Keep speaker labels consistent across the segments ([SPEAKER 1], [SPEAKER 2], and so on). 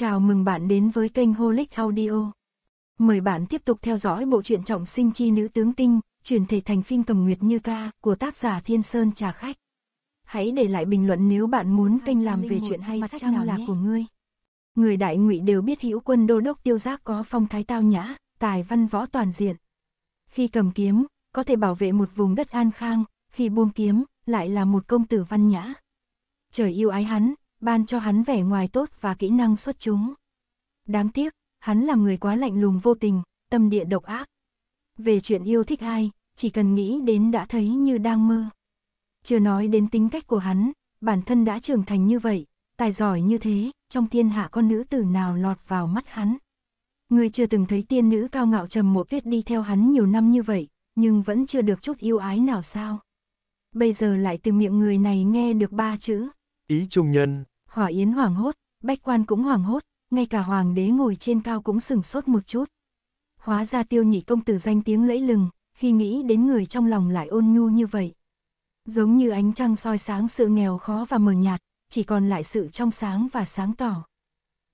[SPEAKER 1] Chào mừng bạn đến với kênh Holic Audio. Mời bạn tiếp tục theo dõi bộ truyện trọng sinh chi nữ tướng tinh, chuyển thể thành phim cầm nguyệt như ca của tác giả Thiên Sơn Trà Khách. Hãy để lại bình luận nếu bạn muốn kênh làm về chuyện hay sách nào là nhé. của ngươi. Người đại ngụy đều biết hữu quân đô đốc tiêu giác có phong thái tao nhã, tài văn võ toàn diện. Khi cầm kiếm, có thể bảo vệ một vùng đất an khang, khi buông kiếm, lại là một công tử văn nhã. Trời yêu ái hắn, ban cho hắn vẻ ngoài tốt và kỹ năng xuất chúng. Đáng tiếc, hắn là người quá lạnh lùng vô tình, tâm địa độc ác. Về chuyện yêu thích ai, chỉ cần nghĩ đến đã thấy như đang mơ. Chưa nói đến tính cách của hắn, bản thân đã trưởng thành như vậy, tài giỏi như thế, trong thiên hạ con nữ tử nào lọt vào mắt hắn. Người chưa từng thấy tiên nữ cao ngạo trầm một tuyết đi theo hắn nhiều năm như vậy, nhưng vẫn chưa được chút yêu ái nào sao. Bây giờ lại từ miệng người này nghe được ba chữ.
[SPEAKER 2] Ý trung nhân
[SPEAKER 1] hỏa yến hoảng hốt, bách quan cũng hoảng hốt, ngay cả hoàng đế ngồi trên cao cũng sừng sốt một chút. Hóa ra tiêu nhị công tử danh tiếng lẫy lừng, khi nghĩ đến người trong lòng lại ôn nhu như vậy. Giống như ánh trăng soi sáng sự nghèo khó và mờ nhạt, chỉ còn lại sự trong sáng và sáng tỏ.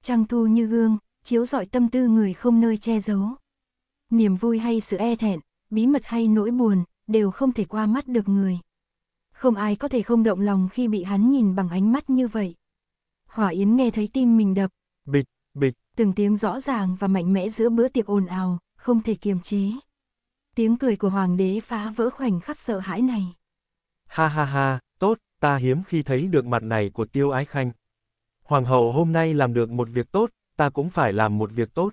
[SPEAKER 1] Trăng thu như gương, chiếu rọi tâm tư người không nơi che giấu. Niềm vui hay sự e thẹn, bí mật hay nỗi buồn, đều không thể qua mắt được người. Không ai có thể không động lòng khi bị hắn nhìn bằng ánh mắt như vậy. Hỏa Yến nghe thấy tim mình đập.
[SPEAKER 2] Bịch, bịch.
[SPEAKER 1] Từng tiếng rõ ràng và mạnh mẽ giữa bữa tiệc ồn ào, không thể kiềm chế. Tiếng cười của hoàng đế phá vỡ khoảnh khắc sợ hãi này.
[SPEAKER 2] Ha ha ha, tốt, ta hiếm khi thấy được mặt này của tiêu ái khanh. Hoàng hậu hôm nay làm được một việc tốt, ta cũng phải làm một việc tốt.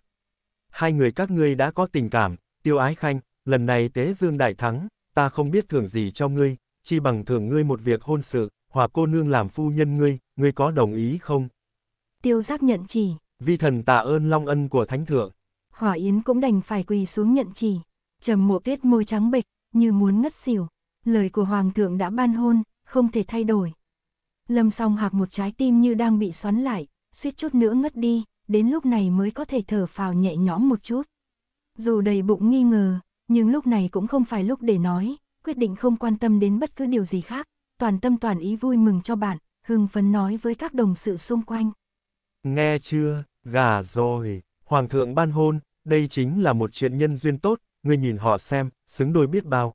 [SPEAKER 2] Hai người các ngươi đã có tình cảm, tiêu ái khanh, lần này tế dương đại thắng, ta không biết thưởng gì cho ngươi, chi bằng thưởng ngươi một việc hôn sự hòa cô nương làm phu nhân ngươi, ngươi có đồng ý không?
[SPEAKER 1] Tiêu giác nhận chỉ.
[SPEAKER 2] Vi thần tạ ơn long ân của thánh thượng.
[SPEAKER 1] Hỏa Yến cũng đành phải quỳ xuống nhận chỉ. Trầm mộ tuyết môi trắng bệch, như muốn ngất xỉu. Lời của hoàng thượng đã ban hôn, không thể thay đổi. Lâm song hạc một trái tim như đang bị xoắn lại, suýt chút nữa ngất đi, đến lúc này mới có thể thở phào nhẹ nhõm một chút. Dù đầy bụng nghi ngờ, nhưng lúc này cũng không phải lúc để nói, quyết định không quan tâm đến bất cứ điều gì khác toàn tâm toàn ý vui mừng cho bạn, hưng phấn nói với các đồng sự xung quanh.
[SPEAKER 2] Nghe chưa, gà rồi, hoàng thượng ban hôn, đây chính là một chuyện nhân duyên tốt, người nhìn họ xem, xứng đôi biết bao.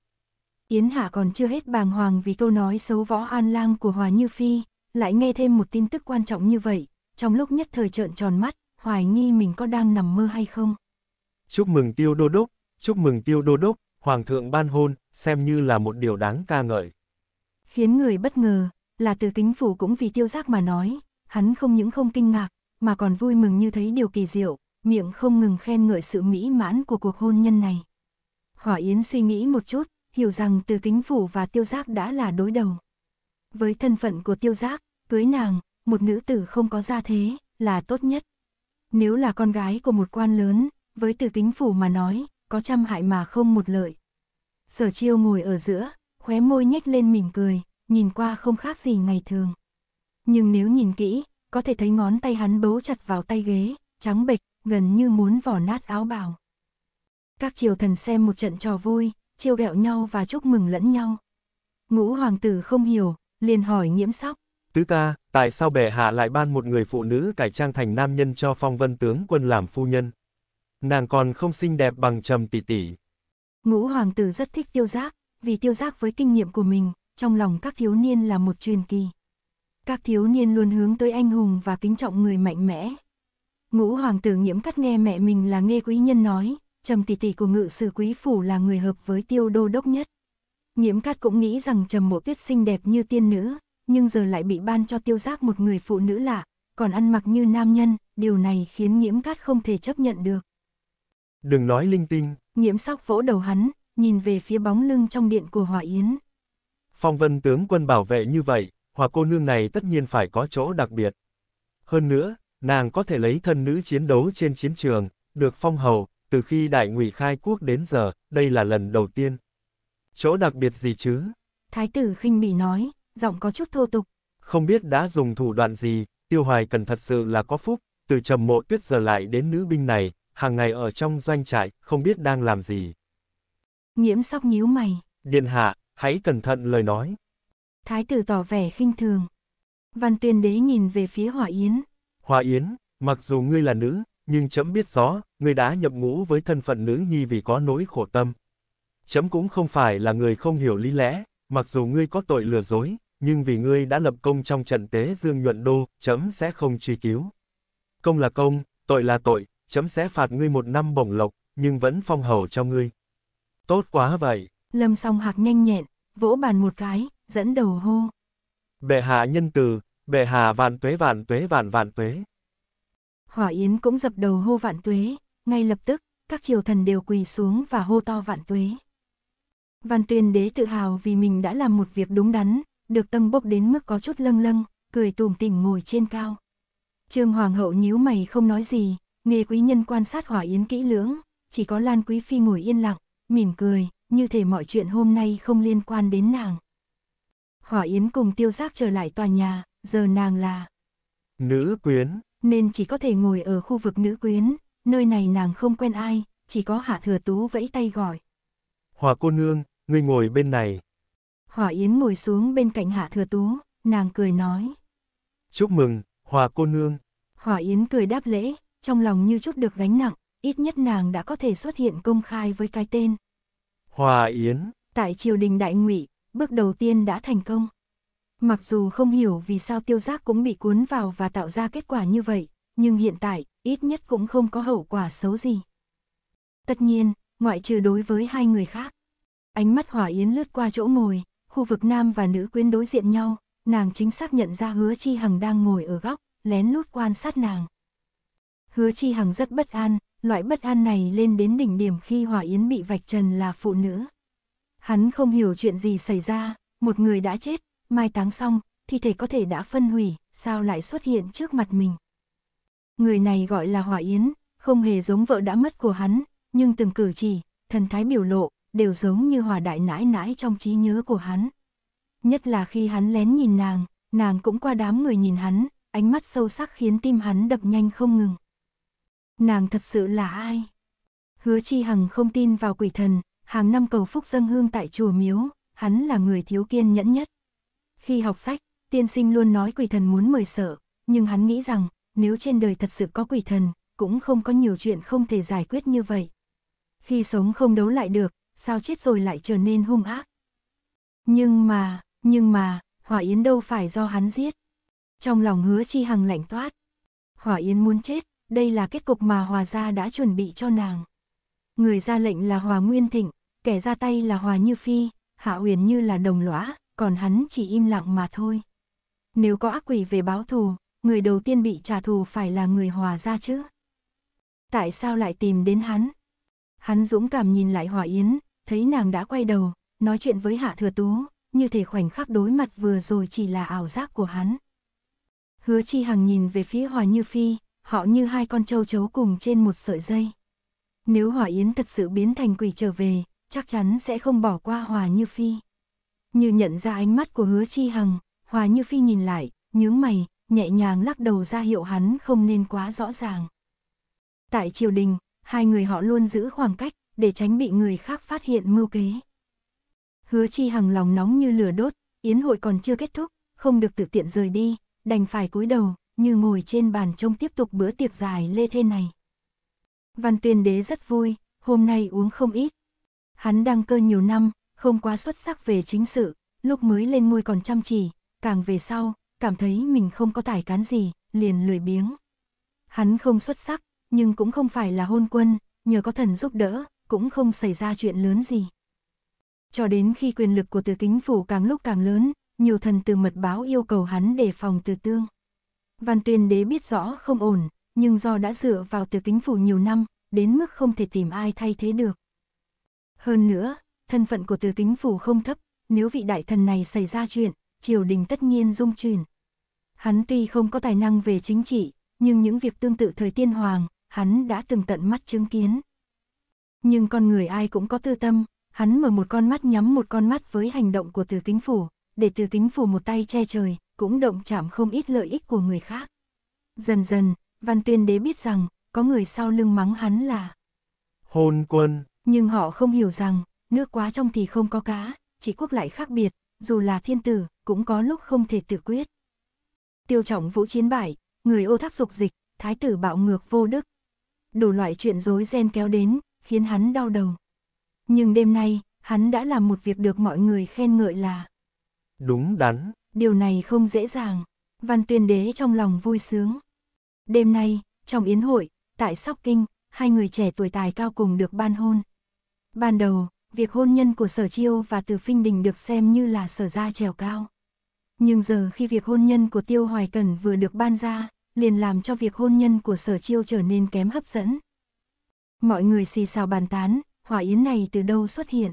[SPEAKER 1] Yến Hạ còn chưa hết bàng hoàng vì câu nói xấu võ an lang của Hòa Như Phi, lại nghe thêm một tin tức quan trọng như vậy, trong lúc nhất thời trợn tròn mắt, hoài nghi mình có đang nằm mơ hay không.
[SPEAKER 2] Chúc mừng tiêu đô đốc, chúc mừng tiêu đô đốc, hoàng thượng ban hôn, xem như là một điều đáng ca ngợi.
[SPEAKER 1] Khiến người bất ngờ, là từ kính phủ cũng vì tiêu giác mà nói, hắn không những không kinh ngạc, mà còn vui mừng như thấy điều kỳ diệu, miệng không ngừng khen ngợi sự mỹ mãn của cuộc hôn nhân này. Hỏa Yến suy nghĩ một chút, hiểu rằng từ kính phủ và tiêu giác đã là đối đầu. Với thân phận của tiêu giác, cưới nàng, một nữ tử không có gia thế, là tốt nhất. Nếu là con gái của một quan lớn, với từ kính phủ mà nói, có trăm hại mà không một lợi. Sở chiêu ngồi ở giữa, khóe môi nhếch lên mỉm cười, nhìn qua không khác gì ngày thường. Nhưng nếu nhìn kỹ, có thể thấy ngón tay hắn bấu chặt vào tay ghế, trắng bệch, gần như muốn vỏ nát áo bào. Các triều thần xem một trận trò vui, trêu ghẹo nhau và chúc mừng lẫn nhau. Ngũ hoàng tử không hiểu, liền hỏi nhiễm sóc.
[SPEAKER 2] Tứ ca, tại sao bệ hạ lại ban một người phụ nữ cải trang thành nam nhân cho phong vân tướng quân làm phu nhân? Nàng còn không xinh đẹp bằng trầm tỷ tỷ.
[SPEAKER 1] Ngũ hoàng tử rất thích tiêu giác, vì tiêu giác với kinh nghiệm của mình, trong lòng các thiếu niên là một truyền kỳ. Các thiếu niên luôn hướng tới anh hùng và kính trọng người mạnh mẽ. Ngũ hoàng tử nhiễm cắt nghe mẹ mình là nghe quý nhân nói, trầm tỷ tỷ của ngự sử quý phủ là người hợp với tiêu đô đốc nhất. Nhiễm cắt cũng nghĩ rằng trầm mộ tuyết xinh đẹp như tiên nữ, nhưng giờ lại bị ban cho tiêu giác một người phụ nữ lạ, còn ăn mặc như nam nhân, điều này khiến nhiễm cát không thể chấp nhận được.
[SPEAKER 2] Đừng nói linh tinh.
[SPEAKER 1] Nhiễm sóc vỗ đầu hắn, nhìn về phía bóng lưng trong điện của Hòa Yến.
[SPEAKER 2] Phong vân tướng quân bảo vệ như vậy, Hòa cô nương này tất nhiên phải có chỗ đặc biệt. Hơn nữa, nàng có thể lấy thân nữ chiến đấu trên chiến trường, được phong hầu, từ khi đại ngụy khai quốc đến giờ, đây là lần đầu tiên. Chỗ đặc biệt gì chứ?
[SPEAKER 1] Thái tử khinh bỉ nói, giọng có chút thô tục.
[SPEAKER 2] Không biết đã dùng thủ đoạn gì, tiêu hoài cần thật sự là có phúc, từ trầm mộ tuyết giờ lại đến nữ binh này, hàng ngày ở trong doanh trại, không biết đang làm gì.
[SPEAKER 1] Nhiễm sóc nhíu mày.
[SPEAKER 2] Điện hạ, hãy cẩn thận lời nói.
[SPEAKER 1] Thái tử tỏ vẻ khinh thường. Văn tuyên đế nhìn về phía Hòa Yến.
[SPEAKER 2] Hòa Yến, mặc dù ngươi là nữ, nhưng chấm biết rõ, ngươi đã nhập ngũ với thân phận nữ nhi vì có nỗi khổ tâm. Chấm cũng không phải là người không hiểu lý lẽ, mặc dù ngươi có tội lừa dối, nhưng vì ngươi đã lập công trong trận tế dương nhuận đô, chấm sẽ không truy cứu. Công là công, tội là tội, chấm sẽ phạt ngươi một năm bổng lộc, nhưng vẫn phong hầu cho ngươi. Tốt quá vậy.
[SPEAKER 1] Lâm song hạc nhanh nhẹn, vỗ bàn một cái, dẫn đầu hô.
[SPEAKER 2] Bệ hạ nhân từ, bệ hạ vạn tuế vạn tuế vạn vạn tuế.
[SPEAKER 1] Hỏa Yến cũng dập đầu hô vạn tuế, ngay lập tức, các triều thần đều quỳ xuống và hô to vạn tuế. Văn tuyên đế tự hào vì mình đã làm một việc đúng đắn, được tâm bốc đến mức có chút lâng lâng, cười tùm tỉm ngồi trên cao. Trương Hoàng hậu nhíu mày không nói gì, nghe quý nhân quan sát hỏa yến kỹ lưỡng, chỉ có Lan Quý Phi ngồi yên lặng, mỉm cười, như thể mọi chuyện hôm nay không liên quan đến nàng. Hỏa Yến cùng tiêu giác trở lại tòa nhà, giờ nàng là
[SPEAKER 2] nữ quyến,
[SPEAKER 1] nên chỉ có thể ngồi ở khu vực nữ quyến, nơi này nàng không quen ai, chỉ có Hạ Thừa Tú vẫy tay gọi.
[SPEAKER 2] Hỏa cô nương, ngươi ngồi bên này.
[SPEAKER 1] Hỏa Yến ngồi xuống bên cạnh Hạ Thừa Tú, nàng cười nói.
[SPEAKER 2] Chúc mừng, Hòa cô nương.
[SPEAKER 1] Hỏa Yến cười đáp lễ, trong lòng như chút được gánh nặng ít nhất nàng đã có thể xuất hiện công khai với cái tên.
[SPEAKER 2] Hòa Yến.
[SPEAKER 1] Tại triều đình đại ngụy, bước đầu tiên đã thành công. Mặc dù không hiểu vì sao tiêu giác cũng bị cuốn vào và tạo ra kết quả như vậy, nhưng hiện tại, ít nhất cũng không có hậu quả xấu gì. Tất nhiên, ngoại trừ đối với hai người khác. Ánh mắt Hỏa Yến lướt qua chỗ ngồi, khu vực nam và nữ quyến đối diện nhau, nàng chính xác nhận ra hứa chi hằng đang ngồi ở góc, lén lút quan sát nàng. Hứa chi hằng rất bất an, loại bất an này lên đến đỉnh điểm khi Hòa Yến bị vạch trần là phụ nữ. Hắn không hiểu chuyện gì xảy ra, một người đã chết, mai táng xong, thi thể có thể đã phân hủy, sao lại xuất hiện trước mặt mình. Người này gọi là Hòa Yến, không hề giống vợ đã mất của hắn, nhưng từng cử chỉ, thần thái biểu lộ, đều giống như Hòa Đại nãi nãi trong trí nhớ của hắn. Nhất là khi hắn lén nhìn nàng, nàng cũng qua đám người nhìn hắn, ánh mắt sâu sắc khiến tim hắn đập nhanh không ngừng nàng thật sự là ai? Hứa Chi Hằng không tin vào quỷ thần, hàng năm cầu phúc dâng hương tại chùa miếu, hắn là người thiếu kiên nhẫn nhất. Khi học sách, tiên sinh luôn nói quỷ thần muốn mời sợ, nhưng hắn nghĩ rằng, nếu trên đời thật sự có quỷ thần, cũng không có nhiều chuyện không thể giải quyết như vậy. Khi sống không đấu lại được, sao chết rồi lại trở nên hung ác? Nhưng mà, nhưng mà, Hỏa Yến đâu phải do hắn giết. Trong lòng hứa chi hằng lạnh toát. Hỏa Yến muốn chết, đây là kết cục mà Hòa Gia đã chuẩn bị cho nàng. Người ra lệnh là Hòa Nguyên Thịnh, kẻ ra tay là Hòa Như Phi, Hạ Uyển như là đồng lõa, còn hắn chỉ im lặng mà thôi. Nếu có ác quỷ về báo thù, người đầu tiên bị trả thù phải là người Hòa Gia chứ. Tại sao lại tìm đến hắn? Hắn dũng cảm nhìn lại Hòa Yến, thấy nàng đã quay đầu, nói chuyện với Hạ Thừa Tú, như thể khoảnh khắc đối mặt vừa rồi chỉ là ảo giác của hắn. Hứa Chi Hằng nhìn về phía Hòa Như Phi, họ như hai con châu chấu cùng trên một sợi dây. Nếu Hòa Yến thật sự biến thành quỷ trở về, chắc chắn sẽ không bỏ qua Hòa Như Phi. Như nhận ra ánh mắt của hứa chi hằng, Hòa Như Phi nhìn lại, nhướng mày, nhẹ nhàng lắc đầu ra hiệu hắn không nên quá rõ ràng. Tại triều đình, hai người họ luôn giữ khoảng cách để tránh bị người khác phát hiện mưu kế. Hứa chi hằng lòng nóng như lửa đốt, yến hội còn chưa kết thúc, không được tự tiện rời đi, đành phải cúi đầu, như ngồi trên bàn trông tiếp tục bữa tiệc dài lê thế này. Văn tuyên đế rất vui, hôm nay uống không ít. Hắn đăng cơ nhiều năm, không quá xuất sắc về chính sự, lúc mới lên ngôi còn chăm chỉ, càng về sau, cảm thấy mình không có tài cán gì, liền lười biếng. Hắn không xuất sắc, nhưng cũng không phải là hôn quân, nhờ có thần giúp đỡ, cũng không xảy ra chuyện lớn gì. Cho đến khi quyền lực của từ kính phủ càng lúc càng lớn, nhiều thần từ mật báo yêu cầu hắn đề phòng từ tương. Văn tuyên đế biết rõ không ổn, nhưng do đã dựa vào từ kính phủ nhiều năm, đến mức không thể tìm ai thay thế được. Hơn nữa, thân phận của từ kính phủ không thấp, nếu vị đại thần này xảy ra chuyện, triều đình tất nhiên dung chuyển. Hắn tuy không có tài năng về chính trị, nhưng những việc tương tự thời tiên hoàng, hắn đã từng tận mắt chứng kiến. Nhưng con người ai cũng có tư tâm, hắn mở một con mắt nhắm một con mắt với hành động của từ kính phủ, để từ kính phủ một tay che trời, cũng động chạm không ít lợi ích của người khác. Dần dần, Văn Tuyên Đế biết rằng, có người sau lưng mắng hắn là
[SPEAKER 2] hôn quân.
[SPEAKER 1] Nhưng họ không hiểu rằng, nước quá trong thì không có cá, chỉ quốc lại khác biệt, dù là thiên tử, cũng có lúc không thể tự quyết. Tiêu trọng vũ chiến bại, người ô thác dục dịch, thái tử bạo ngược vô đức. Đủ loại chuyện dối ren kéo đến, khiến hắn đau đầu. Nhưng đêm nay, hắn đã làm một việc được mọi người khen ngợi là
[SPEAKER 2] Đúng đắn
[SPEAKER 1] điều này không dễ dàng. Văn tuyên đế trong lòng vui sướng. Đêm nay, trong yến hội, tại Sóc Kinh, hai người trẻ tuổi tài cao cùng được ban hôn. Ban đầu, việc hôn nhân của Sở Chiêu và Từ Phinh Đình được xem như là sở ra trèo cao. Nhưng giờ khi việc hôn nhân của Tiêu Hoài Cần vừa được ban ra, liền làm cho việc hôn nhân của Sở Chiêu trở nên kém hấp dẫn. Mọi người xì xào bàn tán, hỏa yến này từ đâu xuất hiện.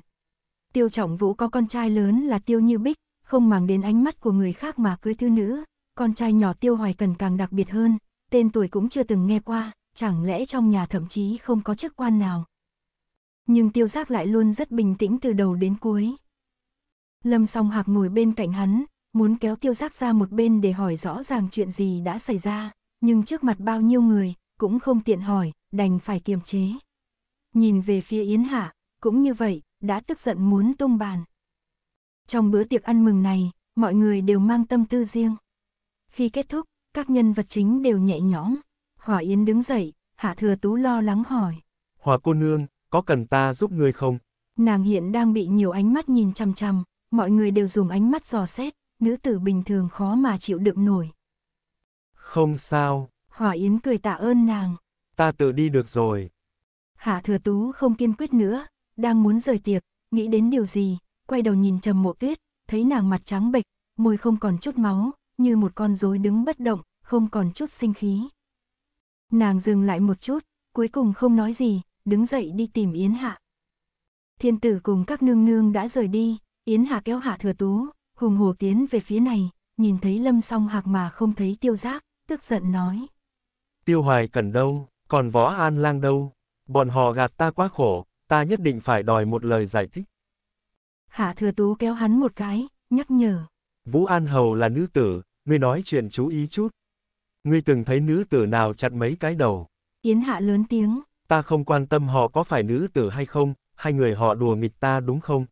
[SPEAKER 1] Tiêu Trọng Vũ có con trai lớn là Tiêu Như Bích, không màng đến ánh mắt của người khác mà cưới thứ nữ, con trai nhỏ Tiêu Hoài Cần càng đặc biệt hơn, tên tuổi cũng chưa từng nghe qua, chẳng lẽ trong nhà thậm chí không có chức quan nào. Nhưng Tiêu Giác lại luôn rất bình tĩnh từ đầu đến cuối. Lâm Song Hạc ngồi bên cạnh hắn, muốn kéo Tiêu Giác ra một bên để hỏi rõ ràng chuyện gì đã xảy ra, nhưng trước mặt bao nhiêu người, cũng không tiện hỏi, đành phải kiềm chế. Nhìn về phía Yến Hạ, cũng như vậy, đã tức giận muốn tung bàn. Trong bữa tiệc ăn mừng này, mọi người đều mang tâm tư riêng. Khi kết thúc, các nhân vật chính đều nhẹ nhõm. Hòa Yến đứng dậy, Hạ Thừa Tú lo lắng hỏi.
[SPEAKER 2] Hòa cô nương, có cần ta giúp người không?
[SPEAKER 1] Nàng hiện đang bị nhiều ánh mắt nhìn chằm chằm, mọi người đều dùng ánh mắt dò xét, nữ tử bình thường khó mà chịu đựng nổi.
[SPEAKER 2] Không sao.
[SPEAKER 1] Hòa Yến cười tạ ơn nàng.
[SPEAKER 2] Ta tự đi được rồi.
[SPEAKER 1] Hạ Thừa Tú không kiên quyết nữa, đang muốn rời tiệc, nghĩ đến điều gì, quay đầu nhìn Trầm Mộ Tuyết, thấy nàng mặt trắng bệch, môi không còn chút máu, như một con rối đứng bất động, không còn chút sinh khí. Nàng dừng lại một chút, cuối cùng không nói gì, đứng dậy đi tìm Yến Hạ. Thiên tử cùng các nương nương đã rời đi, Yến Hạ kéo Hạ Thừa Tú, hùng hổ tiến về phía này, nhìn thấy Lâm Song Hạc mà không thấy Tiêu Giác, tức giận nói:
[SPEAKER 2] "Tiêu Hoài cần đâu, còn Võ An Lang đâu, bọn họ gạt ta quá khổ, ta nhất định phải đòi một lời giải thích."
[SPEAKER 1] Hạ thừa tú kéo hắn một cái, nhắc nhở.
[SPEAKER 2] Vũ An Hầu là nữ tử, ngươi nói chuyện chú ý chút. Ngươi từng thấy nữ tử nào chặt mấy cái đầu.
[SPEAKER 1] Yến Hạ lớn tiếng.
[SPEAKER 2] Ta không quan tâm họ có phải nữ tử hay không, hai người họ đùa nghịch ta đúng không?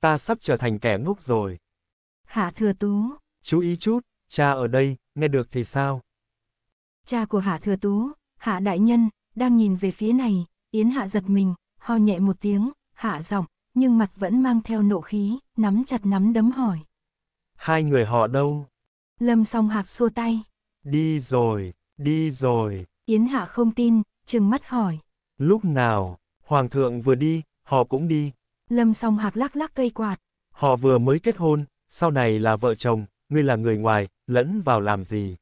[SPEAKER 2] Ta sắp trở thành kẻ ngốc rồi.
[SPEAKER 1] Hạ thừa tú.
[SPEAKER 2] Chú ý chút, cha ở đây, nghe được thì sao?
[SPEAKER 1] Cha của Hạ thừa tú, Hạ đại nhân, đang nhìn về phía này, Yến Hạ giật mình, ho nhẹ một tiếng, Hạ giọng, nhưng mặt vẫn mang theo nộ khí, nắm chặt nắm đấm hỏi.
[SPEAKER 2] Hai người họ đâu?
[SPEAKER 1] Lâm song hạc xua tay.
[SPEAKER 2] Đi rồi, đi rồi.
[SPEAKER 1] Yến Hạ không tin, chừng mắt hỏi.
[SPEAKER 2] Lúc nào, Hoàng thượng vừa đi, họ cũng đi.
[SPEAKER 1] Lâm song hạc lắc lắc cây quạt.
[SPEAKER 2] Họ vừa mới kết hôn, sau này là vợ chồng, ngươi là người ngoài, lẫn vào làm gì?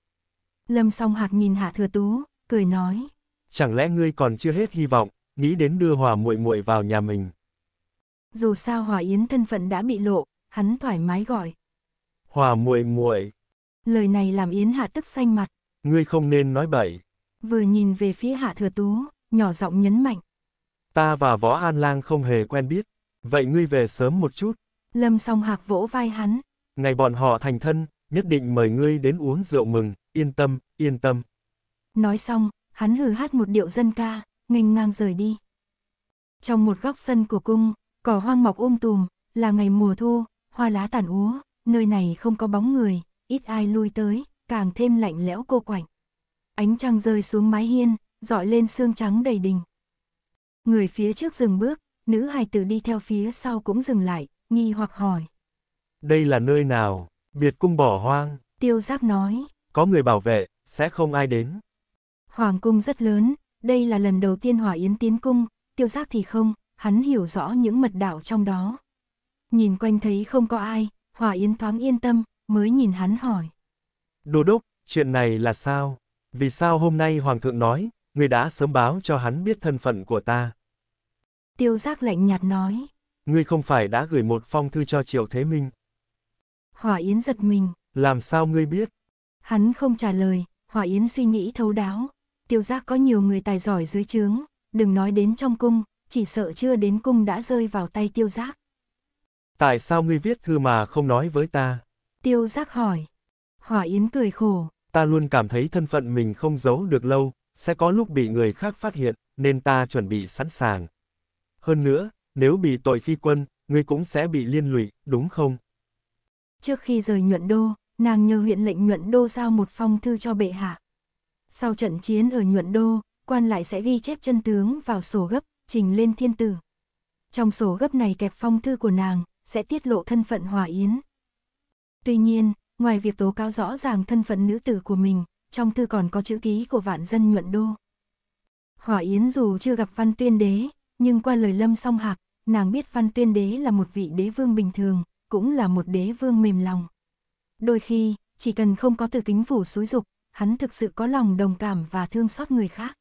[SPEAKER 1] Lâm song hạc nhìn Hạ Thừa Tú, cười nói.
[SPEAKER 2] Chẳng lẽ ngươi còn chưa hết hy vọng, nghĩ đến đưa hòa muội muội vào nhà mình?
[SPEAKER 1] dù sao Hòa Yến thân phận đã bị lộ, hắn thoải mái gọi.
[SPEAKER 2] Hòa muội muội.
[SPEAKER 1] Lời này làm Yến Hạ tức xanh mặt.
[SPEAKER 2] Ngươi không nên nói bậy.
[SPEAKER 1] Vừa nhìn về phía Hạ Thừa Tú, nhỏ giọng nhấn mạnh.
[SPEAKER 2] Ta và Võ An Lang không hề quen biết, vậy ngươi về sớm một chút.
[SPEAKER 1] Lâm song hạc vỗ vai hắn.
[SPEAKER 2] Ngày bọn họ thành thân, nhất định mời ngươi đến uống rượu mừng, yên tâm, yên tâm.
[SPEAKER 1] Nói xong, hắn hừ hát một điệu dân ca, nghênh ngang rời đi. Trong một góc sân của cung, Cỏ hoang mọc um tùm, là ngày mùa thu, hoa lá tàn úa, nơi này không có bóng người, ít ai lui tới, càng thêm lạnh lẽo cô quạnh. Ánh trăng rơi xuống mái hiên, dọi lên xương trắng đầy đình. Người phía trước dừng bước, nữ hài tử đi theo phía sau cũng dừng lại, nghi hoặc hỏi.
[SPEAKER 2] Đây là nơi nào, biệt cung bỏ hoang.
[SPEAKER 1] Tiêu giáp nói.
[SPEAKER 2] Có người bảo vệ, sẽ không ai đến.
[SPEAKER 1] Hoàng cung rất lớn, đây là lần đầu tiên hỏa yến tiến cung, tiêu giáp thì không, hắn hiểu rõ những mật đạo trong đó. Nhìn quanh thấy không có ai, Hòa Yến thoáng yên tâm, mới nhìn hắn hỏi.
[SPEAKER 2] đồ đốc, chuyện này là sao? Vì sao hôm nay Hoàng thượng nói, người đã sớm báo cho hắn biết thân phận của ta?
[SPEAKER 1] Tiêu giác lạnh nhạt nói.
[SPEAKER 2] Ngươi không phải đã gửi một phong thư cho Triệu Thế Minh.
[SPEAKER 1] hòa Yến giật mình.
[SPEAKER 2] Làm sao ngươi biết?
[SPEAKER 1] Hắn không trả lời, hòa Yến suy nghĩ thấu đáo. Tiêu giác có nhiều người tài giỏi dưới trướng, đừng nói đến trong cung, chỉ sợ chưa đến cung đã rơi vào tay tiêu giác.
[SPEAKER 2] Tại sao ngươi viết thư mà không nói với ta?
[SPEAKER 1] Tiêu giác hỏi. Hỏa Yến cười khổ.
[SPEAKER 2] Ta luôn cảm thấy thân phận mình không giấu được lâu, sẽ có lúc bị người khác phát hiện, nên ta chuẩn bị sẵn sàng. Hơn nữa, nếu bị tội khi quân, ngươi cũng sẽ bị liên lụy, đúng không?
[SPEAKER 1] Trước khi rời nhuận đô, nàng nhờ huyện lệnh nhuận đô giao một phong thư cho bệ hạ. Sau trận chiến ở nhuận đô, quan lại sẽ ghi chép chân tướng vào sổ gấp, trình lên thiên tử. Trong sổ gấp này kẹp phong thư của nàng, sẽ tiết lộ thân phận hỏa Yến. Tuy nhiên, ngoài việc tố cáo rõ ràng thân phận nữ tử của mình, trong thư còn có chữ ký của vạn dân nhuận đô. Hỏa Yến dù chưa gặp Văn Tuyên Đế, nhưng qua lời Lâm Song Hạc, nàng biết Văn Tuyên Đế là một vị đế vương bình thường, cũng là một đế vương mềm lòng. Đôi khi, chỉ cần không có từ kính phủ xúi dục, hắn thực sự có lòng đồng cảm và thương xót người khác.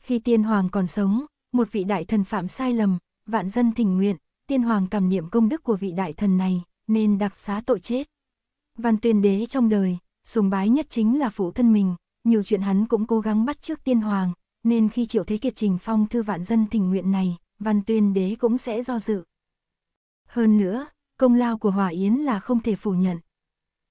[SPEAKER 1] Khi tiên hoàng còn sống, một vị đại thần phạm sai lầm, vạn dân thỉnh nguyện, tiên hoàng cảm niệm công đức của vị đại thần này, nên đặc xá tội chết. Văn tuyên đế trong đời, sùng bái nhất chính là phụ thân mình, nhiều chuyện hắn cũng cố gắng bắt trước tiên hoàng, nên khi triệu thế kiệt trình phong thư vạn dân thỉnh nguyện này, văn tuyên đế cũng sẽ do dự. Hơn nữa, công lao của Hòa Yến là không thể phủ nhận.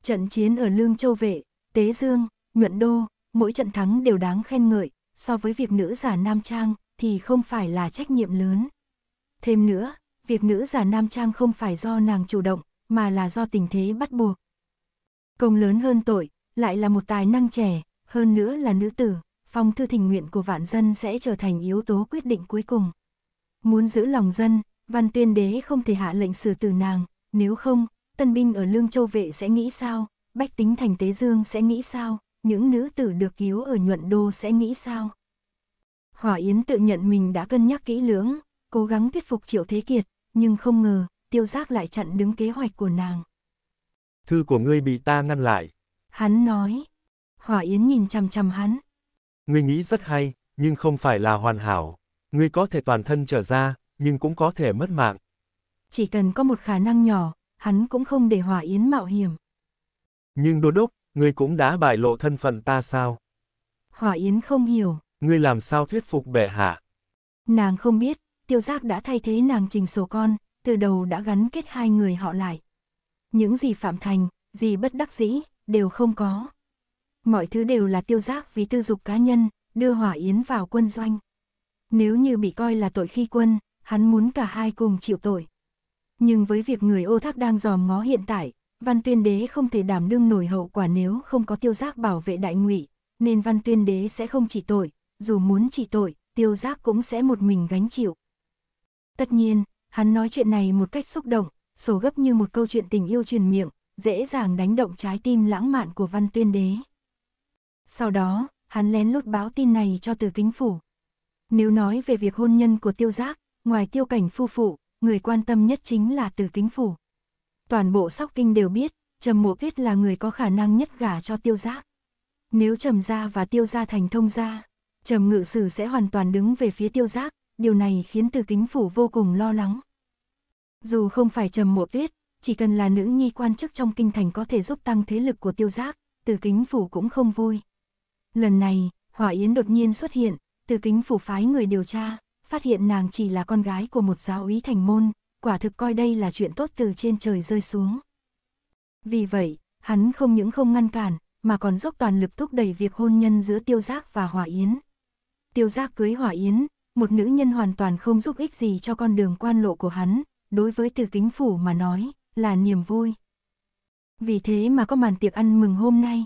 [SPEAKER 1] Trận chiến ở Lương Châu Vệ, Tế Dương, Nhuận Đô, mỗi trận thắng đều đáng khen ngợi, so với việc nữ giả nam trang, thì không phải là trách nhiệm lớn. Thêm nữa, việc nữ giả nam trang không phải do nàng chủ động, mà là do tình thế bắt buộc. Công lớn hơn tội, lại là một tài năng trẻ, hơn nữa là nữ tử, phong thư thỉnh nguyện của vạn dân sẽ trở thành yếu tố quyết định cuối cùng. Muốn giữ lòng dân, văn tuyên đế không thể hạ lệnh xử tử nàng, nếu không, tân binh ở Lương Châu Vệ sẽ nghĩ sao, bách tính thành Tế Dương sẽ nghĩ sao, những nữ tử được cứu ở Nhuận Đô sẽ nghĩ sao. Hỏa Yến tự nhận mình đã cân nhắc kỹ lưỡng, cố gắng thuyết phục Triệu Thế Kiệt, nhưng không ngờ, tiêu giác lại chặn đứng kế hoạch của nàng.
[SPEAKER 2] Thư của ngươi bị ta ngăn lại.
[SPEAKER 1] Hắn nói. Hỏa Yến nhìn chằm chằm hắn.
[SPEAKER 2] Ngươi nghĩ rất hay, nhưng không phải là hoàn hảo. Ngươi có thể toàn thân trở ra, nhưng cũng có thể mất mạng.
[SPEAKER 1] Chỉ cần có một khả năng nhỏ, hắn cũng không để Hỏa Yến mạo hiểm.
[SPEAKER 2] Nhưng đô đốc, ngươi cũng đã bại lộ thân phận ta sao?
[SPEAKER 1] Hỏa Yến không hiểu
[SPEAKER 2] ngươi làm sao thuyết phục bệ hạ?
[SPEAKER 1] Nàng không biết, tiêu Giác đã thay thế nàng trình sổ con, từ đầu đã gắn kết hai người họ lại. Những gì phạm thành, gì bất đắc dĩ, đều không có. Mọi thứ đều là tiêu Giác vì tư dục cá nhân, đưa hỏa yến vào quân doanh. Nếu như bị coi là tội khi quân, hắn muốn cả hai cùng chịu tội. Nhưng với việc người ô thác đang dòm ngó hiện tại, văn tuyên đế không thể đảm đương nổi hậu quả nếu không có tiêu giác bảo vệ đại ngụy, nên văn tuyên đế sẽ không chỉ tội, dù muốn chỉ tội, tiêu giác cũng sẽ một mình gánh chịu. Tất nhiên, hắn nói chuyện này một cách xúc động, sổ gấp như một câu chuyện tình yêu truyền miệng, dễ dàng đánh động trái tim lãng mạn của văn tuyên đế. Sau đó, hắn lén lút báo tin này cho từ kính phủ. Nếu nói về việc hôn nhân của tiêu giác, ngoài tiêu cảnh phu phụ, người quan tâm nhất chính là từ kính phủ. Toàn bộ sóc kinh đều biết, Trầm Mộ Tuyết là người có khả năng nhất gả cho tiêu giác. Nếu Trầm Gia và Tiêu Gia thành thông gia, trầm ngự sử sẽ hoàn toàn đứng về phía tiêu giác, điều này khiến từ kính phủ vô cùng lo lắng. Dù không phải trầm mộ viết chỉ cần là nữ nhi quan chức trong kinh thành có thể giúp tăng thế lực của tiêu giác, từ kính phủ cũng không vui. Lần này, Hỏa Yến đột nhiên xuất hiện, từ kính phủ phái người điều tra, phát hiện nàng chỉ là con gái của một giáo úy thành môn, quả thực coi đây là chuyện tốt từ trên trời rơi xuống. Vì vậy, hắn không những không ngăn cản, mà còn dốc toàn lực thúc đẩy việc hôn nhân giữa tiêu giác và Hỏa Yến tiêu giác cưới hỏa yến, một nữ nhân hoàn toàn không giúp ích gì cho con đường quan lộ của hắn, đối với từ kính phủ mà nói, là niềm vui. Vì thế mà có màn tiệc ăn mừng hôm nay.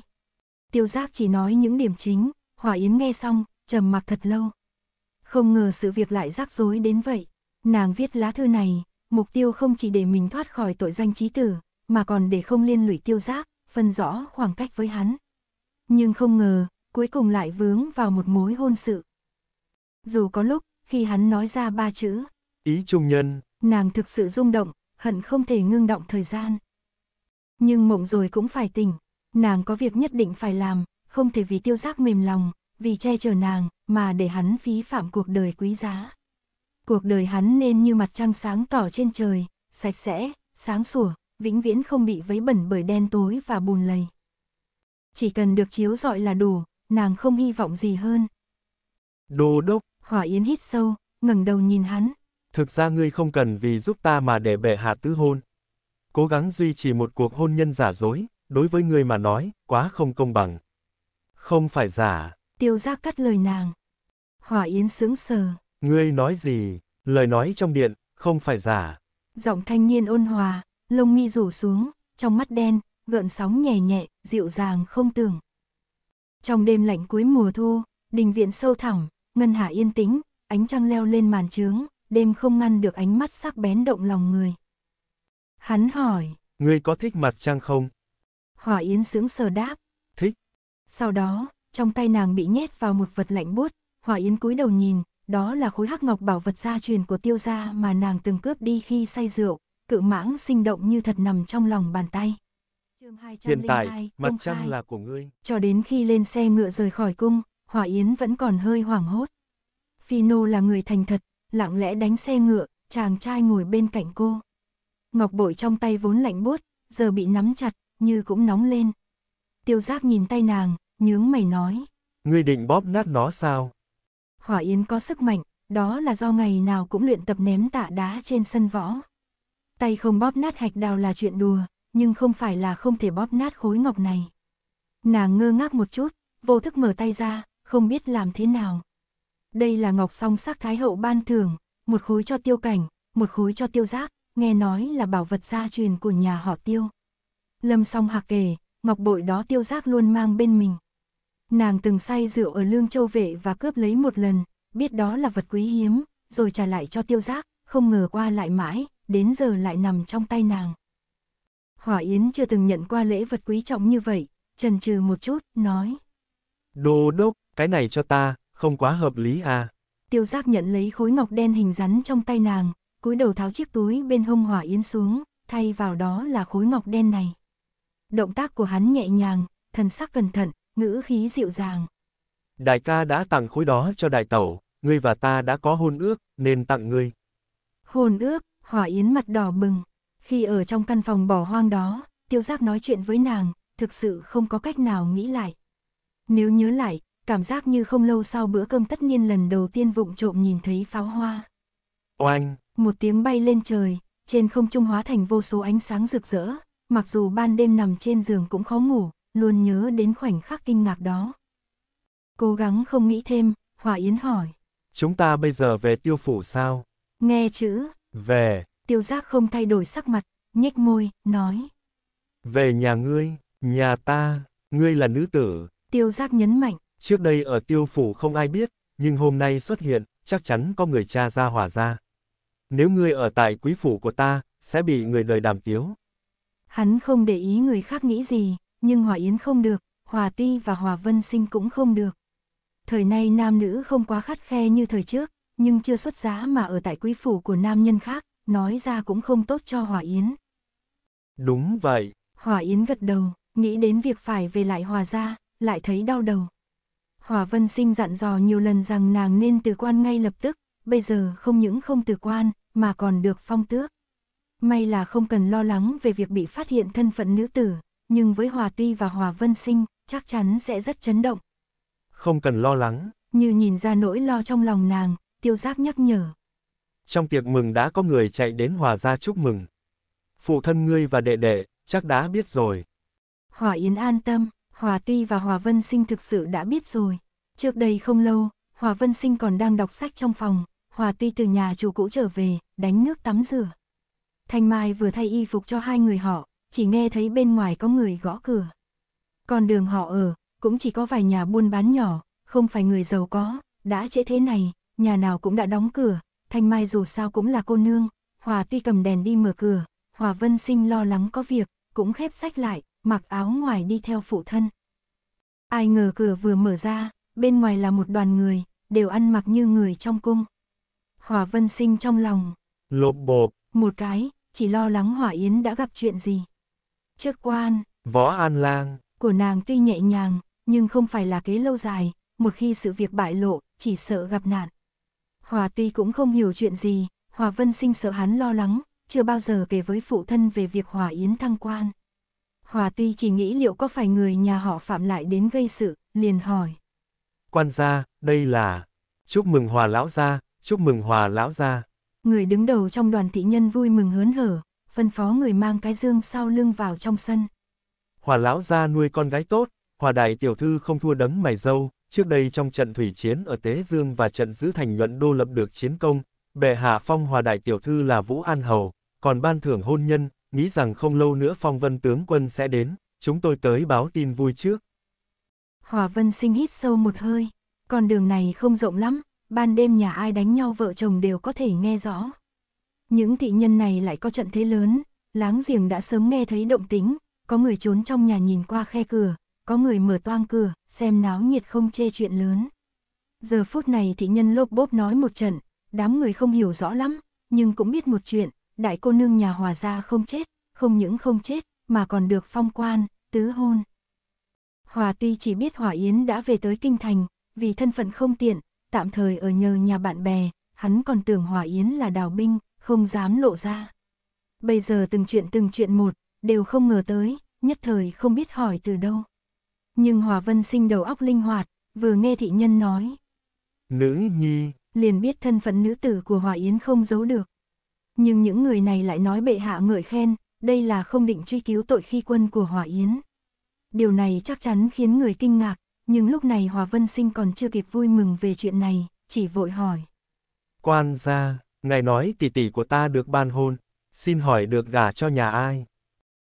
[SPEAKER 1] Tiêu giác chỉ nói những điểm chính, hỏa yến nghe xong, trầm mặc thật lâu. Không ngờ sự việc lại rắc rối đến vậy. Nàng viết lá thư này, mục tiêu không chỉ để mình thoát khỏi tội danh trí tử, mà còn để không liên lụy tiêu giác, phân rõ khoảng cách với hắn. Nhưng không ngờ, cuối cùng lại vướng vào một mối hôn sự. Dù có lúc, khi hắn nói ra ba chữ,
[SPEAKER 2] ý trung nhân,
[SPEAKER 1] nàng thực sự rung động, hận không thể ngưng động thời gian. Nhưng mộng rồi cũng phải tỉnh, nàng có việc nhất định phải làm, không thể vì tiêu giác mềm lòng, vì che chở nàng, mà để hắn phí phạm cuộc đời quý giá. Cuộc đời hắn nên như mặt trăng sáng tỏ trên trời, sạch sẽ, sáng sủa, vĩnh viễn không bị vấy bẩn bởi đen tối và bùn lầy. Chỉ cần được chiếu rọi là đủ, nàng không hy vọng gì hơn. đồ đốc, Hỏa Yến hít sâu, ngẩng đầu nhìn hắn.
[SPEAKER 2] Thực ra ngươi không cần vì giúp ta mà để bệ hạ tứ hôn. Cố gắng duy trì một cuộc hôn nhân giả dối, đối với ngươi mà nói, quá không công bằng. Không phải giả.
[SPEAKER 1] Tiêu Gia cắt lời nàng. Hỏa Yến sững sờ.
[SPEAKER 2] Ngươi nói gì, lời nói trong điện, không phải giả.
[SPEAKER 1] Giọng thanh niên ôn hòa, lông mi rủ xuống, trong mắt đen, gợn sóng nhẹ nhẹ, dịu dàng không tưởng. Trong đêm lạnh cuối mùa thu, đình viện sâu thẳm, Ngân Hà yên tĩnh, ánh trăng leo lên màn trướng, đêm không ngăn được ánh mắt sắc bén động lòng người. Hắn hỏi,
[SPEAKER 2] ngươi có thích mặt trăng không?
[SPEAKER 1] Hỏa Yến sững sờ đáp, thích. Sau đó, trong tay nàng bị nhét vào một vật lạnh buốt, Hỏa Yến cúi đầu nhìn, đó là khối hắc ngọc bảo vật gia truyền của tiêu gia mà nàng từng cướp đi khi say rượu, cự mãng sinh động như thật nằm trong lòng bàn tay. Hiện tại, mặt trăng là của ngươi. Cho đến khi lên xe ngựa rời khỏi cung, Hòa Yến vẫn còn hơi hoảng hốt. Phino là người thành thật, lặng lẽ đánh xe ngựa, chàng trai ngồi bên cạnh cô. Ngọc bội trong tay vốn lạnh buốt, giờ bị nắm chặt, như cũng nóng lên. Tiêu giác nhìn tay nàng, nhướng mày nói.
[SPEAKER 2] Ngươi định bóp nát nó sao?
[SPEAKER 1] Hỏa Yến có sức mạnh, đó là do ngày nào cũng luyện tập ném tạ đá trên sân võ. Tay không bóp nát hạch đào là chuyện đùa, nhưng không phải là không thể bóp nát khối ngọc này. Nàng ngơ ngác một chút, vô thức mở tay ra, không biết làm thế nào. Đây là ngọc song sắc thái hậu ban thưởng, một khối cho tiêu cảnh, một khối cho tiêu giác, nghe nói là bảo vật gia truyền của nhà họ tiêu. Lâm song hạc kể, ngọc bội đó tiêu giác luôn mang bên mình. Nàng từng say rượu ở lương châu vệ và cướp lấy một lần, biết đó là vật quý hiếm, rồi trả lại cho tiêu giác, không ngờ qua lại mãi, đến giờ lại nằm trong tay nàng. Hỏa Yến chưa từng nhận qua lễ vật quý trọng như vậy, trần trừ một chút, nói.
[SPEAKER 2] Đồ đốc, cái này cho ta, không quá hợp lý à.
[SPEAKER 1] Tiêu giác nhận lấy khối ngọc đen hình rắn trong tay nàng, cúi đầu tháo chiếc túi bên hông hỏa yến xuống, thay vào đó là khối ngọc đen này. Động tác của hắn nhẹ nhàng, thần sắc cẩn thận, ngữ khí dịu dàng.
[SPEAKER 2] Đại ca đã tặng khối đó cho đại tẩu, ngươi và ta đã có hôn ước, nên tặng ngươi.
[SPEAKER 1] Hôn ước, hỏa yến mặt đỏ bừng. Khi ở trong căn phòng bỏ hoang đó, tiêu giác nói chuyện với nàng, thực sự không có cách nào nghĩ lại. Nếu nhớ lại, cảm giác như không lâu sau bữa cơm tất niên lần đầu tiên vụng trộm nhìn thấy pháo hoa. Oanh! Một tiếng bay lên trời, trên không trung hóa thành vô số ánh sáng rực rỡ, mặc dù ban đêm nằm trên giường cũng khó ngủ, luôn nhớ đến khoảnh khắc kinh ngạc đó. Cố gắng không nghĩ thêm, Hòa Yến hỏi.
[SPEAKER 2] Chúng ta bây giờ về tiêu phủ sao?
[SPEAKER 1] Nghe chữ. Về. Tiêu giác không thay đổi sắc mặt, nhếch môi, nói.
[SPEAKER 2] Về nhà ngươi, nhà ta, ngươi là nữ tử.
[SPEAKER 1] Tiêu giác nhấn mạnh,
[SPEAKER 2] Trước đây ở tiêu phủ không ai biết, nhưng hôm nay xuất hiện, chắc chắn có người cha ra hỏa ra. Nếu ngươi ở tại quý phủ của ta, sẽ bị người đời đàm tiếu.
[SPEAKER 1] Hắn không để ý người khác nghĩ gì, nhưng Hòa Yến không được, Hòa Ti và Hòa Vân Sinh cũng không được. Thời nay nam nữ không quá khắt khe như thời trước, nhưng chưa xuất giá mà ở tại quý phủ của nam nhân khác, nói ra cũng không tốt cho Hòa Yến.
[SPEAKER 2] Đúng vậy.
[SPEAKER 1] Hòa Yến gật đầu, nghĩ đến việc phải về lại Hòa gia, lại thấy đau đầu. Hòa Vân Sinh dặn dò nhiều lần rằng nàng nên từ quan ngay lập tức, bây giờ không những không từ quan, mà còn được phong tước. May là không cần lo lắng về việc bị phát hiện thân phận nữ tử, nhưng với Hòa Tuy và Hòa Vân Sinh, chắc chắn sẽ rất chấn động.
[SPEAKER 2] Không cần lo lắng.
[SPEAKER 1] Như nhìn ra nỗi lo trong lòng nàng, tiêu giáp nhắc nhở.
[SPEAKER 2] Trong tiệc mừng đã có người chạy đến Hòa ra chúc mừng. Phụ thân ngươi và đệ đệ, chắc đã biết rồi.
[SPEAKER 1] Hòa Yến an tâm, Hòa Ti và Hòa Vân Sinh thực sự đã biết rồi. Trước đây không lâu, Hòa Vân Sinh còn đang đọc sách trong phòng, Hòa Ti từ nhà chủ cũ trở về, đánh nước tắm rửa. Thanh Mai vừa thay y phục cho hai người họ, chỉ nghe thấy bên ngoài có người gõ cửa. Còn đường họ ở, cũng chỉ có vài nhà buôn bán nhỏ, không phải người giàu có, đã trễ thế này, nhà nào cũng đã đóng cửa, Thanh Mai dù sao cũng là cô nương, Hòa Ti cầm đèn đi mở cửa, Hòa Vân Sinh lo lắng có việc, cũng khép sách lại, mặc áo ngoài đi theo phụ thân. Ai ngờ cửa vừa mở ra, bên ngoài là một đoàn người, đều ăn mặc như người trong cung. Hòa Vân Sinh trong lòng. Lộp bộp. Một cái, chỉ lo lắng Hỏa Yến đã gặp chuyện gì. Trước quan.
[SPEAKER 2] Võ An Lang.
[SPEAKER 1] Của nàng tuy nhẹ nhàng, nhưng không phải là kế lâu dài, một khi sự việc bại lộ, chỉ sợ gặp nạn. Hòa tuy cũng không hiểu chuyện gì, Hòa Vân Sinh sợ hắn lo lắng, chưa bao giờ kể với phụ thân về việc Hòa Yến thăng quan. Hòa tuy chỉ nghĩ liệu có phải người nhà họ phạm lại đến gây sự, liền hỏi.
[SPEAKER 2] Quan gia, đây là... Chúc mừng hòa lão gia, chúc mừng hòa lão gia.
[SPEAKER 1] Người đứng đầu trong đoàn thị nhân vui mừng hớn hở, phân phó người mang cái dương sau lưng vào trong sân.
[SPEAKER 2] Hòa lão gia nuôi con gái tốt, hòa đại tiểu thư không thua đấng mày dâu, trước đây trong trận thủy chiến ở Tế Dương và trận giữ thành nhuận đô lập được chiến công, bệ hạ phong hòa đại tiểu thư là Vũ An Hầu, còn ban thưởng hôn nhân, nghĩ rằng không lâu nữa phong vân tướng quân sẽ đến, chúng tôi tới báo tin vui trước.
[SPEAKER 1] Hòa vân sinh hít sâu một hơi, con đường này không rộng lắm, ban đêm nhà ai đánh nhau vợ chồng đều có thể nghe rõ. Những thị nhân này lại có trận thế lớn, láng giềng đã sớm nghe thấy động tính, có người trốn trong nhà nhìn qua khe cửa, có người mở toang cửa, xem náo nhiệt không chê chuyện lớn. Giờ phút này thị nhân lốp bốp nói một trận, đám người không hiểu rõ lắm, nhưng cũng biết một chuyện, đại cô nương nhà hòa gia không chết, không những không chết, mà còn được phong quan, tứ hôn. Hòa tuy chỉ biết Hòa Yến đã về tới Kinh Thành, vì thân phận không tiện, tạm thời ở nhờ nhà bạn bè, hắn còn tưởng Hòa Yến là đào binh, không dám lộ ra. Bây giờ từng chuyện từng chuyện một, đều không ngờ tới, nhất thời không biết hỏi từ đâu. Nhưng Hòa Vân sinh đầu óc linh hoạt, vừa nghe thị nhân nói.
[SPEAKER 2] Nữ nhi,
[SPEAKER 1] liền biết thân phận nữ tử của Hòa Yến không giấu được. Nhưng những người này lại nói bệ hạ ngợi khen, đây là không định truy cứu tội khi quân của Hòa Yến. Điều này chắc chắn khiến người kinh ngạc, nhưng lúc này Hòa Vân Sinh còn chưa kịp vui mừng về chuyện này, chỉ vội hỏi.
[SPEAKER 2] Quan gia, ngài nói tỷ tỷ của ta được ban hôn, xin hỏi được gả cho nhà ai?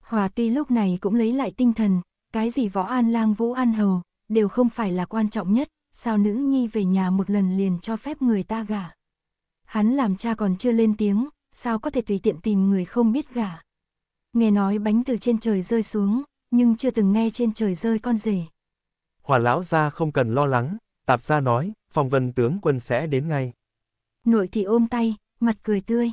[SPEAKER 1] Hòa Ti lúc này cũng lấy lại tinh thần, cái gì võ an lang vũ an hầu, đều không phải là quan trọng nhất, sao nữ nhi về nhà một lần liền cho phép người ta gả. Hắn làm cha còn chưa lên tiếng, sao có thể tùy tiện tìm người không biết gả. Nghe nói bánh từ trên trời rơi xuống, nhưng chưa từng nghe trên trời rơi con rể.
[SPEAKER 2] Hòa lão gia không cần lo lắng, tạp gia nói, phòng vân tướng quân sẽ đến ngay.
[SPEAKER 1] Nội thị ôm tay, mặt cười tươi.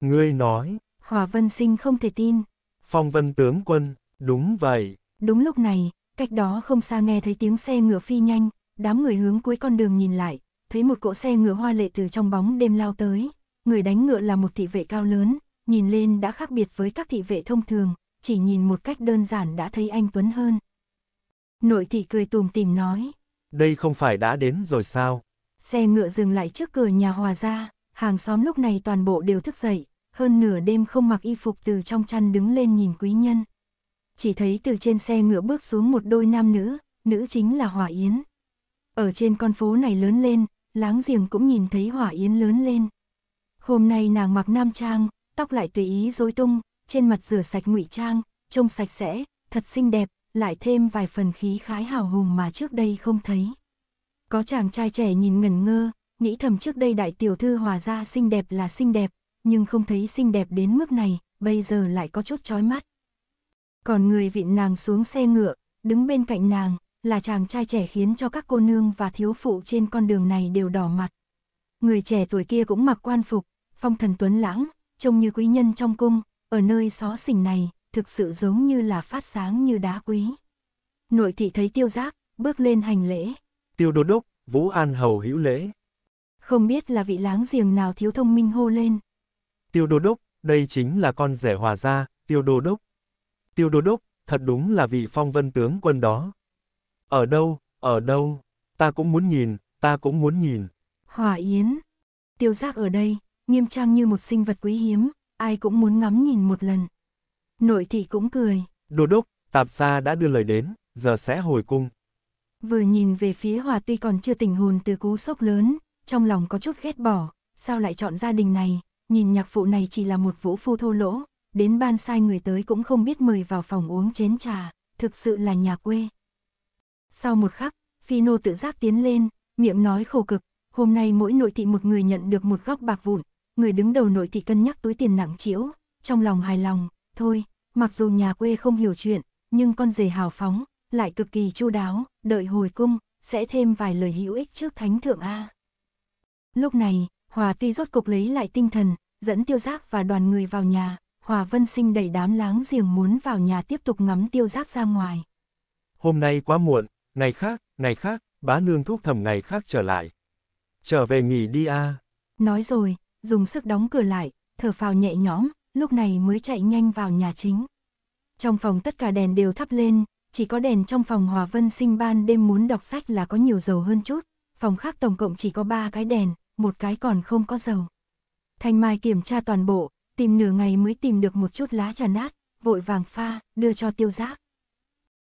[SPEAKER 2] Ngươi nói.
[SPEAKER 1] Hòa vân sinh không thể tin.
[SPEAKER 2] Phong vân tướng quân, đúng vậy.
[SPEAKER 1] Đúng lúc này, cách đó không xa nghe thấy tiếng xe ngựa phi nhanh, đám người hướng cuối con đường nhìn lại, thấy một cỗ xe ngựa hoa lệ từ trong bóng đêm lao tới người đánh ngựa là một thị vệ cao lớn, nhìn lên đã khác biệt với các thị vệ thông thường, chỉ nhìn một cách đơn giản đã thấy anh Tuấn hơn. Nội thị cười tùm tìm nói.
[SPEAKER 2] Đây không phải đã đến rồi sao?
[SPEAKER 1] Xe ngựa dừng lại trước cửa nhà hòa ra, hàng xóm lúc này toàn bộ đều thức dậy, hơn nửa đêm không mặc y phục từ trong chăn đứng lên nhìn quý nhân. Chỉ thấy từ trên xe ngựa bước xuống một đôi nam nữ, nữ chính là Hòa Yến. Ở trên con phố này lớn lên, láng giềng cũng nhìn thấy Hòa Yến lớn lên. Hôm nay nàng mặc nam trang, tóc lại tùy ý rối tung, trên mặt rửa sạch ngụy trang, trông sạch sẽ, thật xinh đẹp, lại thêm vài phần khí khái hào hùng mà trước đây không thấy. Có chàng trai trẻ nhìn ngẩn ngơ, nghĩ thầm trước đây đại tiểu thư hòa ra xinh đẹp là xinh đẹp, nhưng không thấy xinh đẹp đến mức này, bây giờ lại có chút chói mắt. Còn người vịn nàng xuống xe ngựa, đứng bên cạnh nàng, là chàng trai trẻ khiến cho các cô nương và thiếu phụ trên con đường này đều đỏ mặt. Người trẻ tuổi kia cũng mặc quan phục, phong thần tuấn lãng, trông như quý nhân trong cung, ở nơi xó xỉnh này, thực sự giống như là phát sáng như đá quý. Nội thị thấy tiêu giác, bước lên hành lễ.
[SPEAKER 2] Tiêu đô đốc, Vũ An Hầu hữu lễ.
[SPEAKER 1] Không biết là vị láng giềng nào thiếu thông minh hô lên.
[SPEAKER 2] Tiêu đô đốc, đây chính là con rể hòa gia, tiêu đô đốc. Tiêu đô đốc, thật đúng là vị phong vân tướng quân đó. Ở đâu, ở đâu, ta cũng muốn nhìn, ta cũng muốn nhìn.
[SPEAKER 1] Hòa Yến, tiêu giác ở đây, nghiêm trang như một sinh vật quý hiếm, ai cũng muốn ngắm nhìn một lần. Nội thị cũng cười.
[SPEAKER 2] Đồ đốc, tạp xa đã đưa lời đến, giờ sẽ hồi cung.
[SPEAKER 1] Vừa nhìn về phía hòa tuy còn chưa tỉnh hồn từ cú sốc lớn, trong lòng có chút ghét bỏ, sao lại chọn gia đình này, nhìn nhạc phụ này chỉ là một vũ phu thô lỗ, đến ban sai người tới cũng không biết mời vào phòng uống chén trà, thực sự là nhà quê. Sau một khắc, Phi Nô tự giác tiến lên, miệng nói khổ cực, hôm nay mỗi nội thị một người nhận được một góc bạc vụn, người đứng đầu nội thị cân nhắc túi tiền nặng trĩu, trong lòng hài lòng, thôi, mặc dù nhà quê không hiểu chuyện, nhưng con rể hào phóng, lại cực kỳ chu đáo, đợi hồi cung, sẽ thêm vài lời hữu ích trước thánh thượng A. Lúc này, Hòa tuy rốt cục lấy lại tinh thần, dẫn tiêu giác và đoàn người vào nhà, Hòa Vân Sinh đẩy đám láng giềng muốn vào nhà tiếp tục ngắm tiêu giác ra ngoài.
[SPEAKER 2] Hôm nay quá muộn, ngày khác, ngày khác, bá nương thúc thầm ngày khác trở lại. Trở về nghỉ đi a.
[SPEAKER 1] Nói rồi, dùng sức đóng cửa lại, thở phào nhẹ nhõm, lúc này mới chạy nhanh vào nhà chính. Trong phòng tất cả đèn đều thắp lên, chỉ có đèn trong phòng Hòa Vân Sinh ban đêm muốn đọc sách là có nhiều dầu hơn chút, phòng khác tổng cộng chỉ có 3 cái đèn, một cái còn không có dầu. Thanh Mai kiểm tra toàn bộ, tìm nửa ngày mới tìm được một chút lá trà nát, vội vàng pha, đưa cho tiêu giác.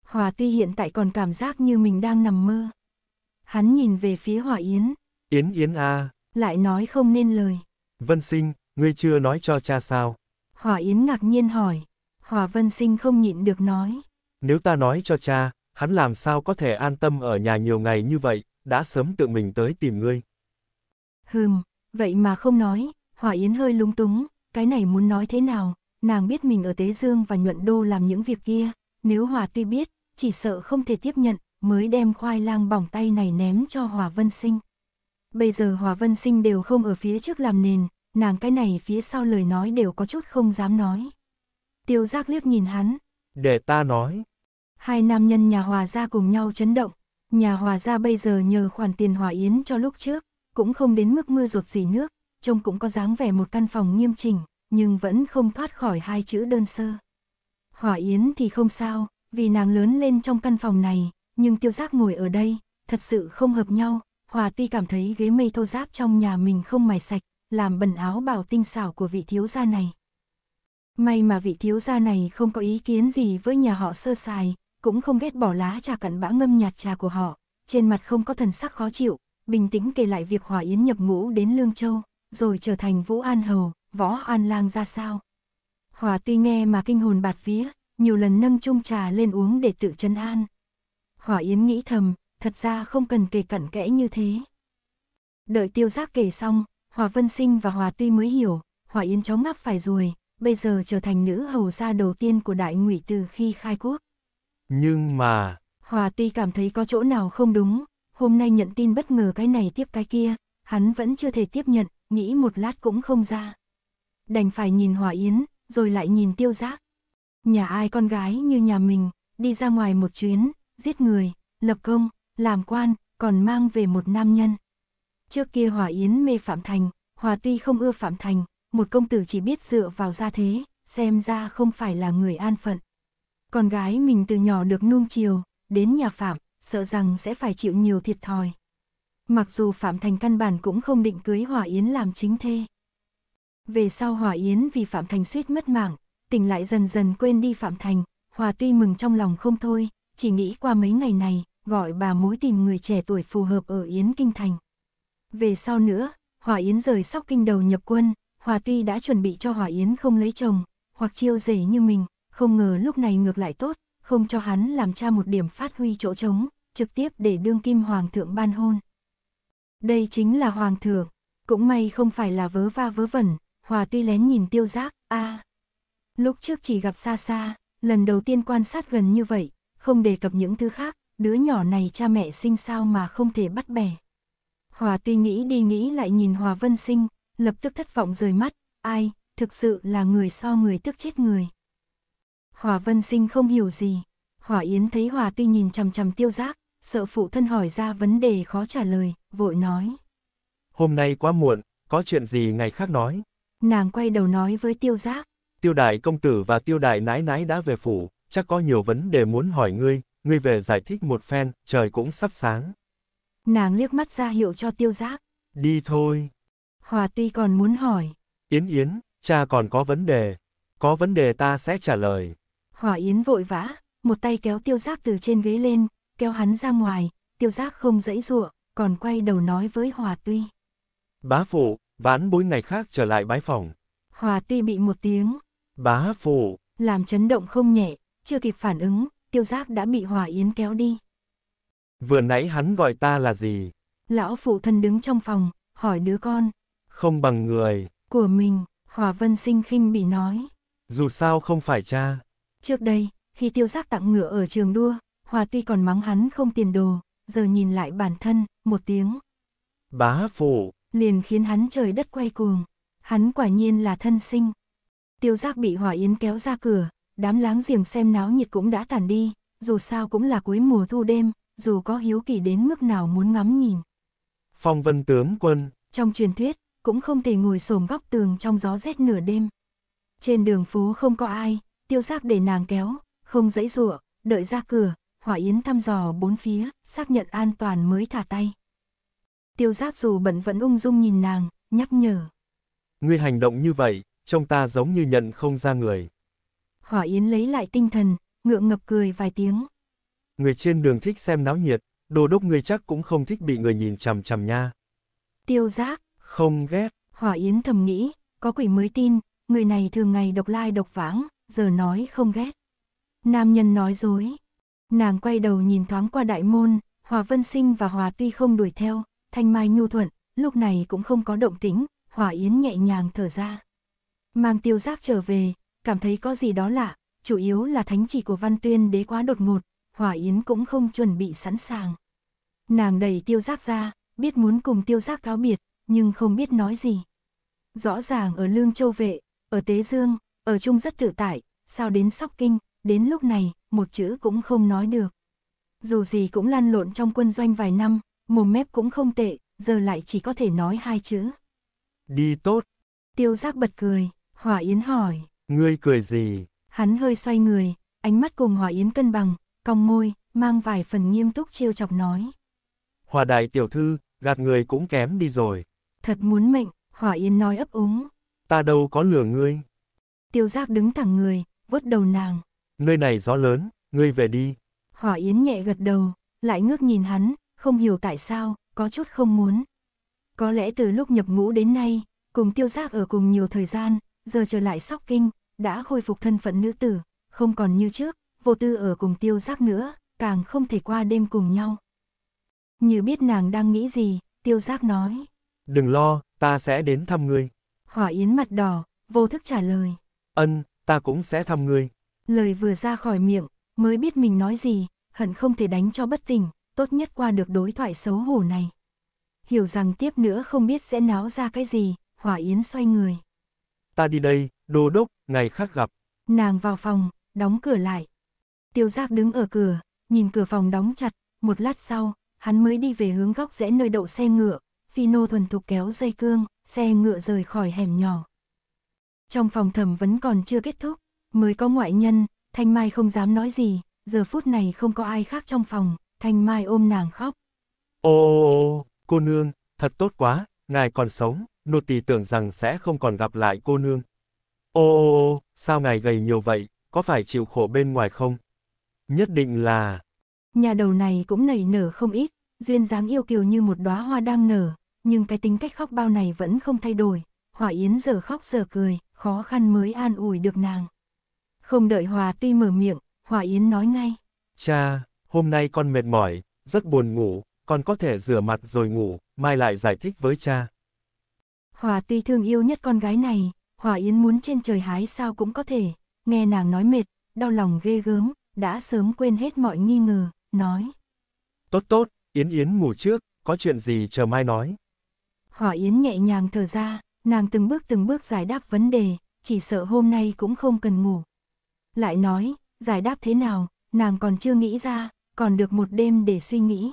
[SPEAKER 1] Hòa tuy hiện tại còn cảm giác như mình đang nằm mơ. Hắn nhìn về phía Hòa Yến.
[SPEAKER 2] Yến Yến à.
[SPEAKER 1] Lại nói không nên lời.
[SPEAKER 2] Vân Sinh, ngươi chưa nói cho cha sao?
[SPEAKER 1] Hòa Yến ngạc nhiên hỏi. Hòa Vân Sinh không nhịn được nói.
[SPEAKER 2] Nếu ta nói cho cha, hắn làm sao có thể an tâm ở nhà nhiều ngày như vậy, đã sớm tự mình tới tìm ngươi.
[SPEAKER 1] Hừm, vậy mà không nói, Hòa Yến hơi lung túng, cái này muốn nói thế nào, nàng biết mình ở Tế Dương và Nhuận Đô làm những việc kia, nếu Hòa tuy biết, chỉ sợ không thể tiếp nhận, mới đem khoai lang bỏng tay này ném cho Hòa Vân Sinh. Bây giờ Hòa Vân Sinh đều không ở phía trước làm nền, nàng cái này phía sau lời nói đều có chút không dám nói. Tiêu giác liếc nhìn hắn.
[SPEAKER 2] Để ta nói.
[SPEAKER 1] Hai nam nhân nhà hòa gia cùng nhau chấn động. Nhà hòa gia bây giờ nhờ khoản tiền hòa yến cho lúc trước, cũng không đến mức mưa ruột gì nước, trông cũng có dáng vẻ một căn phòng nghiêm chỉnh, nhưng vẫn không thoát khỏi hai chữ đơn sơ. Hỏa Yến thì không sao, vì nàng lớn lên trong căn phòng này, nhưng tiêu giác ngồi ở đây, thật sự không hợp nhau, Hòa tuy cảm thấy ghế mây thô giáp trong nhà mình không mài sạch, làm bẩn áo bào tinh xảo của vị thiếu gia này. May mà vị thiếu gia này không có ý kiến gì với nhà họ sơ sài, cũng không ghét bỏ lá trà cặn bã ngâm nhạt trà của họ, trên mặt không có thần sắc khó chịu, bình tĩnh kể lại việc Hòa Yến nhập ngũ đến Lương Châu, rồi trở thành Vũ An Hầu, Võ An Lang ra sao. Hòa tuy nghe mà kinh hồn bạt vía, nhiều lần nâng chung trà lên uống để tự chân an. Hòa Yến nghĩ thầm, thật ra không cần kể cặn kẽ như thế. Đợi tiêu giác kể xong, Hòa Vân Sinh và Hòa Tuy mới hiểu, Hòa Yến cháu ngắp phải rồi, bây giờ trở thành nữ hầu gia đầu tiên của Đại Ngụy từ khi khai quốc.
[SPEAKER 2] Nhưng mà...
[SPEAKER 1] Hòa Tuy cảm thấy có chỗ nào không đúng, hôm nay nhận tin bất ngờ cái này tiếp cái kia, hắn vẫn chưa thể tiếp nhận, nghĩ một lát cũng không ra. Đành phải nhìn Hòa Yến, rồi lại nhìn tiêu giác. Nhà ai con gái như nhà mình, đi ra ngoài một chuyến, giết người, lập công, làm quan, còn mang về một nam nhân. Trước kia Hòa Yến mê Phạm Thành, Hòa tuy không ưa Phạm Thành, một công tử chỉ biết dựa vào gia thế, xem ra không phải là người an phận. Con gái mình từ nhỏ được nuông chiều, đến nhà Phạm, sợ rằng sẽ phải chịu nhiều thiệt thòi. Mặc dù Phạm Thành căn bản cũng không định cưới Hòa Yến làm chính thê. Về sau Hòa Yến vì Phạm Thành suýt mất mạng, tỉnh lại dần dần quên đi Phạm Thành, Hòa tuy mừng trong lòng không thôi, chỉ nghĩ qua mấy ngày này, gọi bà mối tìm người trẻ tuổi phù hợp ở Yến Kinh Thành. Về sau nữa, Hòa Yến rời sóc kinh đầu nhập quân, Hòa tuy đã chuẩn bị cho Hòa Yến không lấy chồng, hoặc chiêu rể như mình, không ngờ lúc này ngược lại tốt, không cho hắn làm cha một điểm phát huy chỗ trống, trực tiếp để đương kim hoàng thượng ban hôn. Đây chính là hoàng thượng, cũng may không phải là vớ va vớ vẩn, Hòa tuy lén nhìn tiêu giác, a à. Lúc trước chỉ gặp xa xa, lần đầu tiên quan sát gần như vậy, không đề cập những thứ khác, đứa nhỏ này cha mẹ sinh sao mà không thể bắt bẻ. Hòa tuy nghĩ đi nghĩ lại nhìn Hòa Vân Sinh, lập tức thất vọng rời mắt, ai, thực sự là người so người tức chết người. Hòa Vân Sinh không hiểu gì, Hòa Yến thấy Hòa tuy nhìn chằm chằm tiêu giác, sợ phụ thân hỏi ra vấn đề khó trả lời, vội nói.
[SPEAKER 2] Hôm nay quá muộn, có chuyện gì ngày khác nói.
[SPEAKER 1] Nàng quay đầu nói với tiêu giác.
[SPEAKER 2] Tiêu đại công tử và tiêu đại nái nái đã về phủ, chắc có nhiều vấn đề muốn hỏi ngươi, ngươi về giải thích một phen, trời cũng sắp sáng.
[SPEAKER 1] Nàng liếc mắt ra hiệu cho tiêu giác.
[SPEAKER 2] Đi thôi.
[SPEAKER 1] Hòa tuy còn muốn hỏi.
[SPEAKER 2] Yến Yến, cha còn có vấn đề. Có vấn đề ta sẽ trả lời.
[SPEAKER 1] Hòa Yến vội vã, một tay kéo tiêu giác từ trên ghế lên, kéo hắn ra ngoài. Tiêu giác không dãy ruộng, còn quay đầu nói với Hòa tuy.
[SPEAKER 2] Bá phụ, vãn bối ngày khác trở lại bái phòng.
[SPEAKER 1] Hòa tuy bị một tiếng.
[SPEAKER 2] Bá phụ.
[SPEAKER 1] Làm chấn động không nhẹ, chưa kịp phản ứng, tiêu giác đã bị Hòa Yến kéo đi.
[SPEAKER 2] Vừa nãy hắn gọi ta là gì?
[SPEAKER 1] Lão phụ thân đứng trong phòng, hỏi đứa con.
[SPEAKER 2] Không bằng người.
[SPEAKER 1] Của mình, Hòa Vân sinh khinh bị nói.
[SPEAKER 2] Dù sao không phải cha.
[SPEAKER 1] Trước đây, khi tiêu giác tặng ngựa ở trường đua, Hòa tuy còn mắng hắn không tiền đồ, giờ nhìn lại bản thân, một tiếng.
[SPEAKER 2] Bá phụ.
[SPEAKER 1] Liền khiến hắn trời đất quay cuồng. Hắn quả nhiên là thân sinh. Tiêu giác bị Hòa Yến kéo ra cửa, đám láng giềng xem náo nhiệt cũng đã tàn đi, dù sao cũng là cuối mùa thu đêm, dù có hiếu kỳ đến mức nào muốn ngắm nhìn.
[SPEAKER 2] Phong vân tướng quân.
[SPEAKER 1] Trong truyền thuyết, cũng không thể ngồi xổm góc tường trong gió rét nửa đêm. Trên đường phố không có ai, tiêu giác để nàng kéo, không dãy rụa, đợi ra cửa, hỏa yến thăm dò bốn phía, xác nhận an toàn mới thả tay. Tiêu giác dù bận vẫn ung dung nhìn nàng, nhắc nhở.
[SPEAKER 2] Ngươi hành động như vậy, trông ta giống như nhận không ra người.
[SPEAKER 1] Hỏa yến lấy lại tinh thần, ngượng ngập cười vài tiếng
[SPEAKER 2] người trên đường thích xem náo nhiệt, đồ đốc người chắc cũng không thích bị người nhìn chằm chằm nha. Tiêu giác. Không ghét.
[SPEAKER 1] Hỏa Yến thầm nghĩ, có quỷ mới tin, người này thường ngày độc lai độc vãng, giờ nói không ghét. Nam nhân nói dối. Nàng quay đầu nhìn thoáng qua đại môn, Hòa Vân Sinh và Hòa Tuy không đuổi theo, Thanh Mai nhu thuận, lúc này cũng không có động tính, Hòa Yến nhẹ nhàng thở ra. Mang tiêu giác trở về, cảm thấy có gì đó lạ, chủ yếu là thánh chỉ của Văn Tuyên đế quá đột ngột, Hòa Yến cũng không chuẩn bị sẵn sàng. Nàng đẩy tiêu giác ra, biết muốn cùng tiêu giác cáo biệt, nhưng không biết nói gì. Rõ ràng ở Lương Châu Vệ, ở Tế Dương, ở Trung rất tự tại, sao đến Sóc Kinh, đến lúc này, một chữ cũng không nói được. Dù gì cũng lăn lộn trong quân doanh vài năm, mồm mép cũng không tệ, giờ lại chỉ có thể nói hai chữ. Đi tốt. Tiêu giác bật cười, Hòa Yến hỏi.
[SPEAKER 2] Ngươi cười gì?
[SPEAKER 1] Hắn hơi xoay người, ánh mắt cùng Hòa Yến cân bằng, cong môi, mang vài phần nghiêm túc trêu chọc nói.
[SPEAKER 2] Hòa đại tiểu thư, gạt người cũng kém đi rồi.
[SPEAKER 1] Thật muốn mệnh, Hòa Yến nói ấp úng.
[SPEAKER 2] Ta đâu có lừa ngươi.
[SPEAKER 1] Tiêu Giác đứng thẳng người, vuốt đầu nàng.
[SPEAKER 2] Nơi này gió lớn, ngươi về đi.
[SPEAKER 1] Hòa Yến nhẹ gật đầu, lại ngước nhìn hắn, không hiểu tại sao, có chút không muốn. Có lẽ từ lúc nhập ngũ đến nay, cùng tiêu giác ở cùng nhiều thời gian, giờ trở lại sóc kinh, đã khôi phục thân phận nữ tử, không còn như trước, vô tư ở cùng tiêu giác nữa, càng không thể qua đêm cùng nhau. Như biết nàng đang nghĩ gì, tiêu giác nói.
[SPEAKER 2] Đừng lo, ta sẽ đến thăm ngươi.
[SPEAKER 1] Hỏa Yến mặt đỏ, vô thức trả lời.
[SPEAKER 2] Ân, ta cũng sẽ thăm ngươi.
[SPEAKER 1] Lời vừa ra khỏi miệng, mới biết mình nói gì, hận không thể đánh cho bất tình tốt nhất qua được đối thoại xấu hổ này. Hiểu rằng tiếp nữa không biết sẽ náo ra cái gì, Hỏa Yến xoay người.
[SPEAKER 2] Ta đi đây, đồ đốc, ngày khác gặp.
[SPEAKER 1] Nàng vào phòng, đóng cửa lại, Tiêu Giác đứng ở cửa, nhìn cửa phòng đóng chặt, một lát sau, hắn mới đi về hướng góc rẽ nơi đậu xe ngựa, Phino thuần thục kéo dây cương, xe ngựa rời khỏi hẻm nhỏ. Trong phòng thẩm vấn còn chưa kết thúc, mới có ngoại nhân, Thanh Mai không dám nói gì, giờ phút này không có ai khác trong phòng, Thanh Mai ôm nàng khóc.
[SPEAKER 2] Ô ô ô, cô nương, thật tốt quá, ngài còn sống, nô tỳ tưởng rằng sẽ không còn gặp lại cô nương. Ô ô ô, sao ngài gầy nhiều vậy, có phải chịu khổ bên ngoài không? Nhất định là...
[SPEAKER 1] Nhà đầu này cũng nảy nở không ít, duyên dáng yêu kiều như một đóa hoa đang nở, nhưng cái tính cách khóc bao này vẫn không thay đổi. Hòa Yến giờ khóc giờ cười, khó khăn mới an ủi được nàng. Không đợi Hòa tuy mở miệng, Hòa Yến nói ngay.
[SPEAKER 2] Cha, hôm nay con mệt mỏi, rất buồn ngủ, con có thể rửa mặt rồi ngủ, mai lại giải thích với cha.
[SPEAKER 1] Hòa tuy thương yêu nhất con gái này, Hòa Yến muốn trên trời hái sao cũng có thể, nghe nàng nói mệt, đau lòng ghê gớm, đã sớm quên hết mọi nghi ngờ, nói.
[SPEAKER 2] Tốt tốt, Yến Yến ngủ trước, có chuyện gì chờ mai nói.
[SPEAKER 1] Hỏa Yến nhẹ nhàng thở ra, nàng từng bước từng bước giải đáp vấn đề, chỉ sợ hôm nay cũng không cần ngủ. Lại nói, giải đáp thế nào, nàng còn chưa nghĩ ra, còn được một đêm để suy nghĩ.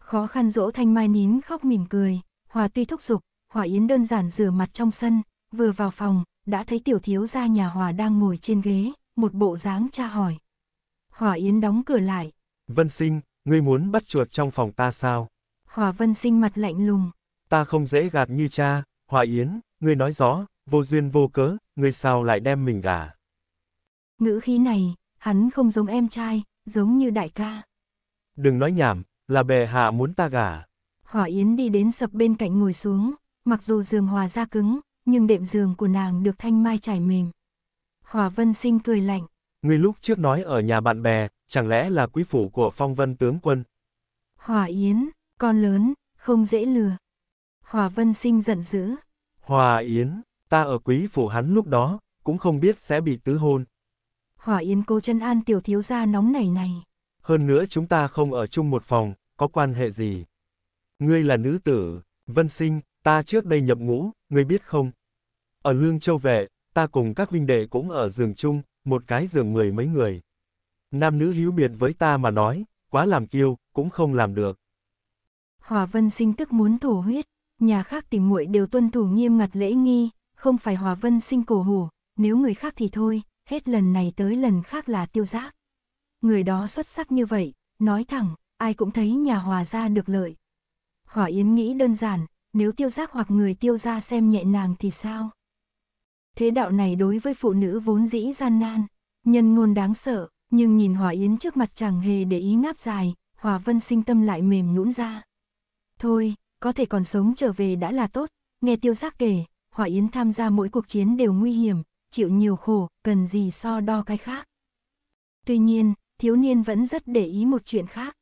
[SPEAKER 1] Khó khăn dỗ thanh mai nín khóc mỉm cười, Hòa tuy thúc giục, Hòa Yến đơn giản rửa mặt trong sân, vừa vào phòng, đã thấy tiểu thiếu gia nhà Hòa đang ngồi trên ghế, một bộ dáng tra hỏi. Hòa Yến đóng cửa lại.
[SPEAKER 2] Vân Sinh, ngươi muốn bắt chuột trong phòng ta sao?
[SPEAKER 1] Hòa Vân Sinh mặt lạnh lùng.
[SPEAKER 2] Ta không dễ gạt như cha, Hòa Yến, ngươi nói rõ, vô duyên vô cớ, ngươi sao lại đem mình gả?
[SPEAKER 1] Ngữ khí này, hắn không giống em trai, giống như đại ca.
[SPEAKER 2] Đừng nói nhảm, là bè hạ muốn ta gả.
[SPEAKER 1] Hòa Yến đi đến sập bên cạnh ngồi xuống, mặc dù giường hòa ra cứng, nhưng đệm giường của nàng được thanh mai trải mềm. Hòa Vân Sinh cười lạnh.
[SPEAKER 2] Ngươi lúc trước nói ở nhà bạn bè, chẳng lẽ là quý phủ của phong vân tướng quân?
[SPEAKER 1] Hòa Yến, con lớn, không dễ lừa. Hòa Vân Sinh giận dữ.
[SPEAKER 2] Hòa Yến, ta ở quý phủ hắn lúc đó, cũng không biết sẽ bị tứ hôn.
[SPEAKER 1] Hòa Yến cô chân an tiểu thiếu gia nóng nảy này.
[SPEAKER 2] Hơn nữa chúng ta không ở chung một phòng, có quan hệ gì? Ngươi là nữ tử, Vân Sinh, ta trước đây nhập ngũ, ngươi biết không? Ở Lương Châu Vệ, ta cùng các huynh đệ cũng ở giường chung, một cái giường người mấy người. Nam nữ hữu biệt với ta mà nói, quá làm kiêu, cũng không làm được.
[SPEAKER 1] Hòa Vân Sinh tức muốn thổ huyết, nhà khác tìm muội đều tuân thủ nghiêm ngặt lễ nghi, không phải Hòa Vân Sinh cổ hủ, nếu người khác thì thôi, hết lần này tới lần khác là tiêu giác. Người đó xuất sắc như vậy, nói thẳng, ai cũng thấy nhà Hòa gia được lợi. Hòa Yến nghĩ đơn giản, nếu tiêu giác hoặc người tiêu gia xem nhẹ nàng thì sao? thế đạo này đối với phụ nữ vốn dĩ gian nan, nhân ngôn đáng sợ, nhưng nhìn Hòa Yến trước mặt chẳng hề để ý ngáp dài, Hòa Vân sinh tâm lại mềm nhũn ra. Thôi, có thể còn sống trở về đã là tốt, nghe tiêu giác kể, Hòa Yến tham gia mỗi cuộc chiến đều nguy hiểm, chịu nhiều khổ, cần gì so đo cái khác. Tuy nhiên, thiếu niên vẫn rất để ý một chuyện khác.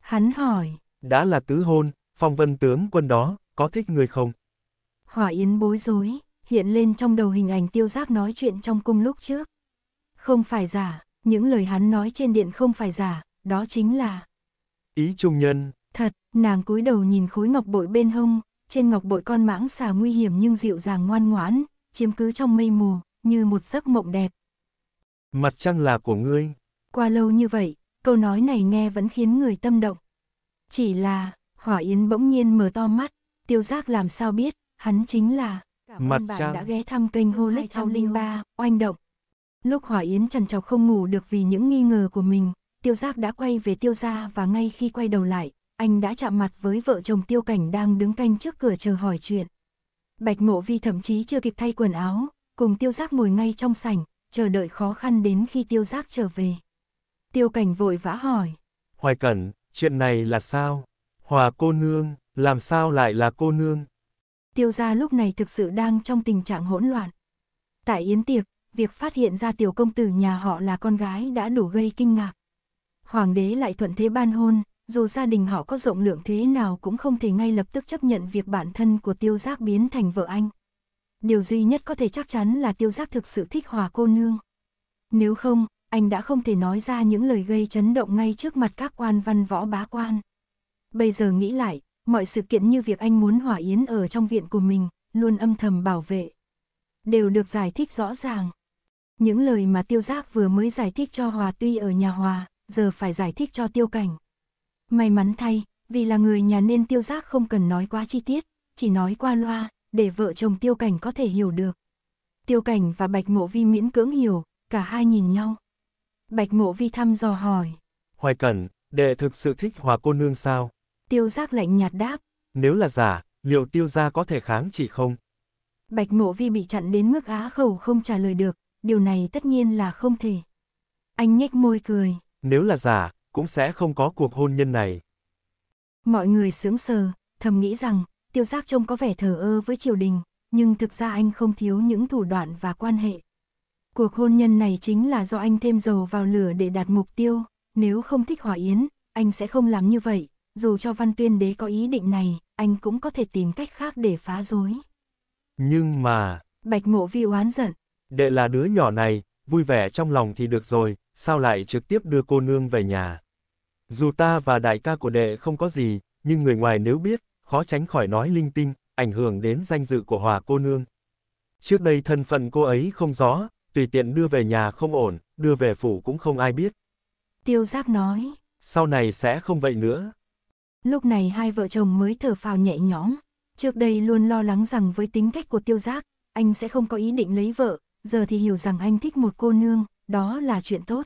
[SPEAKER 1] Hắn hỏi,
[SPEAKER 2] đã là tứ hôn, phong vân tướng quân đó, có thích người không?
[SPEAKER 1] Hòa Yến bối rối, hiện lên trong đầu hình ảnh tiêu giác nói chuyện trong cung lúc trước. Không phải giả, những lời hắn nói trên điện không phải giả, đó chính là...
[SPEAKER 2] Ý trung nhân.
[SPEAKER 1] Thật, nàng cúi đầu nhìn khối ngọc bội bên hông, trên ngọc bội con mãng xà nguy hiểm nhưng dịu dàng ngoan ngoãn, chiếm cứ trong mây mù, như một giấc mộng đẹp.
[SPEAKER 2] Mặt trăng là của ngươi.
[SPEAKER 1] Qua lâu như vậy, câu nói này nghe vẫn khiến người tâm động. Chỉ là, Hỏa Yến bỗng nhiên mở to mắt, tiêu giác làm sao biết, hắn chính là
[SPEAKER 2] cả Mặt bạn trăng. đã
[SPEAKER 1] ghé thăm kênh Holic 203, oanh động. Lúc Hỏa Yến trần trọc không ngủ được vì những nghi ngờ của mình, Tiêu Giác đã quay về Tiêu Gia và ngay khi quay đầu lại, anh đã chạm mặt với vợ chồng Tiêu Cảnh đang đứng canh trước cửa chờ hỏi chuyện. Bạch Mộ Vi thậm chí chưa kịp thay quần áo, cùng Tiêu Giác ngồi ngay trong sảnh, chờ đợi khó khăn đến khi Tiêu Giác trở về. Tiêu Cảnh vội vã hỏi.
[SPEAKER 2] Hoài Cẩn, chuyện này là sao? Hòa cô nương, làm sao lại là cô nương?
[SPEAKER 1] tiêu gia lúc này thực sự đang trong tình trạng hỗn loạn. Tại yến tiệc, việc phát hiện ra tiểu công tử nhà họ là con gái đã đủ gây kinh ngạc. Hoàng đế lại thuận thế ban hôn, dù gia đình họ có rộng lượng thế nào cũng không thể ngay lập tức chấp nhận việc bản thân của tiêu giác biến thành vợ anh. Điều duy nhất có thể chắc chắn là tiêu giác thực sự thích hòa cô nương. Nếu không, anh đã không thể nói ra những lời gây chấn động ngay trước mặt các quan văn võ bá quan. Bây giờ nghĩ lại, mọi sự kiện như việc anh muốn hỏa yến ở trong viện của mình, luôn âm thầm bảo vệ. Đều được giải thích rõ ràng. Những lời mà tiêu giác vừa mới giải thích cho Hòa tuy ở nhà Hòa, giờ phải giải thích cho tiêu cảnh. May mắn thay, vì là người nhà nên tiêu giác không cần nói quá chi tiết, chỉ nói qua loa, để vợ chồng tiêu cảnh có thể hiểu được. Tiêu cảnh và Bạch Mộ Vi miễn cưỡng hiểu, cả hai nhìn nhau. Bạch Mộ Vi thăm dò hỏi.
[SPEAKER 2] Hoài Cẩn, đệ thực sự thích Hòa cô nương sao?
[SPEAKER 1] Tiêu giác lạnh nhạt đáp.
[SPEAKER 2] Nếu là giả, liệu tiêu gia có thể kháng chỉ không?
[SPEAKER 1] Bạch mộ vi bị chặn đến mức á khẩu không trả lời được, điều này tất nhiên là không thể. Anh nhếch môi cười.
[SPEAKER 2] Nếu là giả, cũng sẽ không có cuộc hôn nhân này.
[SPEAKER 1] Mọi người sướng sờ, thầm nghĩ rằng, tiêu giác trông có vẻ thờ ơ với triều đình, nhưng thực ra anh không thiếu những thủ đoạn và quan hệ. Cuộc hôn nhân này chính là do anh thêm dầu vào lửa để đạt mục tiêu, nếu không thích hỏa yến, anh sẽ không làm như vậy, dù cho Văn Tuyên Đế có ý định này, anh cũng có thể tìm cách khác để phá rối.
[SPEAKER 2] Nhưng mà...
[SPEAKER 1] Bạch Mộ Vi oán giận.
[SPEAKER 2] Đệ là đứa nhỏ này, vui vẻ trong lòng thì được rồi, sao lại trực tiếp đưa cô nương về nhà. Dù ta và đại ca của đệ không có gì, nhưng người ngoài nếu biết, khó tránh khỏi nói linh tinh, ảnh hưởng đến danh dự của hòa cô nương. Trước đây thân phận cô ấy không rõ, tùy tiện đưa về nhà không ổn, đưa về phủ cũng không ai biết.
[SPEAKER 1] Tiêu giáp nói.
[SPEAKER 2] Sau này sẽ không vậy nữa.
[SPEAKER 1] Lúc này hai vợ chồng mới thở phào nhẹ nhõm. Trước đây luôn lo lắng rằng với tính cách của tiêu giác, anh sẽ không có ý định lấy vợ, giờ thì hiểu rằng anh thích một cô nương, đó là chuyện tốt.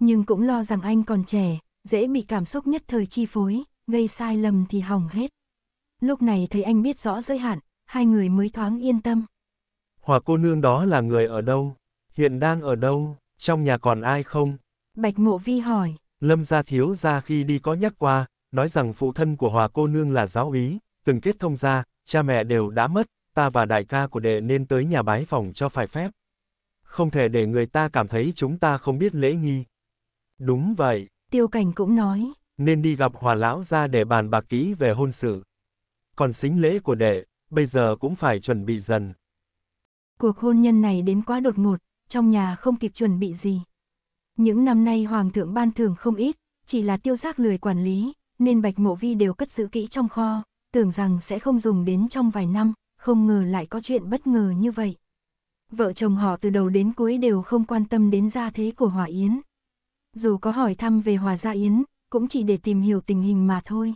[SPEAKER 1] Nhưng cũng lo rằng anh còn trẻ, dễ bị cảm xúc nhất thời chi phối, gây sai lầm thì hỏng hết. Lúc này thấy anh biết rõ giới hạn, hai người mới thoáng yên tâm.
[SPEAKER 2] Hòa cô nương đó là người ở đâu? Hiện đang ở đâu? Trong nhà còn ai không?
[SPEAKER 1] Bạch mộ vi hỏi.
[SPEAKER 2] Lâm gia thiếu gia khi đi có nhắc qua, nói rằng phụ thân của Hòa cô nương là giáo úy, từng kết thông gia, cha mẹ đều đã mất, ta và đại ca của đệ nên tới nhà bái phòng cho phải phép. Không thể để người ta cảm thấy chúng ta không biết lễ nghi. Đúng vậy.
[SPEAKER 1] Tiêu Cảnh cũng nói.
[SPEAKER 2] Nên đi gặp Hòa lão ra để bàn bạc kỹ về hôn sự. Còn xính lễ của đệ, bây giờ cũng phải chuẩn bị dần.
[SPEAKER 1] Cuộc hôn nhân này đến quá đột ngột, trong nhà không kịp chuẩn bị gì. Những năm nay hoàng thượng ban thưởng không ít, chỉ là tiêu giác lười quản lý, nên Bạch Mộ Vi đều cất giữ kỹ trong kho, tưởng rằng sẽ không dùng đến trong vài năm, không ngờ lại có chuyện bất ngờ như vậy. Vợ chồng họ từ đầu đến cuối đều không quan tâm đến gia thế của Hòa Yến. Dù có hỏi thăm về Hòa Gia Yến, cũng chỉ để tìm hiểu tình hình mà thôi.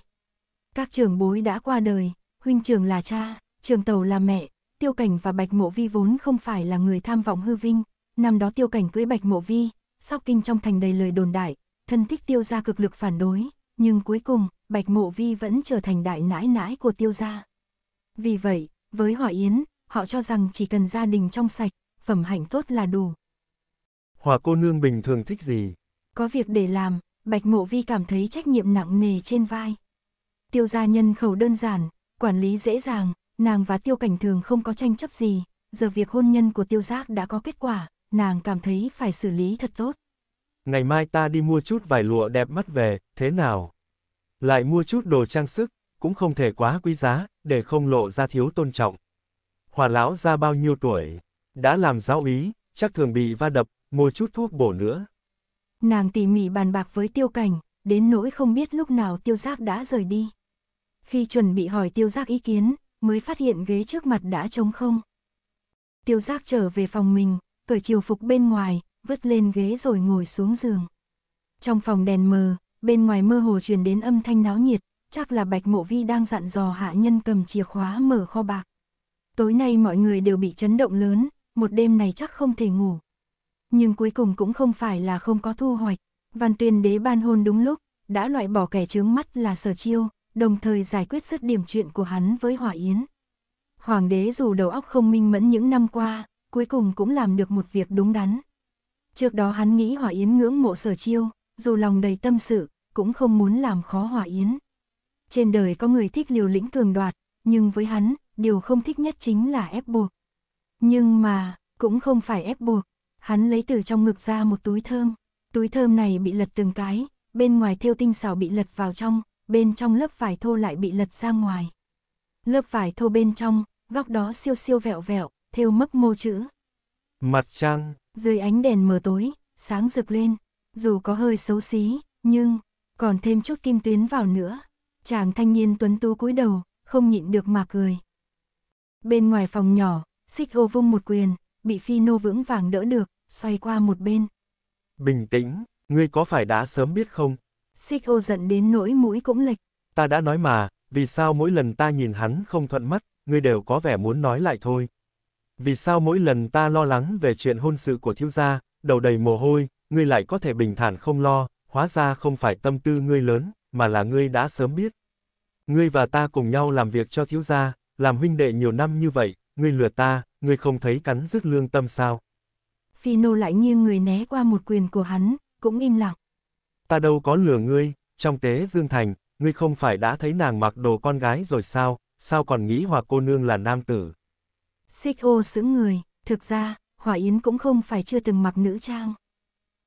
[SPEAKER 1] Các trưởng bối đã qua đời, huynh trưởng là cha, trường tàu là mẹ, tiêu cảnh và bạch mộ vi vốn không phải là người tham vọng hư vinh. Năm đó tiêu cảnh cưới bạch mộ vi, sóc kinh trong thành đầy lời đồn đại, thân thích tiêu gia cực lực phản đối, nhưng cuối cùng, Bạch Mộ Vi vẫn trở thành đại nãi nãi của tiêu gia. Vì vậy, với Hòa Yến, họ cho rằng chỉ cần gia đình trong sạch, phẩm hạnh tốt là đủ.
[SPEAKER 2] Hòa cô nương bình thường thích gì?
[SPEAKER 1] Có việc để làm, Bạch Mộ Vi cảm thấy trách nhiệm nặng nề trên vai. Tiêu gia nhân khẩu đơn giản, quản lý dễ dàng, nàng và tiêu cảnh thường không có tranh chấp gì, giờ việc hôn nhân của tiêu giác đã có kết quả, nàng cảm thấy phải xử lý thật tốt
[SPEAKER 2] ngày mai ta đi mua chút vải lụa đẹp mắt về, thế nào? Lại mua chút đồ trang sức, cũng không thể quá quý giá, để không lộ ra thiếu tôn trọng. Hòa lão ra bao nhiêu tuổi, đã làm giáo ý, chắc thường bị va đập, mua chút thuốc bổ nữa.
[SPEAKER 1] Nàng tỉ mỉ bàn bạc với tiêu cảnh, đến nỗi không biết lúc nào tiêu giác đã rời đi. Khi chuẩn bị hỏi tiêu giác ý kiến, mới phát hiện ghế trước mặt đã trống không. Tiêu giác trở về phòng mình, cởi chiều phục bên ngoài, vứt lên ghế rồi ngồi xuống giường. Trong phòng đèn mờ, bên ngoài mơ hồ truyền đến âm thanh náo nhiệt, chắc là Bạch Mộ Vi đang dặn dò hạ nhân cầm chìa khóa mở kho bạc. Tối nay mọi người đều bị chấn động lớn, một đêm này chắc không thể ngủ. Nhưng cuối cùng cũng không phải là không có thu hoạch, Văn Tuyên Đế ban hôn đúng lúc, đã loại bỏ kẻ chướng mắt là Sở Chiêu, đồng thời giải quyết dứt điểm chuyện của hắn với Hỏa Yến. Hoàng đế dù đầu óc không minh mẫn những năm qua, cuối cùng cũng làm được một việc đúng đắn. Trước đó hắn nghĩ Hỏa Yến ngưỡng mộ sở chiêu, dù lòng đầy tâm sự, cũng không muốn làm khó Hỏa Yến. Trên đời có người thích liều lĩnh cường đoạt, nhưng với hắn, điều không thích nhất chính là ép buộc. Nhưng mà, cũng không phải ép buộc, hắn lấy từ trong ngực ra một túi thơm. Túi thơm này bị lật từng cái, bên ngoài thêu tinh xảo bị lật vào trong, bên trong lớp vải thô lại bị lật ra ngoài. Lớp vải thô bên trong, góc đó siêu siêu vẹo vẹo, thêu mấp mô chữ.
[SPEAKER 2] Mặt trăng,
[SPEAKER 1] dưới ánh đèn mờ tối, sáng rực lên, dù có hơi xấu xí, nhưng còn thêm chút kim tuyến vào nữa. Chàng thanh niên tuấn tú cúi đầu, không nhịn được mà cười. Bên ngoài phòng nhỏ, xích ô vung một quyền, bị phi nô vững vàng đỡ được, xoay qua một bên.
[SPEAKER 2] Bình tĩnh, ngươi có phải đã sớm biết không?
[SPEAKER 1] Xích ô giận đến nỗi mũi cũng lệch.
[SPEAKER 2] Ta đã nói mà, vì sao mỗi lần ta nhìn hắn không thuận mắt, ngươi đều có vẻ muốn nói lại thôi vì sao mỗi lần ta lo lắng về chuyện hôn sự của thiếu gia, đầu đầy mồ hôi, ngươi lại có thể bình thản không lo, hóa ra không phải tâm tư ngươi lớn, mà là ngươi đã sớm biết. Ngươi và ta cùng nhau làm việc cho thiếu gia, làm huynh đệ nhiều năm như vậy, ngươi lừa ta, ngươi không thấy cắn rứt lương tâm sao.
[SPEAKER 1] Phi nô lại nghiêng người né qua một quyền của hắn, cũng im lặng.
[SPEAKER 2] Ta đâu có lừa ngươi, trong tế Dương Thành, ngươi không phải đã thấy nàng mặc đồ con gái rồi sao, sao còn nghĩ hòa cô nương là nam tử.
[SPEAKER 1] Xích ô sững người, thực ra, Hỏa Yến cũng không phải chưa từng mặc nữ trang.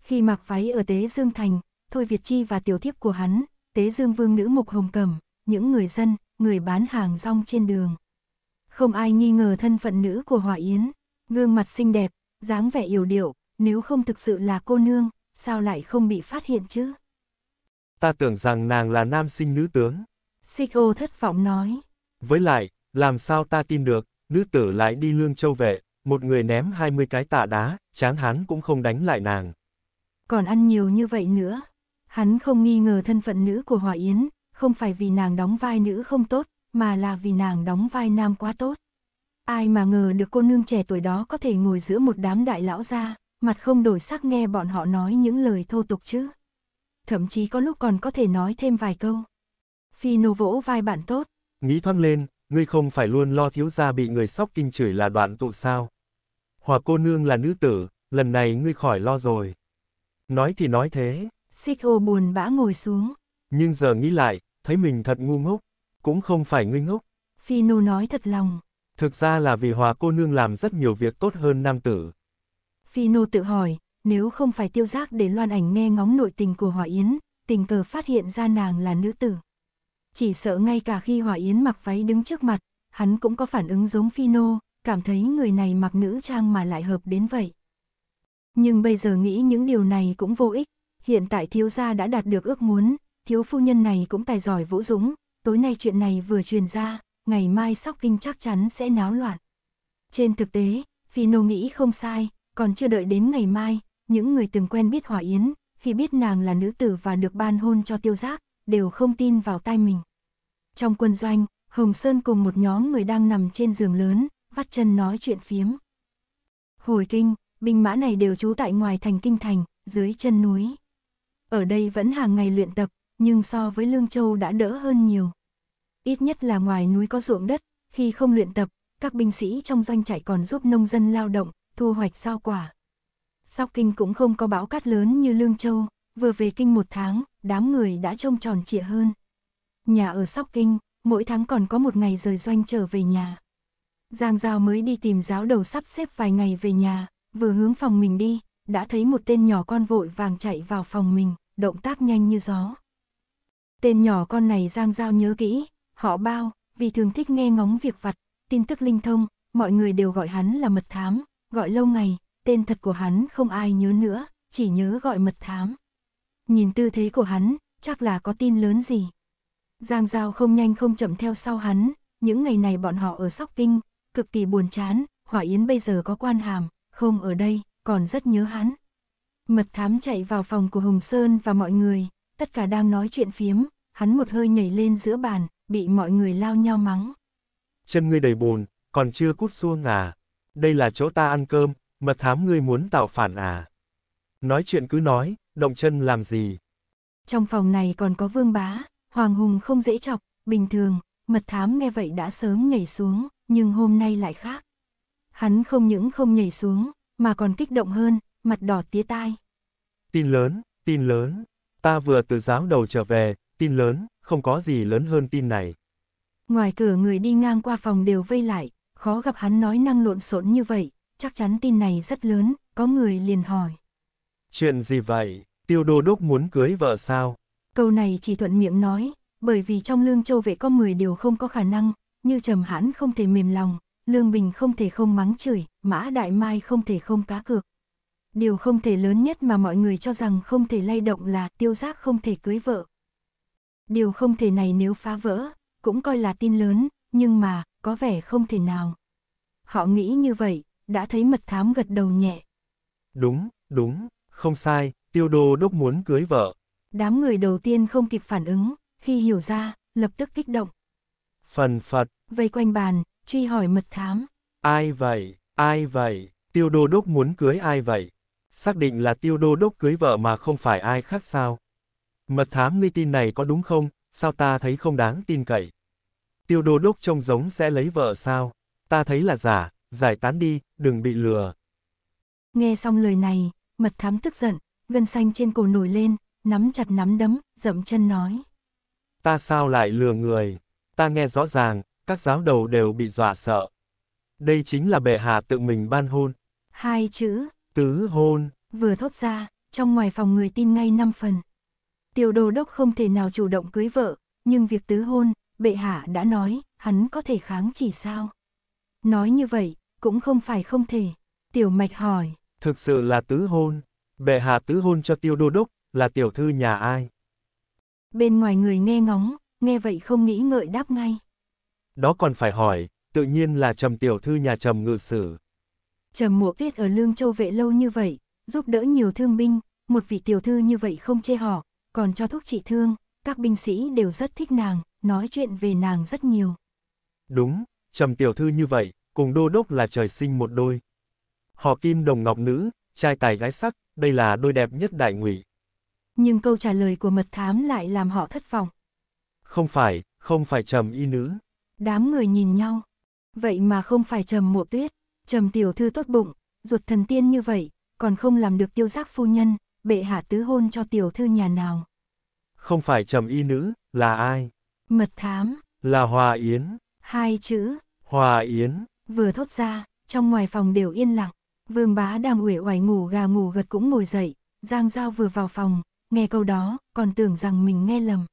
[SPEAKER 1] Khi mặc váy ở Tế Dương Thành, Thôi Việt Chi và tiểu thiếp của hắn, Tế Dương Vương nữ Mục Hồng Cẩm, những người dân, người bán hàng rong trên đường. Không ai nghi ngờ thân phận nữ của Hỏa Yến, gương mặt xinh đẹp, dáng vẻ yểu điệu, nếu không thực sự là cô nương, sao lại không bị phát hiện chứ?
[SPEAKER 2] Ta tưởng rằng nàng là nam sinh nữ tướng.
[SPEAKER 1] Xích ô thất vọng nói.
[SPEAKER 2] Với lại, làm sao ta tin được? nữ tử lại đi lương châu vệ, một người ném 20 cái tạ đá, chán hắn cũng không đánh lại nàng.
[SPEAKER 1] Còn ăn nhiều như vậy nữa, hắn không nghi ngờ thân phận nữ của Hòa Yến, không phải vì nàng đóng vai nữ không tốt, mà là vì nàng đóng vai nam quá tốt. Ai mà ngờ được cô nương trẻ tuổi đó có thể ngồi giữa một đám đại lão gia, mặt không đổi sắc nghe bọn họ nói những lời thô tục chứ. Thậm chí có lúc còn có thể nói thêm vài câu. Phi nô vỗ vai bạn tốt.
[SPEAKER 2] Nghĩ thoáng lên, ngươi không phải luôn lo thiếu gia bị người sóc kinh chửi là đoạn tụ sao? Hòa cô nương là nữ tử, lần này ngươi khỏi lo rồi. Nói thì nói thế.
[SPEAKER 1] Xích ô buồn bã ngồi xuống.
[SPEAKER 2] Nhưng giờ nghĩ lại, thấy mình thật ngu ngốc, cũng không phải ngươi ngốc.
[SPEAKER 1] Phi Nô nói thật lòng.
[SPEAKER 2] Thực ra là vì hòa cô nương làm rất nhiều việc tốt hơn nam tử.
[SPEAKER 1] Phi Nô tự hỏi, nếu không phải tiêu giác để loan ảnh nghe ngóng nội tình của Hòa Yến, tình cờ phát hiện ra nàng là nữ tử chỉ sợ ngay cả khi Hòa Yến mặc váy đứng trước mặt, hắn cũng có phản ứng giống Phi Nô, cảm thấy người này mặc nữ trang mà lại hợp đến vậy. Nhưng bây giờ nghĩ những điều này cũng vô ích, hiện tại thiếu gia đã đạt được ước muốn, thiếu phu nhân này cũng tài giỏi vũ dũng, tối nay chuyện này vừa truyền ra, ngày mai sóc kinh chắc chắn sẽ náo loạn. Trên thực tế, Phi Nô nghĩ không sai, còn chưa đợi đến ngày mai, những người từng quen biết Hỏa Yến, khi biết nàng là nữ tử và được ban hôn cho tiêu giác, đều không tin vào tai mình. Trong quân doanh, Hồng Sơn cùng một nhóm người đang nằm trên giường lớn, vắt chân nói chuyện phiếm. Hồi kinh, binh mã này đều trú tại ngoài thành kinh thành, dưới chân núi. Ở đây vẫn hàng ngày luyện tập, nhưng so với Lương Châu đã đỡ hơn nhiều. Ít nhất là ngoài núi có ruộng đất, khi không luyện tập, các binh sĩ trong doanh trại còn giúp nông dân lao động, thu hoạch rau quả. Sóc Kinh cũng không có bão cát lớn như Lương Châu, vừa về Kinh một tháng, đám người đã trông tròn trịa hơn. Nhà ở Sóc Kinh, mỗi tháng còn có một ngày rời doanh trở về nhà. Giang Giao mới đi tìm giáo đầu sắp xếp vài ngày về nhà, vừa hướng phòng mình đi, đã thấy một tên nhỏ con vội vàng chạy vào phòng mình, động tác nhanh như gió. Tên nhỏ con này Giang Giao nhớ kỹ, họ bao, vì thường thích nghe ngóng việc vặt, tin tức linh thông, mọi người đều gọi hắn là mật thám, gọi lâu ngày, tên thật của hắn không ai nhớ nữa, chỉ nhớ gọi mật thám nhìn tư thế của hắn, chắc là có tin lớn gì. Giang Giao không nhanh không chậm theo sau hắn, những ngày này bọn họ ở Sóc Kinh, cực kỳ buồn chán, Hỏa Yến bây giờ có quan hàm, không ở đây, còn rất nhớ hắn. Mật thám chạy vào phòng của Hồng Sơn và mọi người, tất cả đang nói chuyện phiếm, hắn một hơi nhảy lên giữa bàn, bị mọi người lao nhau mắng.
[SPEAKER 2] Chân ngươi đầy bồn, còn chưa cút xuông à? Đây là chỗ ta ăn cơm, mật thám ngươi muốn tạo phản à? Nói chuyện cứ nói, động chân làm gì?
[SPEAKER 1] Trong phòng này còn có vương bá, Hoàng Hùng không dễ chọc, bình thường, mật thám nghe vậy đã sớm nhảy xuống, nhưng hôm nay lại khác. Hắn không những không nhảy xuống, mà còn kích động hơn, mặt đỏ tía tai.
[SPEAKER 2] Tin lớn, tin lớn, ta vừa từ giáo đầu trở về, tin lớn, không có gì lớn hơn tin này.
[SPEAKER 1] Ngoài cửa người đi ngang qua phòng đều vây lại, khó gặp hắn nói năng lộn xộn như vậy, chắc chắn tin này rất lớn, có người liền hỏi.
[SPEAKER 2] Chuyện gì vậy? Tiêu đô đốc muốn cưới vợ sao?
[SPEAKER 1] Câu này chỉ thuận miệng nói, bởi vì trong lương châu vệ có 10 điều không có khả năng, như trầm hãn không thể mềm lòng, lương bình không thể không mắng chửi, mã đại mai không thể không cá cược. Điều không thể lớn nhất mà mọi người cho rằng không thể lay động là tiêu giác không thể cưới vợ. Điều không thể này nếu phá vỡ, cũng coi là tin lớn, nhưng mà, có vẻ không thể nào. Họ nghĩ như vậy, đã thấy mật thám gật đầu nhẹ.
[SPEAKER 2] Đúng, đúng, không sai, tiêu đô đốc muốn cưới vợ.
[SPEAKER 1] Đám người đầu tiên không kịp phản ứng, khi hiểu ra, lập tức kích động.
[SPEAKER 2] Phần phật.
[SPEAKER 1] Vây quanh bàn, truy hỏi mật thám.
[SPEAKER 2] Ai vậy, ai vậy, tiêu đô đốc muốn cưới ai vậy? Xác định là tiêu đô đốc cưới vợ mà không phải ai khác sao? Mật thám nghi tin này có đúng không, sao ta thấy không đáng tin cậy? Tiêu đô đốc trông giống sẽ lấy vợ sao? Ta thấy là giả, giải tán đi, đừng bị lừa.
[SPEAKER 1] Nghe xong lời này, mật thám tức giận, gân xanh trên cổ nổi lên, nắm chặt nắm đấm, dậm chân nói.
[SPEAKER 2] Ta sao lại lừa người? Ta nghe rõ ràng, các giáo đầu đều bị dọa sợ. Đây chính là bệ hạ tự mình ban hôn.
[SPEAKER 1] Hai chữ.
[SPEAKER 2] Tứ hôn.
[SPEAKER 1] Vừa thốt ra, trong ngoài phòng người tin ngay năm phần. Tiểu đồ đốc không thể nào chủ động cưới vợ, nhưng việc tứ hôn, bệ hạ đã nói, hắn có thể kháng chỉ sao. Nói như vậy, cũng không phải không thể. Tiểu mạch hỏi,
[SPEAKER 2] Thực sự là tứ hôn. Bệ hạ tứ hôn cho tiêu đô đốc, là tiểu thư nhà ai?
[SPEAKER 1] Bên ngoài người nghe ngóng, nghe vậy không nghĩ ngợi đáp ngay.
[SPEAKER 2] Đó còn phải hỏi, tự nhiên là trầm tiểu thư nhà trầm ngự sử.
[SPEAKER 1] Trầm mộ kết ở Lương Châu vệ lâu như vậy, giúp đỡ nhiều thương binh, một vị tiểu thư như vậy không chê họ, còn cho thuốc trị thương, các binh sĩ đều rất thích nàng, nói chuyện về nàng rất nhiều.
[SPEAKER 2] Đúng, trầm tiểu thư như vậy, cùng đô đốc là trời sinh một đôi, Họ kim đồng ngọc nữ, trai tài gái sắc, đây là đôi đẹp nhất đại ngụy.
[SPEAKER 1] Nhưng câu trả lời của mật thám lại làm họ thất vọng.
[SPEAKER 2] Không phải, không phải trầm y nữ.
[SPEAKER 1] Đám người nhìn nhau. Vậy mà không phải trầm mộ tuyết, trầm tiểu thư tốt bụng, ruột thần tiên như vậy, còn không làm được tiêu giác phu nhân, bệ hạ tứ hôn cho tiểu thư nhà nào.
[SPEAKER 2] Không phải trầm y nữ, là ai?
[SPEAKER 1] Mật thám.
[SPEAKER 2] Là Hòa Yến.
[SPEAKER 1] Hai chữ.
[SPEAKER 2] Hòa Yến.
[SPEAKER 1] Vừa thốt ra, trong ngoài phòng đều yên lặng. Vương bá đang uể oải ngủ gà ngủ gật cũng ngồi dậy, Giang Giao vừa vào phòng, nghe câu đó, còn tưởng rằng mình nghe lầm.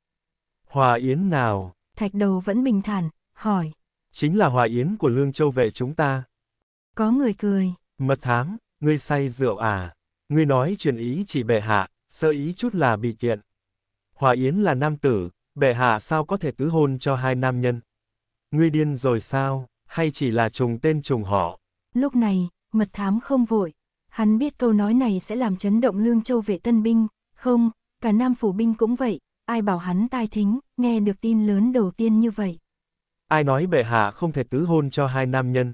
[SPEAKER 2] Hòa Yến nào?
[SPEAKER 1] Thạch đầu vẫn bình thản, hỏi.
[SPEAKER 2] Chính là Hòa Yến của Lương Châu vệ chúng ta.
[SPEAKER 1] Có người cười.
[SPEAKER 2] Mật thám, ngươi say rượu à? Ngươi nói truyền ý chỉ bệ hạ, sợ ý chút là bị kiện. Hòa Yến là nam tử, bệ hạ sao có thể tứ hôn cho hai nam nhân? Ngươi điên rồi sao, hay chỉ là trùng tên trùng họ?
[SPEAKER 1] Lúc này, mật thám không vội. Hắn biết câu nói này sẽ làm chấn động lương châu vệ tân binh, không, cả nam phủ binh cũng vậy, ai bảo hắn tai thính, nghe được tin lớn đầu tiên như vậy.
[SPEAKER 2] Ai nói bệ hạ không thể tứ hôn cho hai nam nhân.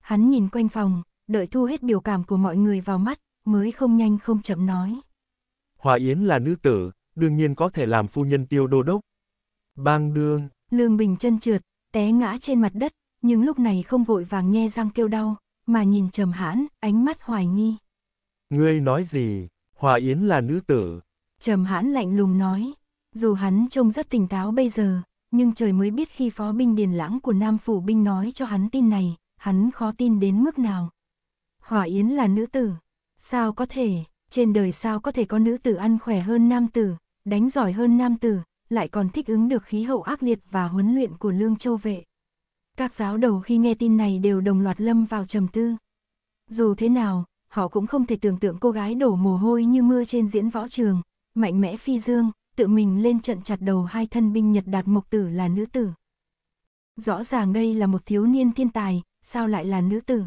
[SPEAKER 1] Hắn nhìn quanh phòng, đợi thu hết biểu cảm của mọi người vào mắt, mới không nhanh không chậm nói.
[SPEAKER 2] Hòa Yến là nữ tử, đương nhiên có thể làm phu nhân tiêu đô đốc. Bang đương.
[SPEAKER 1] Lương Bình chân trượt, té ngã trên mặt đất, nhưng lúc này không vội vàng nghe răng kêu đau, mà nhìn trầm hãn, ánh mắt hoài nghi.
[SPEAKER 2] Ngươi nói gì, Hòa Yến là nữ tử.
[SPEAKER 1] Trầm hãn lạnh lùng nói, dù hắn trông rất tỉnh táo bây giờ, nhưng trời mới biết khi phó binh điền lãng của Nam Phủ Binh nói cho hắn tin này, hắn khó tin đến mức nào. Hòa Yến là nữ tử, sao có thể, trên đời sao có thể có nữ tử ăn khỏe hơn nam tử, đánh giỏi hơn nam tử, lại còn thích ứng được khí hậu ác liệt và huấn luyện của lương châu vệ. Các giáo đầu khi nghe tin này đều đồng loạt lâm vào trầm tư. Dù thế nào, họ cũng không thể tưởng tượng cô gái đổ mồ hôi như mưa trên diễn võ trường, mạnh mẽ phi dương, tự mình lên trận chặt đầu hai thân binh Nhật Đạt mục Tử là nữ tử. Rõ ràng đây là một thiếu niên thiên tài, sao lại là nữ tử?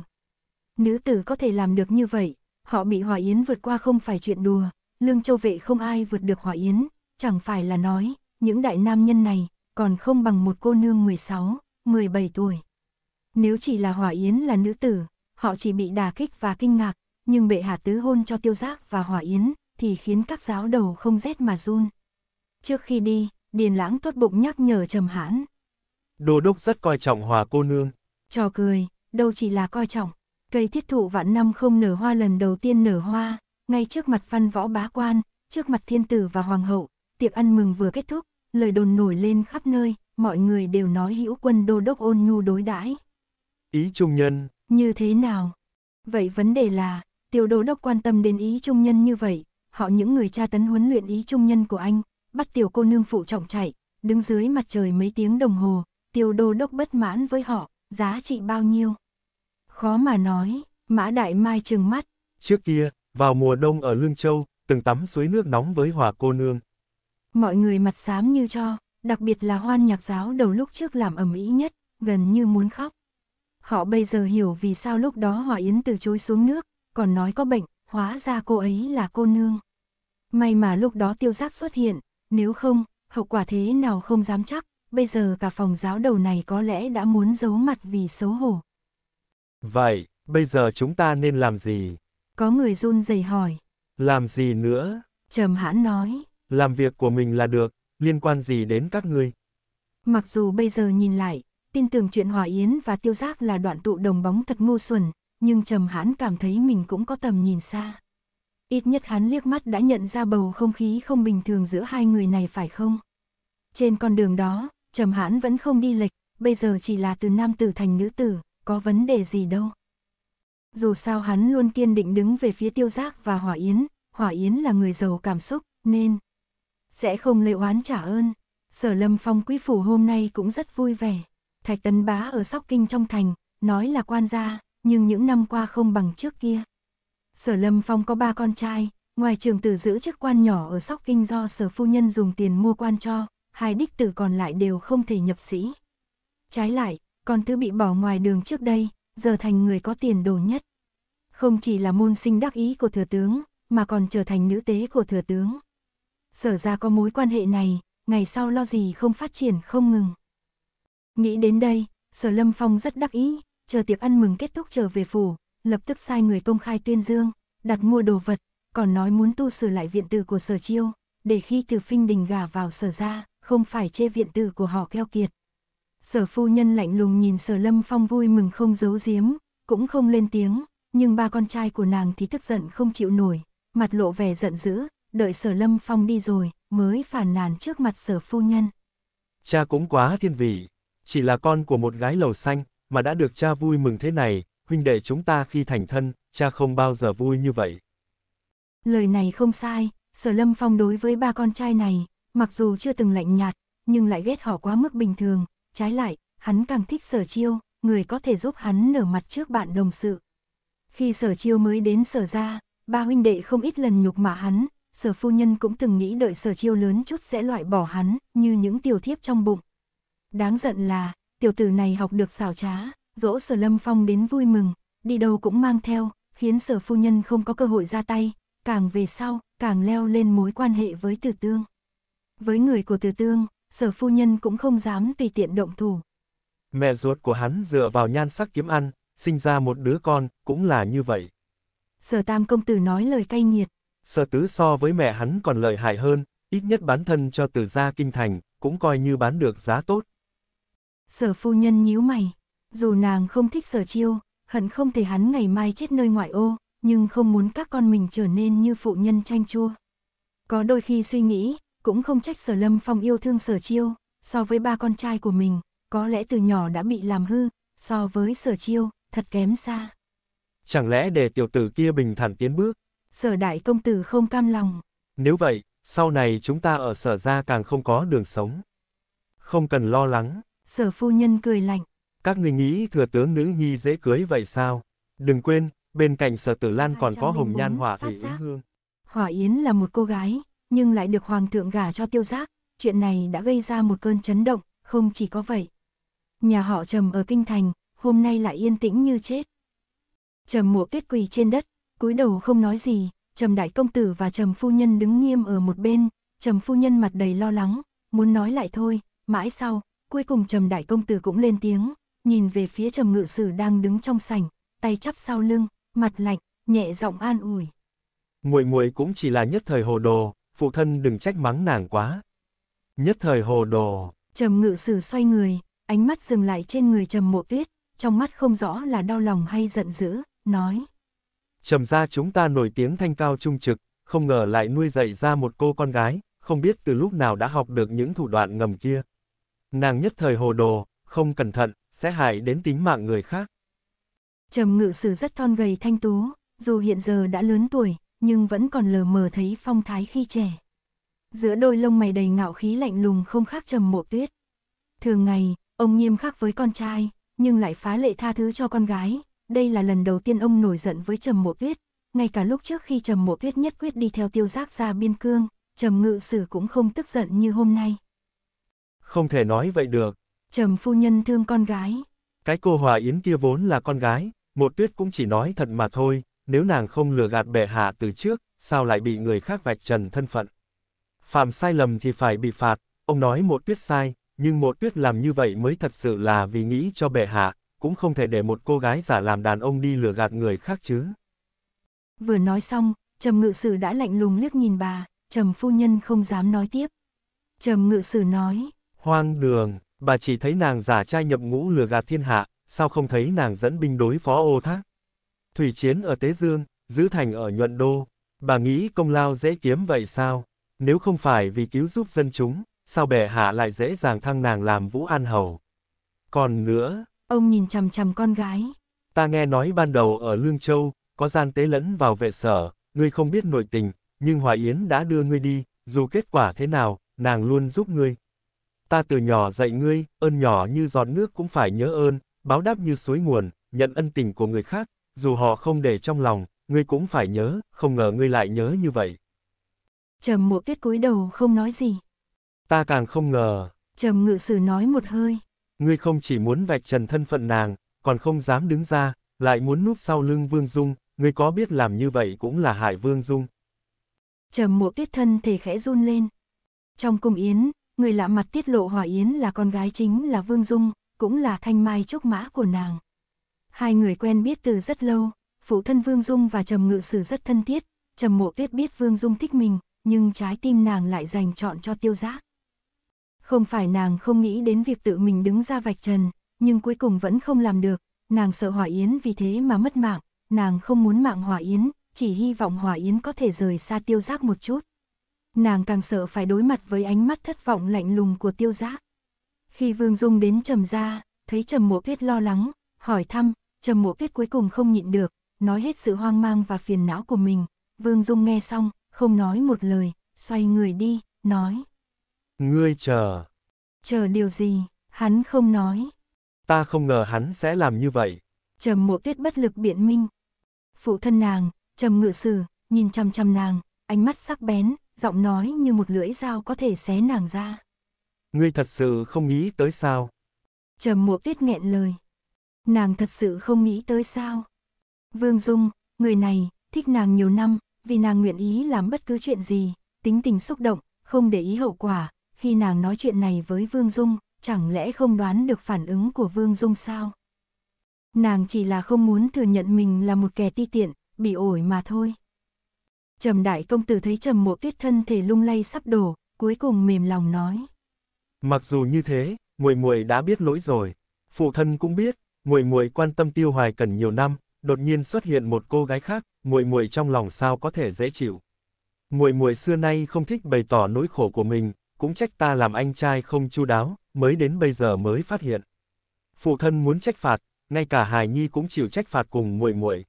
[SPEAKER 1] Nữ tử có thể làm được như vậy, họ bị Hòa Yến vượt qua không phải chuyện đùa, lương châu vệ không ai vượt được Hòa Yến, chẳng phải là nói, những đại nam nhân này, còn không bằng một cô nương 16. 17 tuổi. Nếu chỉ là Hỏa Yến là nữ tử, họ chỉ bị đà kích và kinh ngạc, nhưng bệ hạ tứ hôn cho Tiêu Giác và Hỏa Yến thì khiến các giáo đầu không rét mà run. Trước khi đi, Điền Lãng tốt bụng nhắc nhở Trầm Hãn.
[SPEAKER 2] Đô đốc rất coi trọng Hòa cô nương.
[SPEAKER 1] Trò cười, đâu chỉ là coi trọng, cây thiết thụ vạn năm không nở hoa lần đầu tiên nở hoa, ngay trước mặt văn võ bá quan, trước mặt thiên tử và hoàng hậu, tiệc ăn mừng vừa kết thúc, lời đồn nổi lên khắp nơi, mọi người đều nói hữu quân đô đốc ôn nhu đối đãi.
[SPEAKER 2] Ý trung nhân.
[SPEAKER 1] Như thế nào? Vậy vấn đề là, tiêu đô đốc quan tâm đến ý trung nhân như vậy, họ những người tra tấn huấn luyện ý trung nhân của anh, bắt tiểu cô nương phụ trọng chạy, đứng dưới mặt trời mấy tiếng đồng hồ, tiêu đô đốc bất mãn với họ, giá trị bao nhiêu? Khó mà nói, mã đại mai trừng mắt.
[SPEAKER 2] Trước kia, vào mùa đông ở Lương Châu, từng tắm suối nước nóng với hòa cô nương.
[SPEAKER 1] Mọi người mặt xám như cho đặc biệt là hoan nhạc giáo đầu lúc trước làm ầm ĩ nhất, gần như muốn khóc. Họ bây giờ hiểu vì sao lúc đó Hòa Yến từ chối xuống nước, còn nói có bệnh, hóa ra cô ấy là cô nương. May mà lúc đó tiêu giác xuất hiện, nếu không, hậu quả thế nào không dám chắc, bây giờ cả phòng giáo đầu này có lẽ đã muốn giấu mặt vì xấu hổ.
[SPEAKER 2] Vậy, bây giờ chúng ta nên làm gì?
[SPEAKER 1] Có người run rẩy hỏi.
[SPEAKER 2] Làm gì nữa?
[SPEAKER 1] Trầm hãn nói.
[SPEAKER 2] Làm việc của mình là được, liên quan gì đến các ngươi?
[SPEAKER 1] Mặc dù bây giờ nhìn lại, tin tưởng chuyện Hòa Yến và Tiêu Giác là đoạn tụ đồng bóng thật ngu xuẩn, nhưng Trầm Hãn cảm thấy mình cũng có tầm nhìn xa. Ít nhất hắn liếc mắt đã nhận ra bầu không khí không bình thường giữa hai người này phải không? Trên con đường đó, Trầm Hãn vẫn không đi lệch, bây giờ chỉ là từ nam tử thành nữ tử, có vấn đề gì đâu. Dù sao hắn luôn kiên định đứng về phía Tiêu Giác và Hỏa Yến, Hỏa Yến là người giàu cảm xúc, nên sẽ không lệ oán trả ơn. Sở Lâm Phong quý phủ hôm nay cũng rất vui vẻ. Thạch Tấn Bá ở Sóc Kinh trong thành, nói là quan gia, nhưng những năm qua không bằng trước kia. Sở Lâm Phong có ba con trai, ngoài trường tử giữ chức quan nhỏ ở Sóc Kinh do sở phu nhân dùng tiền mua quan cho, hai đích tử còn lại đều không thể nhập sĩ. Trái lại, con thứ bị bỏ ngoài đường trước đây, giờ thành người có tiền đồ nhất. Không chỉ là môn sinh đắc ý của thừa tướng, mà còn trở thành nữ tế của thừa tướng sở ra có mối quan hệ này, ngày sau lo gì không phát triển không ngừng. Nghĩ đến đây, sở lâm phong rất đắc ý, chờ tiệc ăn mừng kết thúc trở về phủ, lập tức sai người công khai tuyên dương, đặt mua đồ vật, còn nói muốn tu sửa lại viện tử của sở chiêu, để khi từ phinh đình gả vào sở ra, không phải chê viện tử của họ keo kiệt. Sở phu nhân lạnh lùng nhìn sở lâm phong vui mừng không giấu giếm, cũng không lên tiếng, nhưng ba con trai của nàng thì tức giận không chịu nổi, mặt lộ vẻ giận dữ, đợi sở lâm phong đi rồi, mới phản nàn trước mặt sở phu nhân.
[SPEAKER 2] Cha cũng quá thiên vị, chỉ là con của một gái lầu xanh, mà đã được cha vui mừng thế này, huynh đệ chúng ta khi thành thân, cha không bao giờ vui như vậy.
[SPEAKER 1] Lời này không sai, sở lâm phong đối với ba con trai này, mặc dù chưa từng lạnh nhạt, nhưng lại ghét họ quá mức bình thường, trái lại, hắn càng thích sở chiêu, người có thể giúp hắn nở mặt trước bạn đồng sự. Khi sở chiêu mới đến sở ra, ba huynh đệ không ít lần nhục mạ hắn, sở phu nhân cũng từng nghĩ đợi sở chiêu lớn chút sẽ loại bỏ hắn, như những tiểu thiếp trong bụng. Đáng giận là, tiểu tử này học được xảo trá, dỗ sở lâm phong đến vui mừng, đi đâu cũng mang theo, khiến sở phu nhân không có cơ hội ra tay, càng về sau, càng leo lên mối quan hệ với tử tương. Với người của tử tương, sở phu nhân cũng không dám tùy tiện động thủ.
[SPEAKER 2] Mẹ ruột của hắn dựa vào nhan sắc kiếm ăn, sinh ra một đứa con, cũng là như vậy.
[SPEAKER 1] Sở tam công tử nói lời cay nghiệt,
[SPEAKER 2] Sở tứ so với mẹ hắn còn lợi hại hơn, ít nhất bán thân cho từ gia kinh thành, cũng coi như bán được giá tốt.
[SPEAKER 1] Sở phu nhân nhíu mày, dù nàng không thích sở chiêu, hận không thể hắn ngày mai chết nơi ngoại ô, nhưng không muốn các con mình trở nên như phụ nhân tranh chua. Có đôi khi suy nghĩ, cũng không trách sở lâm phong yêu thương sở chiêu, so với ba con trai của mình, có lẽ từ nhỏ đã bị làm hư, so với sở chiêu, thật kém xa.
[SPEAKER 2] Chẳng lẽ để tiểu tử kia bình thản tiến bước,
[SPEAKER 1] sở đại công tử không cam lòng.
[SPEAKER 2] Nếu vậy, sau này chúng ta ở sở ra càng không có đường sống. Không cần lo lắng.
[SPEAKER 1] Sở phu nhân cười lạnh.
[SPEAKER 2] Các người nghĩ thừa tướng nữ nhi dễ cưới vậy sao? Đừng quên, bên cạnh sở tử lan còn có hồng nhan hỏa thị ứng
[SPEAKER 1] hương. Hỏa Yến là một cô gái, nhưng lại được hoàng thượng gả cho tiêu giác. Chuyện này đã gây ra một cơn chấn động, không chỉ có vậy. Nhà họ trầm ở Kinh Thành, hôm nay lại yên tĩnh như chết. Trầm mộ kết quỳ trên đất, cúi đầu không nói gì, Trầm đại công tử và Trầm phu nhân đứng nghiêm ở một bên, Trầm phu nhân mặt đầy lo lắng, muốn nói lại thôi, mãi sau, cuối cùng Trầm đại công tử cũng lên tiếng, nhìn về phía Trầm ngự sử đang đứng trong sảnh, tay chắp sau lưng, mặt lạnh, nhẹ giọng an ủi.
[SPEAKER 2] Muội muội cũng chỉ là nhất thời hồ đồ, phụ thân đừng trách mắng nàng quá. Nhất thời hồ đồ.
[SPEAKER 1] Trầm ngự sử xoay người, ánh mắt dừng lại trên người Trầm Mộ Tuyết, trong mắt không rõ là đau lòng hay giận dữ, nói:
[SPEAKER 2] Trầm gia chúng ta nổi tiếng thanh cao trung trực, không ngờ lại nuôi dạy ra một cô con gái, không biết từ lúc nào đã học được những thủ đoạn ngầm kia. Nàng nhất thời hồ đồ, không cẩn thận, sẽ hại đến tính mạng người
[SPEAKER 1] khác. Trầm ngự sử rất thon gầy thanh tú, dù hiện giờ đã lớn tuổi, nhưng vẫn còn lờ mờ thấy phong thái khi trẻ. Giữa đôi lông mày đầy ngạo khí lạnh lùng không khác trầm mộ tuyết. Thường ngày, ông nghiêm khắc với con trai, nhưng lại phá lệ tha thứ cho con gái, đây là lần đầu tiên ông nổi giận với Trầm Mộ Tuyết, ngay cả lúc trước khi Trầm Mộ Tuyết nhất quyết đi theo tiêu giác ra biên cương, Trầm Ngự Sử cũng không tức giận như hôm nay.
[SPEAKER 2] Không thể nói vậy được.
[SPEAKER 1] Trầm phu nhân thương con gái.
[SPEAKER 2] Cái cô Hòa Yến kia vốn là con gái, Mộ Tuyết cũng chỉ nói thật mà thôi, nếu nàng không lừa gạt bệ hạ từ trước, sao lại bị người khác vạch trần thân phận. Phạm sai lầm thì phải bị phạt, ông nói Mộ Tuyết sai, nhưng Mộ Tuyết làm như vậy mới thật sự là vì nghĩ cho bệ hạ, cũng không thể để một cô gái giả làm đàn ông đi lừa gạt người khác chứ.
[SPEAKER 1] Vừa nói xong, Trầm Ngự Sử đã lạnh lùng liếc nhìn bà, Trầm Phu Nhân không dám nói tiếp. Trầm Ngự Sử nói,
[SPEAKER 2] Hoang đường, bà chỉ thấy nàng giả trai nhập ngũ lừa gạt thiên hạ, sao không thấy nàng dẫn binh đối phó ô thác. Thủy chiến ở Tế Dương, giữ thành ở Nhuận Đô, bà nghĩ công lao dễ kiếm vậy sao? Nếu không phải vì cứu giúp dân chúng, sao bệ hạ lại dễ dàng thăng nàng làm vũ an hầu? Còn nữa,
[SPEAKER 1] Ông nhìn chằm chằm con gái.
[SPEAKER 2] Ta nghe nói ban đầu ở Lương Châu, có gian tế lẫn vào vệ sở, ngươi không biết nội tình, nhưng Hòa Yến đã đưa ngươi đi, dù kết quả thế nào, nàng luôn giúp ngươi. Ta từ nhỏ dạy ngươi, ơn nhỏ như giọt nước cũng phải nhớ ơn, báo đáp như suối nguồn, nhận ân tình của người khác, dù họ không để trong lòng, ngươi cũng phải nhớ, không ngờ ngươi lại nhớ như vậy.
[SPEAKER 1] Trầm mộ tuyết cúi đầu không nói gì.
[SPEAKER 2] Ta càng không ngờ.
[SPEAKER 1] Trầm ngự sử nói một hơi
[SPEAKER 2] ngươi không chỉ muốn vạch trần thân phận nàng, còn không dám đứng ra, lại muốn núp sau lưng Vương Dung, ngươi có biết làm như vậy cũng là hại Vương Dung.
[SPEAKER 1] Trầm mộ tuyết thân thể khẽ run lên. Trong cung yến, người lạ mặt tiết lộ Hòa Yến là con gái chính là Vương Dung, cũng là thanh mai trúc mã của nàng. Hai người quen biết từ rất lâu, phụ thân Vương Dung và Trầm Ngự Sử rất thân thiết, Trầm Mộ Tuyết biết Vương Dung thích mình, nhưng trái tim nàng lại dành chọn cho Tiêu Giác. Không phải nàng không nghĩ đến việc tự mình đứng ra vạch trần, nhưng cuối cùng vẫn không làm được, nàng sợ Hỏa Yến vì thế mà mất mạng, nàng không muốn mạng Hỏa Yến, chỉ hy vọng Hỏa Yến có thể rời xa tiêu giác một chút. Nàng càng sợ phải đối mặt với ánh mắt thất vọng lạnh lùng của tiêu giác. Khi Vương Dung đến trầm ra, thấy trầm mộ tuyết lo lắng, hỏi thăm, trầm mộ tuyết cuối cùng không nhịn được, nói hết sự hoang mang và phiền não của mình. Vương Dung nghe xong, không nói một lời, xoay người đi, nói.
[SPEAKER 2] Ngươi chờ.
[SPEAKER 1] Chờ điều gì, hắn không nói.
[SPEAKER 2] Ta không ngờ hắn sẽ làm như vậy.
[SPEAKER 1] Trầm mộ tuyết bất lực biện minh. Phụ thân nàng, trầm ngự sử, nhìn chăm chăm nàng, ánh mắt sắc bén, giọng nói như một lưỡi dao có thể xé nàng ra.
[SPEAKER 2] Ngươi thật sự không nghĩ tới sao?
[SPEAKER 1] Trầm mộ tuyết nghẹn lời. Nàng thật sự không nghĩ tới sao? Vương Dung, người này, thích nàng nhiều năm, vì nàng nguyện ý làm bất cứ chuyện gì, tính tình xúc động, không để ý hậu quả, khi nàng nói chuyện này với Vương Dung, chẳng lẽ không đoán được phản ứng của Vương Dung sao? Nàng chỉ là không muốn thừa nhận mình là một kẻ ti tiện, bị ổi mà thôi. Trầm đại công tử thấy trầm mộ tuyết thân thể lung lay sắp đổ, cuối cùng mềm lòng nói.
[SPEAKER 2] Mặc dù như thế, muội muội đã biết lỗi rồi. Phụ thân cũng biết, muội muội quan tâm tiêu hoài cần nhiều năm, đột nhiên xuất hiện một cô gái khác, muội muội trong lòng sao có thể dễ chịu. Muội muội xưa nay không thích bày tỏ nỗi khổ của mình, cũng trách ta làm anh trai không chu đáo, mới đến bây giờ mới phát hiện. Phụ thân muốn trách phạt, ngay cả Hải Nhi cũng chịu trách phạt cùng muội muội.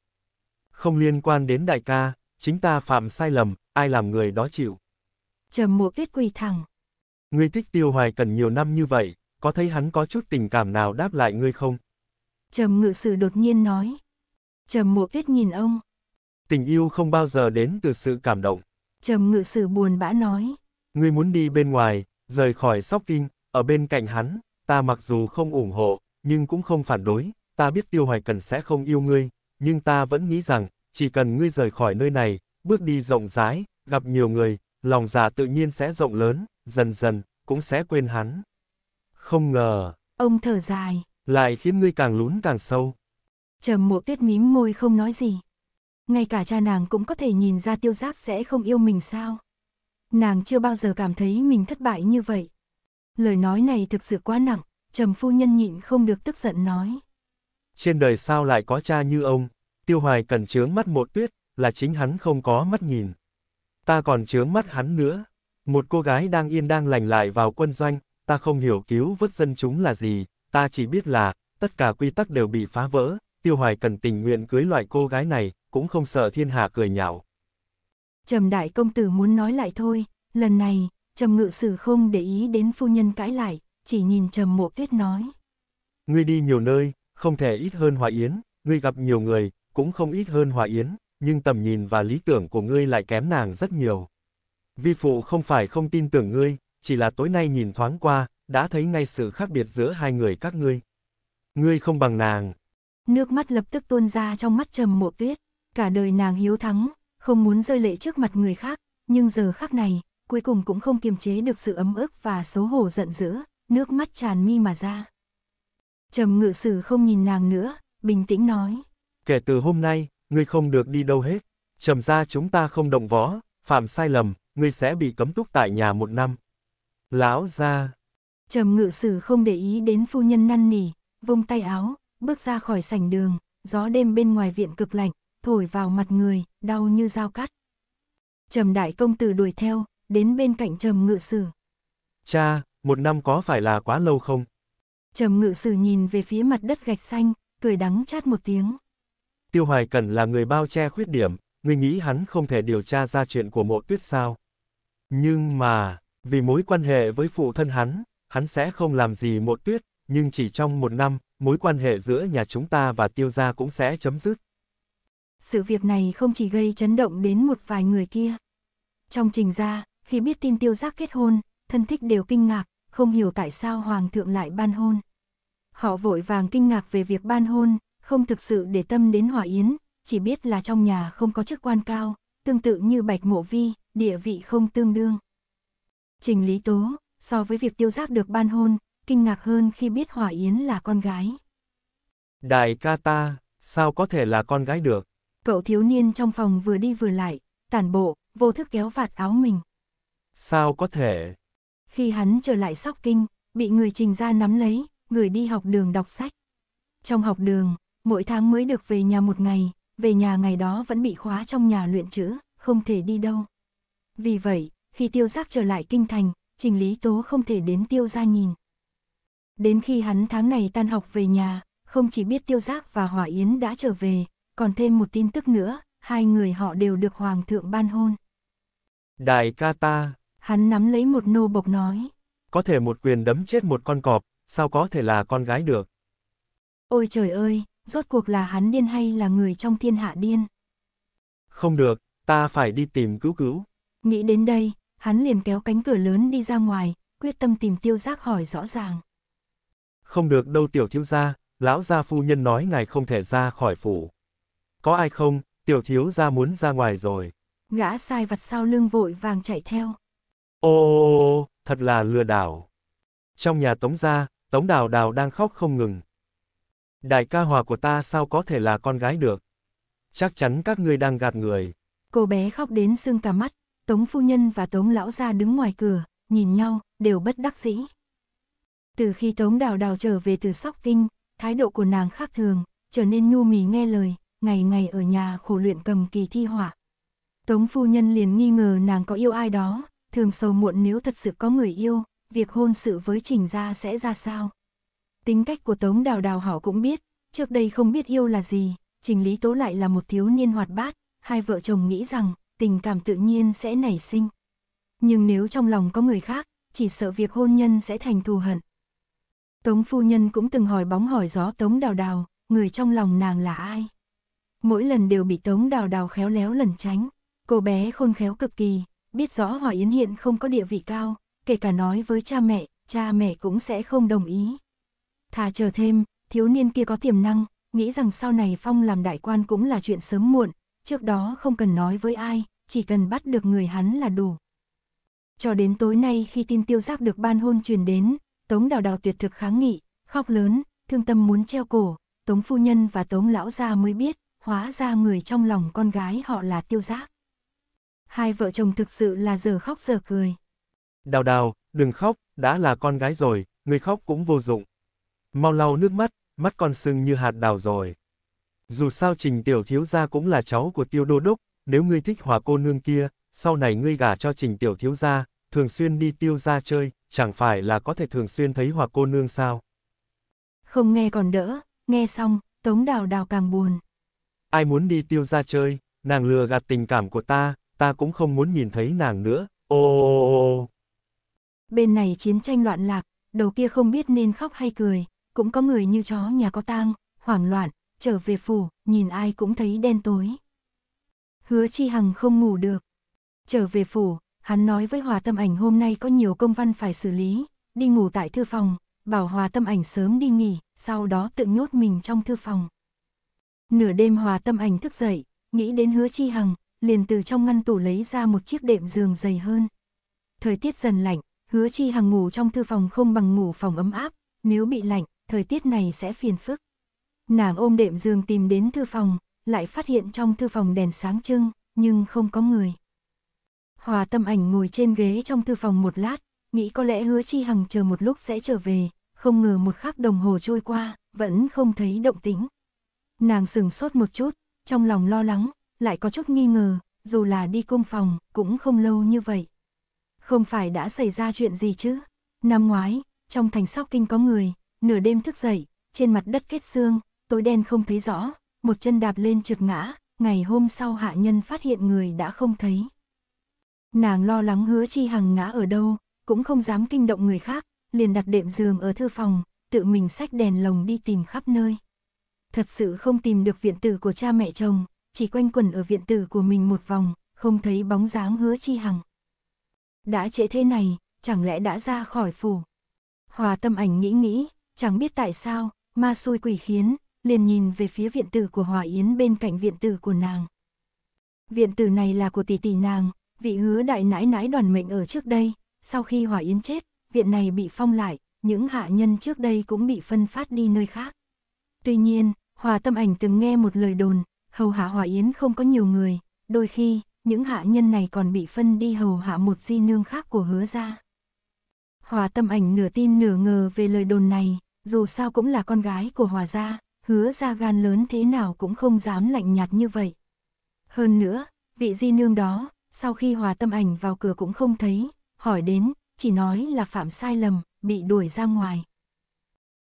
[SPEAKER 2] Không liên quan đến đại ca, chính ta phạm sai lầm, ai làm người đó chịu.
[SPEAKER 1] Trầm Mộ Tuyết quỳ thẳng.
[SPEAKER 2] Ngươi thích Tiêu Hoài cần nhiều năm như vậy, có thấy hắn có chút tình cảm nào đáp lại ngươi không?
[SPEAKER 1] Trầm Ngự Sử đột nhiên nói. Trầm Mộ Tuyết nhìn ông.
[SPEAKER 2] Tình yêu không bao giờ đến từ sự cảm động.
[SPEAKER 1] Trầm Ngự Sử buồn bã nói.
[SPEAKER 2] Ngươi muốn đi bên ngoài, rời khỏi Shocking, ở bên cạnh hắn, ta mặc dù không ủng hộ, nhưng cũng không phản đối, ta biết Tiêu Hoài Cần sẽ không yêu ngươi, nhưng ta vẫn nghĩ rằng, chỉ cần ngươi rời khỏi nơi này, bước đi rộng rãi, gặp nhiều người, lòng dạ tự nhiên sẽ rộng lớn, dần dần, cũng sẽ quên hắn. Không ngờ.
[SPEAKER 1] Ông thở dài.
[SPEAKER 2] Lại khiến ngươi càng lún càng sâu.
[SPEAKER 1] Trầm mộ tuyết mím môi không nói gì. Ngay cả cha nàng cũng có thể nhìn ra tiêu giác sẽ không yêu mình sao nàng chưa bao giờ cảm thấy mình thất bại như vậy. Lời nói này thực sự quá nặng, trầm phu nhân nhịn không được tức giận nói.
[SPEAKER 2] Trên đời sao lại có cha như ông, tiêu hoài cần chướng mắt một tuyết, là chính hắn không có mắt nhìn. Ta còn chướng mắt hắn nữa. Một cô gái đang yên đang lành lại vào quân doanh, ta không hiểu cứu vớt dân chúng là gì, ta chỉ biết là, tất cả quy tắc đều bị phá vỡ, tiêu hoài cần tình nguyện cưới loại cô gái này, cũng không sợ thiên hạ cười nhạo.
[SPEAKER 1] Trầm đại công tử muốn nói lại thôi, lần này, trầm ngự sử không để ý đến phu nhân cãi lại, chỉ nhìn trầm mộ tuyết nói.
[SPEAKER 2] Ngươi đi nhiều nơi, không thể ít hơn hòa yến, ngươi gặp nhiều người, cũng không ít hơn hòa yến, nhưng tầm nhìn và lý tưởng của ngươi lại kém nàng rất nhiều. Vi phụ không phải không tin tưởng ngươi, chỉ là tối nay nhìn thoáng qua, đã thấy ngay sự khác biệt giữa hai người các ngươi. Ngươi không bằng nàng.
[SPEAKER 1] Nước mắt lập tức tuôn ra trong mắt trầm mộ tuyết, cả đời nàng hiếu thắng, không muốn rơi lệ trước mặt người khác, nhưng giờ khắc này, cuối cùng cũng không kiềm chế được sự ấm ức và xấu hổ giận dữ, nước mắt tràn mi mà ra. Trầm ngự sử không nhìn nàng nữa, bình tĩnh nói.
[SPEAKER 2] Kể từ hôm nay, ngươi không được đi đâu hết. Trầm ra chúng ta không động võ, phạm sai lầm, ngươi sẽ bị cấm túc tại nhà một năm. Lão ra.
[SPEAKER 1] Trầm ngự sử không để ý đến phu nhân năn nỉ, vung tay áo, bước ra khỏi sảnh đường, gió đêm bên ngoài viện cực lạnh, thổi vào mặt người, đau như dao cắt. Trầm đại công tử đuổi theo, đến bên cạnh trầm ngự sử.
[SPEAKER 2] Cha, một năm có phải là quá lâu không?
[SPEAKER 1] Trầm ngự sử nhìn về phía mặt đất gạch xanh, cười đắng chát một tiếng.
[SPEAKER 2] Tiêu Hoài Cần là người bao che khuyết điểm, người nghĩ hắn không thể điều tra ra chuyện của mộ tuyết sao. Nhưng mà, vì mối quan hệ với phụ thân hắn, hắn sẽ không làm gì mộ tuyết, nhưng chỉ trong một năm, mối quan hệ giữa nhà chúng ta và tiêu gia cũng sẽ chấm dứt
[SPEAKER 1] sự việc này không chỉ gây chấn động đến một vài người kia. Trong trình ra, khi biết tin tiêu giác kết hôn, thân thích đều kinh ngạc, không hiểu tại sao Hoàng thượng lại ban hôn. Họ vội vàng kinh ngạc về việc ban hôn, không thực sự để tâm đến hỏa yến, chỉ biết là trong nhà không có chức quan cao, tương tự như bạch mộ vi, địa vị không tương đương. Trình Lý Tố, so với việc tiêu giác được ban hôn, kinh ngạc hơn khi biết hỏa yến là con gái.
[SPEAKER 2] Đại ca ta, sao có thể là con gái được?
[SPEAKER 1] Cậu thiếu niên trong phòng vừa đi vừa lại, tản bộ, vô thức kéo vạt áo mình.
[SPEAKER 2] Sao có thể?
[SPEAKER 1] Khi hắn trở lại sóc kinh, bị người trình ra nắm lấy, người đi học đường đọc sách. Trong học đường, mỗi tháng mới được về nhà một ngày, về nhà ngày đó vẫn bị khóa trong nhà luyện chữ, không thể đi đâu. Vì vậy, khi tiêu giác trở lại kinh thành, trình lý tố không thể đến tiêu ra nhìn. Đến khi hắn tháng này tan học về nhà, không chỉ biết tiêu giác và hỏa yến đã trở về, còn thêm một tin tức nữa, hai người họ đều được hoàng thượng ban hôn.
[SPEAKER 2] Đại ca ta.
[SPEAKER 1] Hắn nắm lấy một nô bộc nói.
[SPEAKER 2] Có thể một quyền đấm chết một con cọp, sao có thể là con gái được.
[SPEAKER 1] Ôi trời ơi, rốt cuộc là hắn điên hay là người trong thiên hạ điên?
[SPEAKER 2] Không được, ta phải đi tìm cứu cứu.
[SPEAKER 1] Nghĩ đến đây, hắn liền kéo cánh cửa lớn đi ra ngoài, quyết tâm tìm tiêu giác hỏi rõ ràng.
[SPEAKER 2] Không được đâu tiểu thiếu gia, lão gia phu nhân nói ngài không thể ra khỏi phủ. Có ai không, tiểu thiếu ra muốn ra ngoài rồi.
[SPEAKER 1] Gã sai vặt sau lưng vội vàng chạy theo.
[SPEAKER 2] Ô, ô, ô, thật là lừa đảo. Trong nhà Tống gia, Tống Đào Đào đang khóc không ngừng. Đại ca hòa của ta sao có thể là con gái được? Chắc chắn các ngươi đang gạt người.
[SPEAKER 1] Cô bé khóc đến sưng cả mắt, Tống phu nhân và Tống lão gia đứng ngoài cửa, nhìn nhau, đều bất đắc dĩ. Từ khi Tống Đào Đào trở về từ Sóc Kinh, thái độ của nàng khác thường, trở nên nhu mì nghe lời, ngày ngày ở nhà khổ luyện cầm kỳ thi họa. Tống phu nhân liền nghi ngờ nàng có yêu ai đó, thường sầu muộn nếu thật sự có người yêu, việc hôn sự với trình gia sẽ ra sao. Tính cách của Tống Đào Đào họ cũng biết, trước đây không biết yêu là gì, trình lý tố lại là một thiếu niên hoạt bát, hai vợ chồng nghĩ rằng tình cảm tự nhiên sẽ nảy sinh. Nhưng nếu trong lòng có người khác, chỉ sợ việc hôn nhân sẽ thành thù hận. Tống phu nhân cũng từng hỏi bóng hỏi gió Tống Đào Đào, người trong lòng nàng là ai? mỗi lần đều bị Tống Đào Đào khéo léo lẩn tránh. Cô bé khôn khéo cực kỳ, biết rõ hỏi Yến Hiện không có địa vị cao, kể cả nói với cha mẹ, cha mẹ cũng sẽ không đồng ý. Thà chờ thêm, thiếu niên kia có tiềm năng, nghĩ rằng sau này Phong làm đại quan cũng là chuyện sớm muộn, trước đó không cần nói với ai, chỉ cần bắt được người hắn là đủ. Cho đến tối nay khi tin tiêu giác được ban hôn truyền đến, Tống Đào Đào tuyệt thực kháng nghị, khóc lớn, thương tâm muốn treo cổ, Tống Phu Nhân và Tống Lão Gia mới biết, hóa ra người trong lòng con gái họ là tiêu giác. Hai vợ chồng thực sự là giờ khóc giờ cười.
[SPEAKER 2] Đào đào, đừng khóc, đã là con gái rồi, người khóc cũng vô dụng. Mau lau nước mắt, mắt con sưng như hạt đào rồi. Dù sao Trình Tiểu Thiếu Gia cũng là cháu của Tiêu Đô Đốc, nếu ngươi thích hòa cô nương kia, sau này ngươi gả cho Trình Tiểu Thiếu Gia, thường xuyên đi Tiêu Gia chơi, chẳng phải là có thể thường xuyên thấy hòa cô nương sao?
[SPEAKER 1] Không nghe còn đỡ, nghe xong, Tống Đào Đào càng buồn
[SPEAKER 2] ai muốn đi tiêu ra chơi, nàng lừa gạt tình cảm của ta, ta cũng không muốn nhìn thấy nàng nữa, ô ô ô ô.
[SPEAKER 1] Bên này chiến tranh loạn lạc, đầu kia không biết nên khóc hay cười, cũng có người như chó nhà có tang, hoảng loạn, trở về phủ, nhìn ai cũng thấy đen tối. Hứa Chi Hằng không ngủ được. Trở về phủ, hắn nói với Hòa Tâm Ảnh hôm nay có nhiều công văn phải xử lý, đi ngủ tại thư phòng, bảo Hòa Tâm Ảnh sớm đi nghỉ, sau đó tự nhốt mình trong thư phòng. Nửa đêm hòa tâm ảnh thức dậy, nghĩ đến hứa chi hằng, liền từ trong ngăn tủ lấy ra một chiếc đệm giường dày hơn. Thời tiết dần lạnh, hứa chi hằng ngủ trong thư phòng không bằng ngủ phòng ấm áp, nếu bị lạnh, thời tiết này sẽ phiền phức. Nàng ôm đệm giường tìm đến thư phòng, lại phát hiện trong thư phòng đèn sáng trưng, nhưng không có người. Hòa tâm ảnh ngồi trên ghế trong thư phòng một lát, nghĩ có lẽ hứa chi hằng chờ một lúc sẽ trở về, không ngờ một khắc đồng hồ trôi qua, vẫn không thấy động tĩnh. Nàng sừng sốt một chút, trong lòng lo lắng, lại có chút nghi ngờ, dù là đi cung phòng, cũng không lâu như vậy. Không phải đã xảy ra chuyện gì chứ? Năm ngoái, trong thành sóc kinh có người, nửa đêm thức dậy, trên mặt đất kết xương, tối đen không thấy rõ, một chân đạp lên trượt ngã, ngày hôm sau hạ nhân phát hiện người đã không thấy. Nàng lo lắng hứa chi hằng ngã ở đâu, cũng không dám kinh động người khác, liền đặt đệm giường ở thư phòng, tự mình xách đèn lồng đi tìm khắp nơi thật sự không tìm được viện tử của cha mẹ chồng, chỉ quanh quẩn ở viện tử của mình một vòng, không thấy bóng dáng hứa chi hằng. Đã trễ thế này, chẳng lẽ đã ra khỏi phủ? Hòa tâm ảnh nghĩ nghĩ, chẳng biết tại sao, ma xui quỷ khiến, liền nhìn về phía viện tử của Hòa Yến bên cạnh viện tử của nàng. Viện tử này là của tỷ tỷ nàng, vị hứa đại nãi nãi đoàn mệnh ở trước đây, sau khi Hòa Yến chết, viện này bị phong lại, những hạ nhân trước đây cũng bị phân phát đi nơi khác. Tuy nhiên, Hòa Tâm Ảnh từng nghe một lời đồn, hầu hạ Hòa Yến không có nhiều người, đôi khi, những hạ nhân này còn bị phân đi hầu hạ một di nương khác của hứa gia. Hòa Tâm Ảnh nửa tin nửa ngờ về lời đồn này, dù sao cũng là con gái của Hòa gia, hứa gia gan lớn thế nào cũng không dám lạnh nhạt như vậy. Hơn nữa, vị di nương đó, sau khi Hòa Tâm Ảnh vào cửa cũng không thấy, hỏi đến, chỉ nói là phạm sai lầm, bị đuổi ra ngoài.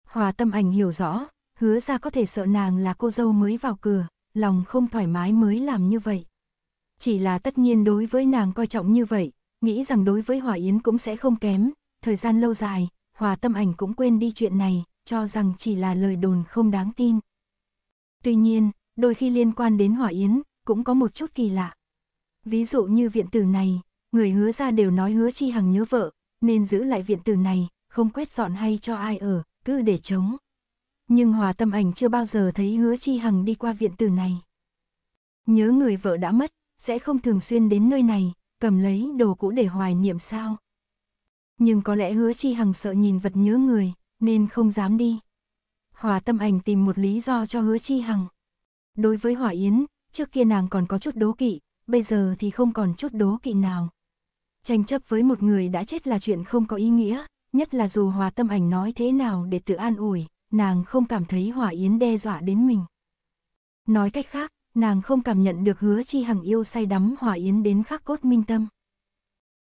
[SPEAKER 1] Hòa Tâm Ảnh hiểu rõ, hứa ra có thể sợ nàng là cô dâu mới vào cửa, lòng không thoải mái mới làm như vậy. Chỉ là tất nhiên đối với nàng coi trọng như vậy, nghĩ rằng đối với Hòa Yến cũng sẽ không kém, thời gian lâu dài, Hòa tâm ảnh cũng quên đi chuyện này, cho rằng chỉ là lời đồn không đáng tin. Tuy nhiên, đôi khi liên quan đến Hòa Yến, cũng có một chút kỳ lạ. Ví dụ như viện tử này, người hứa ra đều nói hứa chi hằng nhớ vợ, nên giữ lại viện tử này, không quét dọn hay cho ai ở, cứ để trống nhưng Hòa Tâm Ảnh chưa bao giờ thấy Hứa Chi Hằng đi qua viện tử này. Nhớ người vợ đã mất, sẽ không thường xuyên đến nơi này, cầm lấy đồ cũ để hoài niệm sao. Nhưng có lẽ Hứa Chi Hằng sợ nhìn vật nhớ người, nên không dám đi. Hòa Tâm Ảnh tìm một lý do cho Hứa Chi Hằng. Đối với Hỏa Yến, trước kia nàng còn có chút đố kỵ, bây giờ thì không còn chút đố kỵ nào. Tranh chấp với một người đã chết là chuyện không có ý nghĩa, nhất là dù hòa tâm ảnh nói thế nào để tự an ủi, nàng không cảm thấy Hỏa Yến đe dọa đến mình. Nói cách khác, nàng không cảm nhận được hứa chi hằng yêu say đắm Hỏa Yến đến khắc cốt minh tâm.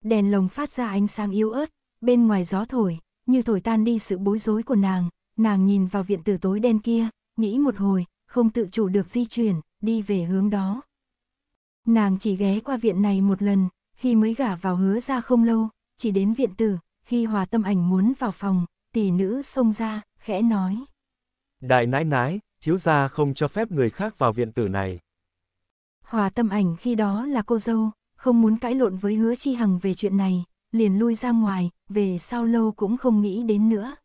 [SPEAKER 1] Đèn lồng phát ra ánh sáng yếu ớt, bên ngoài gió thổi, như thổi tan đi sự bối rối của nàng, nàng nhìn vào viện tử tối đen kia, nghĩ một hồi, không tự chủ được di chuyển, đi về hướng đó. Nàng chỉ ghé qua viện này một lần, khi mới gả vào hứa ra không lâu, chỉ đến viện tử, khi hòa tâm ảnh muốn vào phòng, tỷ nữ xông ra, khẽ nói.
[SPEAKER 2] Đại nãi nãi, thiếu gia không cho phép người khác vào viện tử này.
[SPEAKER 1] Hòa tâm ảnh khi đó là cô dâu, không muốn cãi lộn với hứa chi hằng về chuyện này, liền lui ra ngoài, về sau lâu cũng không nghĩ đến nữa.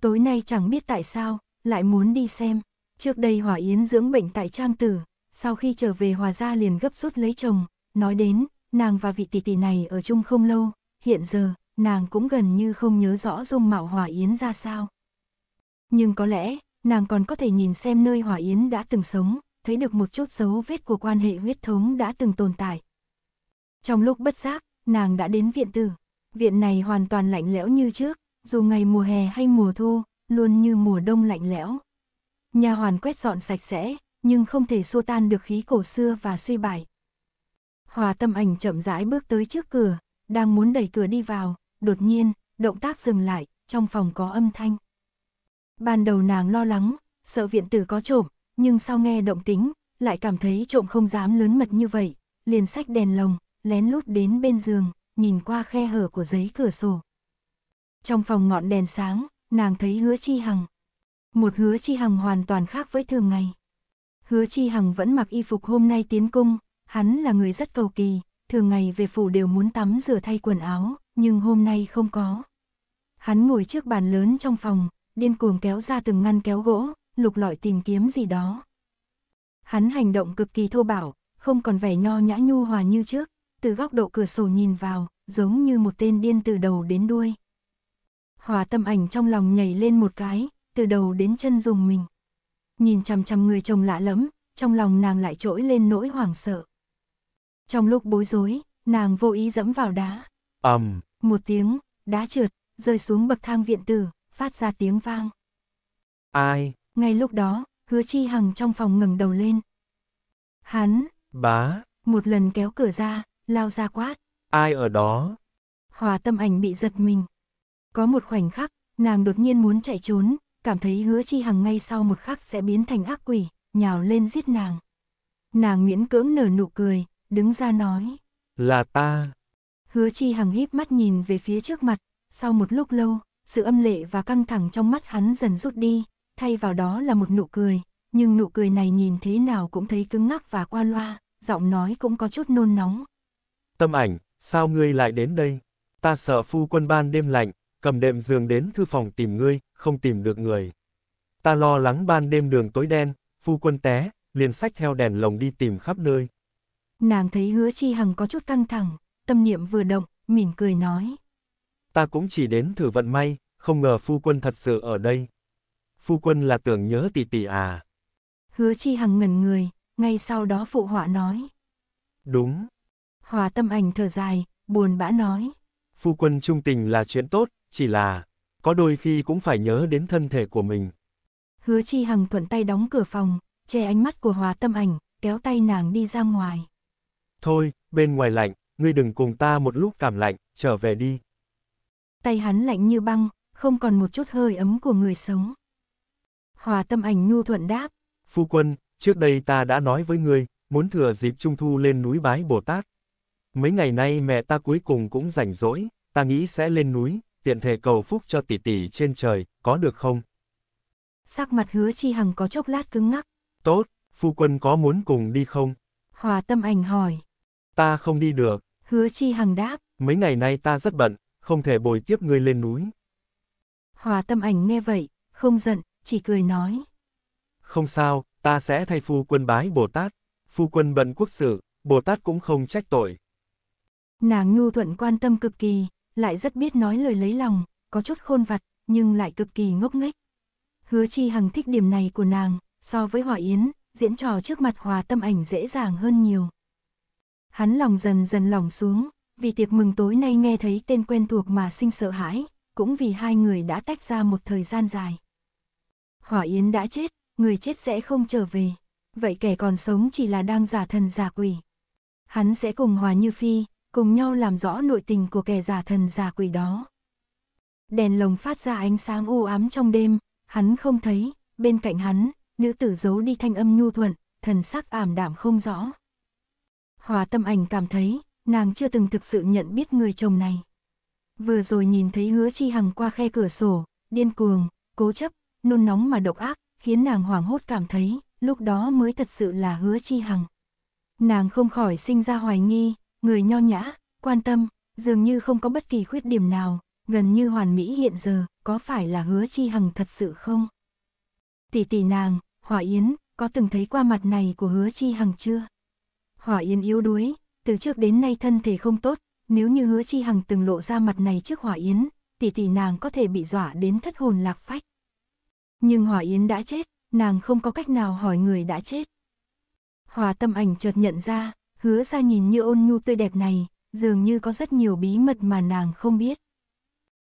[SPEAKER 1] Tối nay chẳng biết tại sao, lại muốn đi xem. Trước đây Hòa Yến dưỡng bệnh tại Trang Tử, sau khi trở về Hòa Gia liền gấp rút lấy chồng, nói đến, nàng và vị tỷ tỷ này ở chung không lâu, hiện giờ, nàng cũng gần như không nhớ rõ dung mạo Hòa Yến ra sao nhưng có lẽ, nàng còn có thể nhìn xem nơi Hỏa Yến đã từng sống, thấy được một chút dấu vết của quan hệ huyết thống đã từng tồn tại. Trong lúc bất giác, nàng đã đến viện tử. Viện này hoàn toàn lạnh lẽo như trước, dù ngày mùa hè hay mùa thu, luôn như mùa đông lạnh lẽo. Nhà hoàn quét dọn sạch sẽ, nhưng không thể xua tan được khí cổ xưa và suy bại. Hòa tâm ảnh chậm rãi bước tới trước cửa, đang muốn đẩy cửa đi vào, đột nhiên, động tác dừng lại, trong phòng có âm thanh. Ban đầu nàng lo lắng, sợ viện tử có trộm, nhưng sau nghe động tính, lại cảm thấy trộm không dám lớn mật như vậy, liền sách đèn lồng, lén lút đến bên giường, nhìn qua khe hở của giấy cửa sổ. Trong phòng ngọn đèn sáng, nàng thấy hứa chi hằng. Một hứa chi hằng hoàn toàn khác với thường ngày. Hứa chi hằng vẫn mặc y phục hôm nay tiến cung, hắn là người rất cầu kỳ, thường ngày về phủ đều muốn tắm rửa thay quần áo, nhưng hôm nay không có. Hắn ngồi trước bàn lớn trong phòng, điên cuồng kéo ra từng ngăn kéo gỗ, lục lọi tìm kiếm gì đó. Hắn hành động cực kỳ thô bạo, không còn vẻ nho nhã nhu hòa như trước, từ góc độ cửa sổ nhìn vào, giống như một tên điên từ đầu đến đuôi. Hòa tâm ảnh trong lòng nhảy lên một cái, từ đầu đến chân dùng mình. Nhìn chằm chằm người chồng lạ lẫm, trong lòng nàng lại trỗi lên nỗi hoảng sợ. Trong lúc bối rối, nàng vô ý dẫm vào đá. ầm, um. một tiếng, đá trượt, rơi xuống bậc thang viện tử, phát ra tiếng vang. Ai? Ngay lúc đó, hứa chi hằng trong phòng ngừng đầu lên. Hắn. Bá. Một lần kéo cửa ra, lao ra quát.
[SPEAKER 2] Ai ở đó?
[SPEAKER 1] Hòa tâm ảnh bị giật mình. Có một khoảnh khắc, nàng đột nhiên muốn chạy trốn, cảm thấy hứa chi hằng ngay sau một khắc sẽ biến thành ác quỷ, nhào lên giết nàng. Nàng miễn cưỡng nở nụ cười, đứng ra nói.
[SPEAKER 2] Là ta.
[SPEAKER 1] Hứa chi hằng híp mắt nhìn về phía trước mặt, sau một lúc lâu, sự âm lệ và căng thẳng trong mắt hắn dần rút đi, thay vào đó là một nụ cười, nhưng nụ cười này nhìn thế nào cũng thấy cứng ngắc và qua loa, giọng nói cũng có chút nôn nóng.
[SPEAKER 2] Tâm ảnh, sao ngươi lại đến đây? Ta sợ phu quân ban đêm lạnh, cầm đệm giường đến thư phòng tìm ngươi, không tìm được người. Ta lo lắng ban đêm đường tối đen, phu quân té, liền sách theo đèn lồng đi tìm khắp nơi.
[SPEAKER 1] Nàng thấy hứa chi hằng có chút căng thẳng, tâm niệm vừa động, mỉm cười nói
[SPEAKER 2] ta cũng chỉ đến thử vận may, không ngờ phu quân thật sự ở đây. Phu quân là tưởng nhớ tỷ tỷ à.
[SPEAKER 1] Hứa chi hằng ngẩn người, ngay sau đó phụ họa nói. Đúng. Hòa tâm ảnh thở dài, buồn bã nói.
[SPEAKER 2] Phu quân trung tình là chuyện tốt, chỉ là, có đôi khi cũng phải nhớ đến thân thể của mình.
[SPEAKER 1] Hứa chi hằng thuận tay đóng cửa phòng, che ánh mắt của hòa tâm ảnh, kéo tay nàng đi ra ngoài.
[SPEAKER 2] Thôi, bên ngoài lạnh, ngươi đừng cùng ta một lúc cảm lạnh, trở về đi
[SPEAKER 1] tay hắn lạnh như băng, không còn một chút hơi ấm của người sống. Hòa tâm ảnh nhu thuận đáp.
[SPEAKER 2] Phu quân, trước đây ta đã nói với ngươi, muốn thừa dịp trung thu lên núi bái Bồ Tát. Mấy ngày nay mẹ ta cuối cùng cũng rảnh rỗi, ta nghĩ sẽ lên núi, tiện thể cầu phúc cho tỷ tỷ trên trời, có được không?
[SPEAKER 1] Sắc mặt hứa chi hằng có chốc lát cứng ngắc.
[SPEAKER 2] Tốt, phu quân có muốn cùng đi không?
[SPEAKER 1] Hòa tâm ảnh hỏi.
[SPEAKER 2] Ta không đi được.
[SPEAKER 1] Hứa chi hằng đáp.
[SPEAKER 2] Mấy ngày nay ta rất bận, không thể bồi tiếp ngươi lên núi.
[SPEAKER 1] Hòa tâm ảnh nghe vậy, không giận, chỉ cười nói.
[SPEAKER 2] Không sao, ta sẽ thay phu quân bái Bồ Tát, phu quân bận quốc sự, Bồ Tát cũng không trách tội.
[SPEAKER 1] Nàng nhu thuận quan tâm cực kỳ, lại rất biết nói lời lấy lòng, có chút khôn vặt, nhưng lại cực kỳ ngốc nghếch. Hứa chi hằng thích điểm này của nàng, so với Hòa Yến, diễn trò trước mặt Hòa tâm ảnh dễ dàng hơn nhiều. Hắn lòng dần dần lòng xuống, vì tiệc mừng tối nay nghe thấy tên quen thuộc mà sinh sợ hãi, cũng vì hai người đã tách ra một thời gian dài. Hỏa Yến đã chết, người chết sẽ không trở về, vậy kẻ còn sống chỉ là đang giả thần giả quỷ. Hắn sẽ cùng Hòa Như Phi, cùng nhau làm rõ nội tình của kẻ giả thần giả quỷ đó. Đèn lồng phát ra ánh sáng u ám trong đêm, hắn không thấy, bên cạnh hắn, nữ tử giấu đi thanh âm nhu thuận, thần sắc ảm đạm không rõ. Hòa tâm ảnh cảm thấy, nàng chưa từng thực sự nhận biết người chồng này. Vừa rồi nhìn thấy hứa chi hằng qua khe cửa sổ, điên cuồng, cố chấp, nôn nóng mà độc ác, khiến nàng hoảng hốt cảm thấy, lúc đó mới thật sự là hứa chi hằng. Nàng không khỏi sinh ra hoài nghi, người nho nhã, quan tâm, dường như không có bất kỳ khuyết điểm nào, gần như hoàn mỹ hiện giờ, có phải là hứa chi hằng thật sự không? Tỷ tỷ nàng, Hòa Yến, có từng thấy qua mặt này của hứa chi hằng chưa? Hòa Yến yếu đuối, từ trước đến nay thân thể không tốt, nếu như hứa chi hằng từng lộ ra mặt này trước hỏa yến, tỷ tỷ nàng có thể bị dọa đến thất hồn lạc phách. Nhưng hỏa yến đã chết, nàng không có cách nào hỏi người đã chết. Hòa tâm ảnh chợt nhận ra, hứa ra nhìn như ôn nhu tươi đẹp này, dường như có rất nhiều bí mật mà nàng không biết.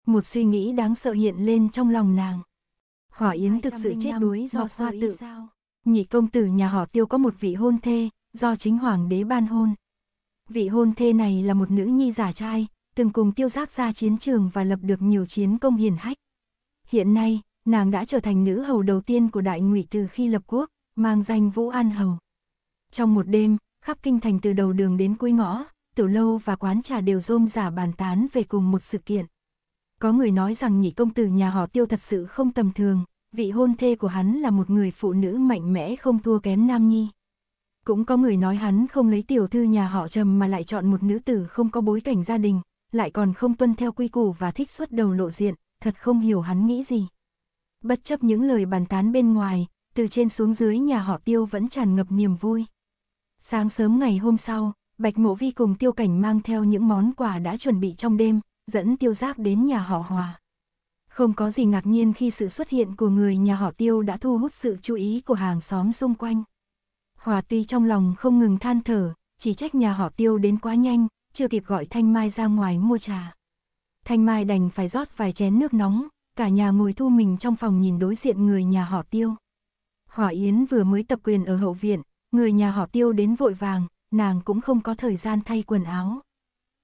[SPEAKER 1] Một suy nghĩ đáng sợ hiện lên trong lòng nàng. Hỏa Yến thực sự chết đuối do hoa tự. Sao? Nhị công tử nhà họ tiêu có một vị hôn thê, do chính hoàng đế ban hôn. Vị hôn thê này là một nữ nhi giả trai, từng cùng tiêu giác ra chiến trường và lập được nhiều chiến công hiển hách. Hiện nay, nàng đã trở thành nữ hầu đầu tiên của đại ngụy từ khi lập quốc, mang danh Vũ An Hầu. Trong một đêm, khắp kinh thành từ đầu đường đến cuối ngõ, tử lâu và quán trà đều rôm giả bàn tán về cùng một sự kiện. Có người nói rằng nhị công tử nhà họ tiêu thật sự không tầm thường, vị hôn thê của hắn là một người phụ nữ mạnh mẽ không thua kém nam nhi. Cũng có người nói hắn không lấy tiểu thư nhà họ trầm mà lại chọn một nữ tử không có bối cảnh gia đình, lại còn không tuân theo quy củ và thích xuất đầu lộ diện, thật không hiểu hắn nghĩ gì. Bất chấp những lời bàn tán bên ngoài, từ trên xuống dưới nhà họ tiêu vẫn tràn ngập niềm vui. Sáng sớm ngày hôm sau, Bạch Mộ Vi cùng tiêu cảnh mang theo những món quà đã chuẩn bị trong đêm, dẫn tiêu giác đến nhà họ hòa. Không có gì ngạc nhiên khi sự xuất hiện của người nhà họ tiêu đã thu hút sự chú ý của hàng xóm xung quanh. Hòa tuy trong lòng không ngừng than thở, chỉ trách nhà họ tiêu đến quá nhanh, chưa kịp gọi Thanh Mai ra ngoài mua trà. Thanh Mai đành phải rót vài chén nước nóng, cả nhà ngồi thu mình trong phòng nhìn đối diện người nhà họ tiêu. Hỏa Yến vừa mới tập quyền ở hậu viện, người nhà họ tiêu đến vội vàng, nàng cũng không có thời gian thay quần áo.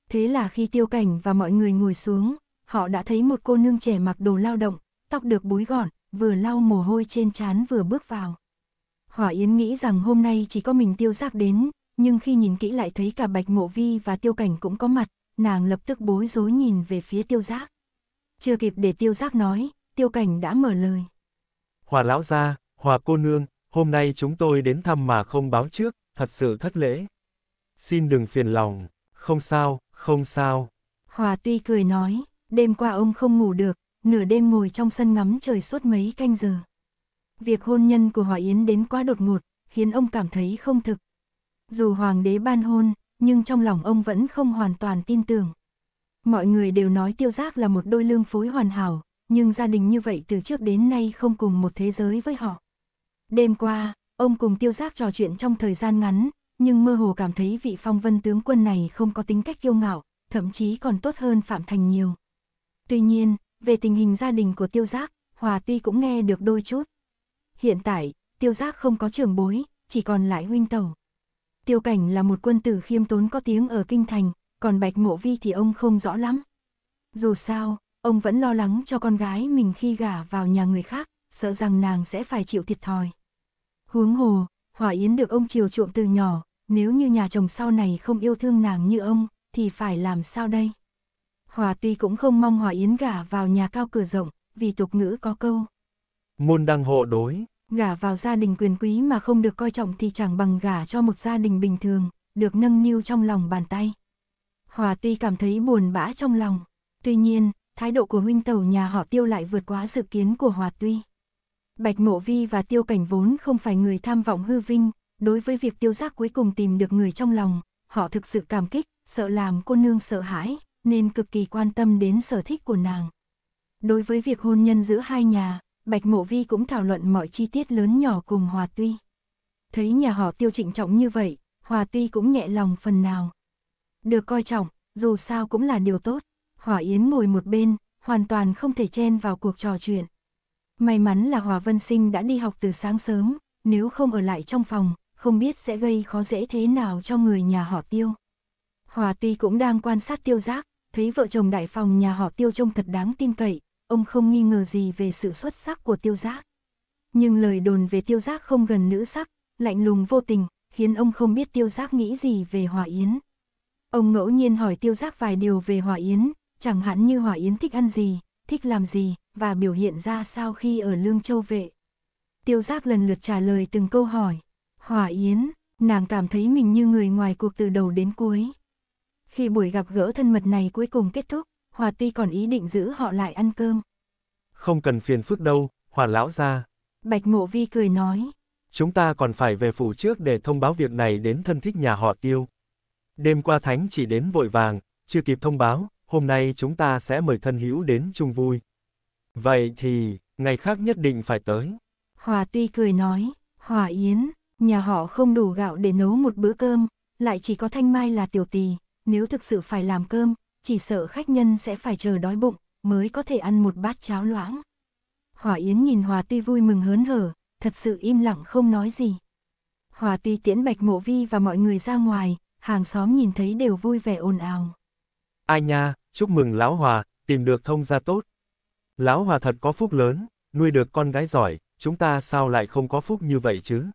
[SPEAKER 1] Thế là khi tiêu cảnh và mọi người ngồi xuống, họ đã thấy một cô nương trẻ mặc đồ lao động, tóc được búi gọn, vừa lau mồ hôi trên trán vừa bước vào. Hỏa Yến nghĩ rằng hôm nay chỉ có mình tiêu giác đến, nhưng khi nhìn kỹ lại thấy cả Bạch Mộ Vi và tiêu cảnh cũng có mặt, nàng lập tức bối rối nhìn về phía tiêu giác. Chưa kịp để tiêu giác nói, tiêu cảnh đã mở lời.
[SPEAKER 2] Hòa lão gia, hòa cô nương, hôm nay chúng tôi đến thăm mà không báo trước, thật sự thất lễ. Xin đừng phiền lòng, không sao, không sao.
[SPEAKER 1] Hòa tuy cười nói, đêm qua ông không ngủ được, nửa đêm ngồi trong sân ngắm trời suốt mấy canh giờ. Việc hôn nhân của Hòa Yến đến quá đột ngột, khiến ông cảm thấy không thực. Dù Hoàng đế ban hôn, nhưng trong lòng ông vẫn không hoàn toàn tin tưởng. Mọi người đều nói tiêu giác là một đôi lương phối hoàn hảo, nhưng gia đình như vậy từ trước đến nay không cùng một thế giới với họ. Đêm qua, ông cùng tiêu giác trò chuyện trong thời gian ngắn, nhưng mơ hồ cảm thấy vị phong vân tướng quân này không có tính cách kiêu ngạo, thậm chí còn tốt hơn Phạm Thành nhiều. Tuy nhiên, về tình hình gia đình của tiêu giác, Hòa tuy cũng nghe được đôi chút hiện tại, tiêu giác không có trưởng bối, chỉ còn lại huynh tẩu. Tiêu cảnh là một quân tử khiêm tốn có tiếng ở kinh thành, còn bạch mộ vi thì ông không rõ lắm. Dù sao, ông vẫn lo lắng cho con gái mình khi gả vào nhà người khác, sợ rằng nàng sẽ phải chịu thiệt thòi. Huống hồ, Hòa Yến được ông chiều chuộng từ nhỏ, nếu như nhà chồng sau này không yêu thương nàng như ông, thì phải làm sao đây? Hòa tuy cũng không mong Hòa Yến gả vào nhà cao cửa rộng, vì tục ngữ có câu.
[SPEAKER 2] Môn đăng hộ đối,
[SPEAKER 1] gả vào gia đình quyền quý mà không được coi trọng thì chẳng bằng gả cho một gia đình bình thường, được nâng niu trong lòng bàn tay. Hòa tuy cảm thấy buồn bã trong lòng, tuy nhiên, thái độ của huynh tẩu nhà họ tiêu lại vượt quá dự kiến của Hòa tuy. Bạch Mộ Vi và Tiêu Cảnh vốn không phải người tham vọng hư vinh, đối với việc tiêu giác cuối cùng tìm được người trong lòng, họ thực sự cảm kích, sợ làm cô nương sợ hãi, nên cực kỳ quan tâm đến sở thích của nàng. Đối với việc hôn nhân giữa hai nhà, Bạch Mộ Vi cũng thảo luận mọi chi tiết lớn nhỏ cùng Hòa Tuy. Thấy nhà họ tiêu trịnh trọng như vậy, Hòa Tuy cũng nhẹ lòng phần nào. Được coi trọng, dù sao cũng là điều tốt. Hòa Yến ngồi một bên, hoàn toàn không thể chen vào cuộc trò chuyện. May mắn là Hòa Vân Sinh đã đi học từ sáng sớm, nếu không ở lại trong phòng, không biết sẽ gây khó dễ thế nào cho người nhà họ tiêu. Hòa Tuy cũng đang quan sát tiêu giác, thấy vợ chồng đại phòng nhà họ tiêu trông thật đáng tin cậy, ông không nghi ngờ gì về sự xuất sắc của tiêu giác. Nhưng lời đồn về tiêu giác không gần nữ sắc, lạnh lùng vô tình, khiến ông không biết tiêu giác nghĩ gì về Hòa Yến. Ông ngẫu nhiên hỏi tiêu giác vài điều về Hòa Yến, chẳng hạn như Hòa Yến thích ăn gì, thích làm gì, và biểu hiện ra sao khi ở Lương Châu Vệ. Tiêu giác lần lượt trả lời từng câu hỏi. Hòa Yến, nàng cảm thấy mình như người ngoài cuộc từ đầu đến cuối. Khi buổi gặp gỡ thân mật này cuối cùng kết thúc, Hòa Ti còn ý định giữ họ lại ăn cơm.
[SPEAKER 2] Không cần phiền phức đâu, Hòa lão ra.
[SPEAKER 1] Bạch Mộ Vi cười nói.
[SPEAKER 2] Chúng ta còn phải về phủ trước để thông báo việc này đến thân thích nhà họ tiêu. Đêm qua Thánh chỉ đến vội vàng, chưa kịp thông báo, hôm nay chúng ta sẽ mời thân hữu đến chung vui. Vậy thì, ngày khác nhất định phải tới.
[SPEAKER 1] Hòa Ti cười nói, Hòa Yến, nhà họ không đủ gạo để nấu một bữa cơm, lại chỉ có thanh mai là tiểu tỳ, nếu thực sự phải làm cơm, chỉ sợ khách nhân sẽ phải chờ đói bụng, mới có thể ăn một bát cháo loãng. Hòa Yến nhìn Hòa Tuy vui mừng hớn hở, thật sự im lặng không nói gì. Hòa Tuy tiễn Bạch Mộ Vi và mọi người ra ngoài, hàng xóm nhìn thấy đều vui vẻ ồn ào.
[SPEAKER 2] Ai nha, chúc mừng Lão Hòa, tìm được thông gia tốt. Lão Hòa thật có phúc lớn, nuôi được con gái giỏi, chúng ta sao lại không có phúc như vậy chứ?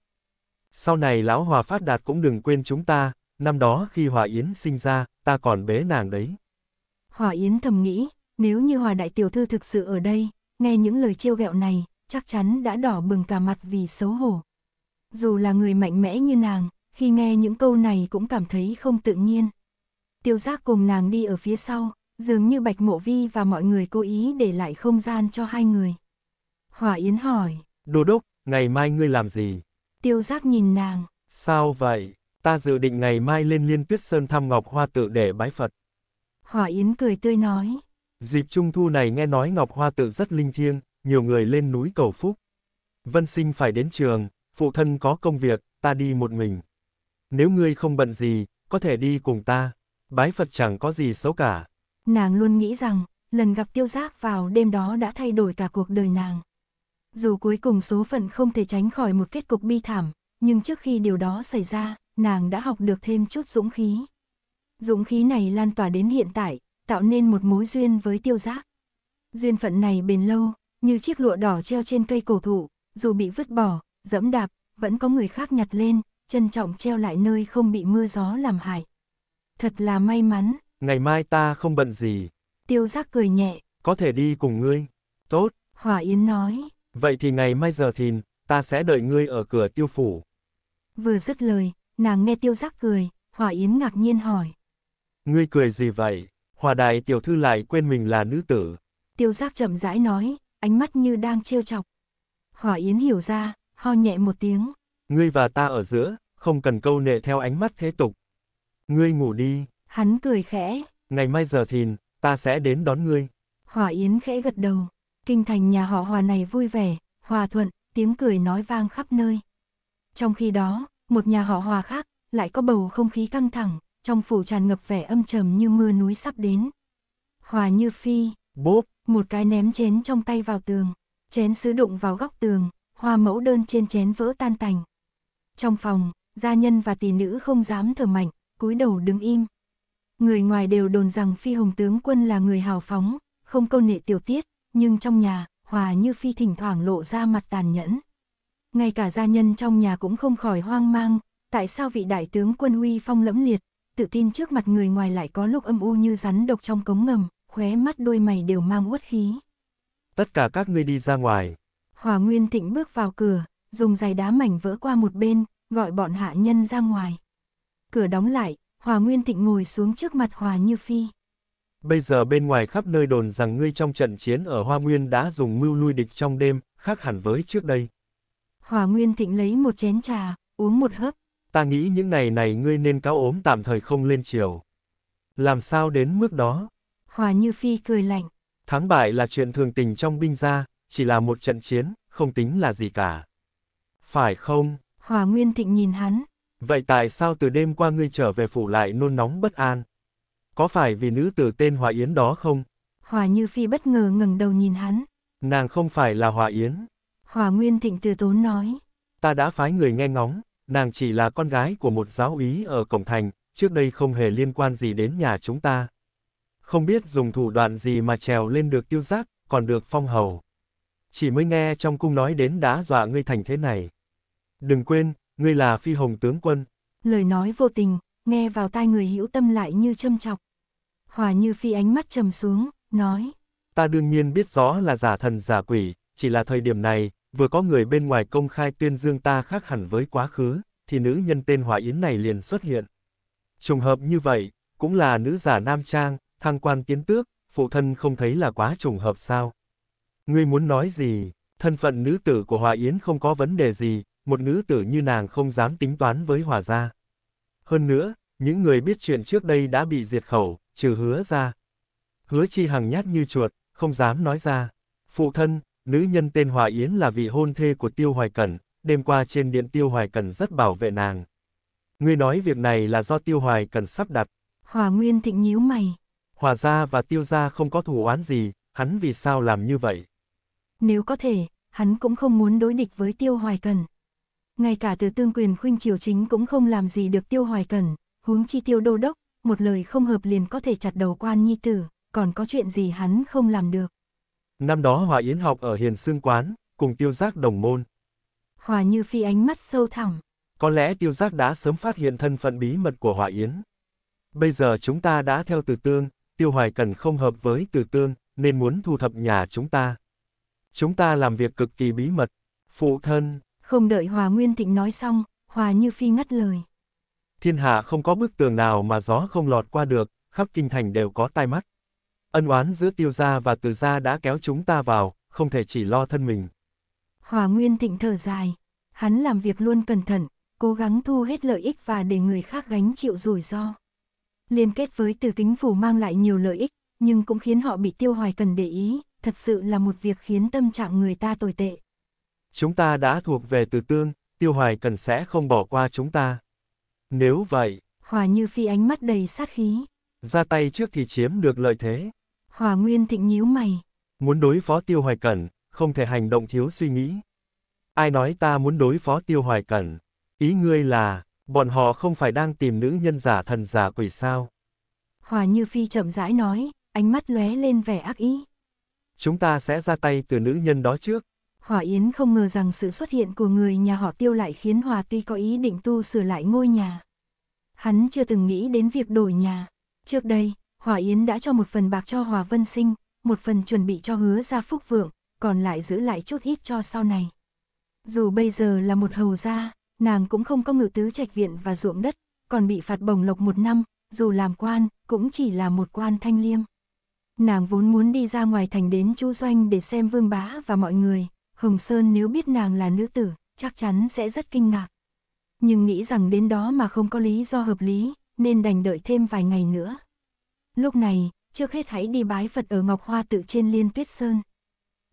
[SPEAKER 2] Sau này Lão Hòa phát đạt cũng đừng quên chúng ta, năm đó khi Hòa Yến sinh ra, ta còn bế nàng đấy.
[SPEAKER 1] Hòa Yến thầm nghĩ, nếu như Hòa Đại Tiểu Thư thực sự ở đây, nghe những lời trêu ghẹo này, chắc chắn đã đỏ bừng cả mặt vì xấu hổ. Dù là người mạnh mẽ như nàng, khi nghe những câu này cũng cảm thấy không tự nhiên. Tiêu giác cùng nàng đi ở phía sau, dường như Bạch Mộ Vi và mọi người cố ý để lại không gian cho hai người. Hòa Yến hỏi,
[SPEAKER 2] Đô Đốc, ngày mai ngươi làm gì?
[SPEAKER 1] Tiêu giác nhìn nàng.
[SPEAKER 2] Sao vậy? Ta dự định ngày mai lên Liên Tuyết Sơn thăm Ngọc Hoa Tự để bái Phật.
[SPEAKER 1] Hỏa Yến cười tươi nói.
[SPEAKER 2] Dịp trung thu này nghe nói Ngọc Hoa tự rất linh thiêng, nhiều người lên núi cầu phúc. Vân sinh phải đến trường, phụ thân có công việc, ta đi một mình. Nếu ngươi không bận gì, có thể đi cùng ta. Bái Phật chẳng có gì xấu cả.
[SPEAKER 1] Nàng luôn nghĩ rằng, lần gặp tiêu giác vào đêm đó đã thay đổi cả cuộc đời nàng. Dù cuối cùng số phận không thể tránh khỏi một kết cục bi thảm, nhưng trước khi điều đó xảy ra, nàng đã học được thêm chút dũng khí. Dũng khí này lan tỏa đến hiện tại, tạo nên một mối duyên với tiêu giác. Duyên phận này bền lâu, như chiếc lụa đỏ treo trên cây cổ thụ, dù bị vứt bỏ, dẫm đạp, vẫn có người khác nhặt lên, trân trọng treo lại nơi không bị mưa gió làm hại. Thật là may mắn.
[SPEAKER 2] Ngày mai ta không bận gì.
[SPEAKER 1] Tiêu giác cười nhẹ.
[SPEAKER 2] Có thể đi cùng ngươi. Tốt.
[SPEAKER 1] Hòa Yến nói.
[SPEAKER 2] Vậy thì ngày mai giờ thìn, ta sẽ đợi ngươi ở cửa tiêu phủ.
[SPEAKER 1] Vừa dứt lời, nàng nghe tiêu giác cười, Hòa Yến ngạc nhiên hỏi.
[SPEAKER 2] Ngươi cười gì vậy? Hòa đại tiểu thư lại quên mình là nữ tử.
[SPEAKER 1] Tiêu giác chậm rãi nói, ánh mắt như đang trêu chọc. Hòa Yến hiểu ra, ho nhẹ một tiếng.
[SPEAKER 2] Ngươi và ta ở giữa, không cần câu nệ theo ánh mắt thế tục. Ngươi ngủ đi.
[SPEAKER 1] Hắn cười khẽ.
[SPEAKER 2] Ngày mai giờ thìn, ta sẽ đến đón ngươi.
[SPEAKER 1] Hòa Yến khẽ gật đầu. Kinh thành nhà họ Hòa này vui vẻ, hòa thuận, tiếng cười nói vang khắp nơi. Trong khi đó, một nhà họ Hòa khác lại có bầu không khí căng thẳng, trong phủ tràn ngập vẻ âm trầm như mưa núi sắp đến. Hòa như phi, bốp, một cái ném chén trong tay vào tường, chén sứ đụng vào góc tường, hoa mẫu đơn trên chén vỡ tan tành. Trong phòng, gia nhân và tỷ nữ không dám thở mạnh, cúi đầu đứng im. Người ngoài đều đồn rằng phi hồng tướng quân là người hào phóng, không câu nệ tiểu tiết, nhưng trong nhà, hòa như phi thỉnh thoảng lộ ra mặt tàn nhẫn. Ngay cả gia nhân trong nhà cũng không khỏi hoang mang, tại sao vị đại tướng quân uy phong lẫm liệt, tự tin trước mặt người ngoài lại có lúc âm u như rắn độc trong cống ngầm, khóe mắt đôi mày đều mang uất khí.
[SPEAKER 2] Tất cả các ngươi đi ra ngoài.
[SPEAKER 1] Hòa Nguyên thịnh bước vào cửa, dùng giày đá mảnh vỡ qua một bên, gọi bọn hạ nhân ra ngoài. Cửa đóng lại, Hòa Nguyên thịnh ngồi xuống trước mặt Hòa Như Phi.
[SPEAKER 2] Bây giờ bên ngoài khắp nơi đồn rằng ngươi trong trận chiến ở Hoa Nguyên đã dùng mưu lui địch trong đêm, khác hẳn với trước đây.
[SPEAKER 1] Hòa Nguyên thịnh lấy một chén trà, uống một hớp,
[SPEAKER 2] ta nghĩ những ngày này ngươi nên cáo ốm tạm thời không lên triều. Làm sao đến mức đó?
[SPEAKER 1] Hòa Như Phi cười lạnh.
[SPEAKER 2] Thắng bại là chuyện thường tình trong binh gia, chỉ là một trận chiến, không tính là gì cả. Phải không?
[SPEAKER 1] Hòa Nguyên Thịnh nhìn hắn.
[SPEAKER 2] Vậy tại sao từ đêm qua ngươi trở về phủ lại nôn nóng bất an? Có phải vì nữ tử tên Hòa Yến đó không?
[SPEAKER 1] Hòa Như Phi bất ngờ ngẩng đầu nhìn hắn.
[SPEAKER 2] Nàng không phải là Hòa Yến.
[SPEAKER 1] Hòa Nguyên Thịnh từ tốn nói.
[SPEAKER 2] Ta đã phái người nghe ngóng, Nàng chỉ là con gái của một giáo úy ở cổng thành, trước đây không hề liên quan gì đến nhà chúng ta. Không biết dùng thủ đoạn gì mà trèo lên được tiêu giác, còn được phong hầu. Chỉ mới nghe trong cung nói đến đã dọa ngươi thành thế này. Đừng quên, ngươi là phi hồng tướng quân.
[SPEAKER 1] Lời nói vô tình, nghe vào tai người hữu tâm lại như châm chọc. Hòa như phi ánh mắt trầm xuống, nói.
[SPEAKER 2] Ta đương nhiên biết rõ là giả thần giả quỷ, chỉ là thời điểm này, Vừa có người bên ngoài công khai tuyên dương ta khác hẳn với quá khứ, thì nữ nhân tên Hòa Yến này liền xuất hiện. Trùng hợp như vậy, cũng là nữ giả nam trang, thăng quan tiến tước, phụ thân không thấy là quá trùng hợp sao? Ngươi muốn nói gì? Thân phận nữ tử của Hòa Yến không có vấn đề gì, một nữ tử như nàng không dám tính toán với Hòa gia. Hơn nữa, những người biết chuyện trước đây đã bị diệt khẩu, trừ hứa ra. Hứa chi hằng nhát như chuột, không dám nói ra. Phụ thân, Nữ nhân tên Hòa Yến là vị hôn thê của Tiêu Hoài Cẩn, đêm qua trên điện Tiêu Hoài Cẩn rất bảo vệ nàng. Ngươi nói việc này là do Tiêu Hoài Cẩn sắp đặt.
[SPEAKER 1] Hòa Nguyên Thịnh nhíu mày.
[SPEAKER 2] Hòa gia và Tiêu gia không có thù oán gì, hắn vì sao làm như vậy?
[SPEAKER 1] Nếu có thể, hắn cũng không muốn đối địch với Tiêu Hoài Cẩn. Ngay cả từ tương quyền khuynh triều chính cũng không làm gì được Tiêu Hoài Cẩn, huống chi Tiêu Đô Đốc, một lời không hợp liền có thể chặt đầu quan nhi tử, còn có chuyện gì hắn không làm được.
[SPEAKER 2] Năm đó Hòa Yến học ở Hiền Sương Quán, cùng tiêu giác đồng môn.
[SPEAKER 1] Hòa Như Phi ánh mắt sâu thẳm.
[SPEAKER 2] Có lẽ tiêu giác đã sớm phát hiện thân phận bí mật của Hòa Yến. Bây giờ chúng ta đã theo từ tương, tiêu hoài cần không hợp với từ tương, nên muốn thu thập nhà chúng ta. Chúng ta làm việc cực kỳ bí mật. Phụ thân.
[SPEAKER 1] Không đợi Hòa Nguyên Thịnh nói xong, Hòa Như Phi ngắt lời.
[SPEAKER 2] Thiên hạ không có bức tường nào mà gió không lọt qua được, khắp kinh thành đều có tai mắt. Ân oán giữa tiêu gia và từ gia đã kéo chúng ta vào, không thể chỉ lo thân mình.
[SPEAKER 1] Hòa Nguyên Thịnh thở dài. Hắn làm việc luôn cẩn thận, cố gắng thu hết lợi ích và để người khác gánh chịu rủi ro. Liên kết với từ kính phủ mang lại nhiều lợi ích, nhưng cũng khiến họ bị tiêu hoài cần để ý, thật sự là một việc khiến tâm trạng người ta tồi tệ.
[SPEAKER 2] Chúng ta đã thuộc về từ tương, tiêu hoài cần sẽ không bỏ qua chúng ta. Nếu vậy,
[SPEAKER 1] Hòa Như Phi ánh mắt đầy sát khí.
[SPEAKER 2] Ra tay trước thì chiếm được lợi thế.
[SPEAKER 1] Hòa Nguyên Thịnh nhíu mày.
[SPEAKER 2] Muốn đối phó Tiêu Hoài Cẩn, không thể hành động thiếu suy nghĩ. Ai nói ta muốn đối phó Tiêu Hoài Cẩn? Ý ngươi là, bọn họ không phải đang tìm nữ nhân giả thần giả quỷ sao?
[SPEAKER 1] Hòa Như Phi chậm rãi nói, ánh mắt lóe lên vẻ ác ý.
[SPEAKER 2] Chúng ta sẽ ra tay từ nữ nhân đó trước.
[SPEAKER 1] Hòa Yến không ngờ rằng sự xuất hiện của người nhà họ Tiêu lại khiến Hòa tuy có ý định tu sửa lại ngôi nhà. Hắn chưa từng nghĩ đến việc đổi nhà. Trước đây, Hòa Yến đã cho một phần bạc cho Hòa Vân Sinh, một phần chuẩn bị cho hứa ra phúc vượng, còn lại giữ lại chút ít cho sau này. Dù bây giờ là một hầu gia, nàng cũng không có ngự tứ trạch viện và ruộng đất, còn bị phạt bổng lộc một năm, dù làm quan, cũng chỉ là một quan thanh liêm. Nàng vốn muốn đi ra ngoài thành đến Chu doanh để xem vương bá và mọi người, Hồng Sơn nếu biết nàng là nữ tử, chắc chắn sẽ rất kinh ngạc. Nhưng nghĩ rằng đến đó mà không có lý do hợp lý, nên đành đợi thêm vài ngày nữa. Lúc này, trước hết hãy đi bái Phật ở Ngọc Hoa tự trên Liên Tuyết Sơn.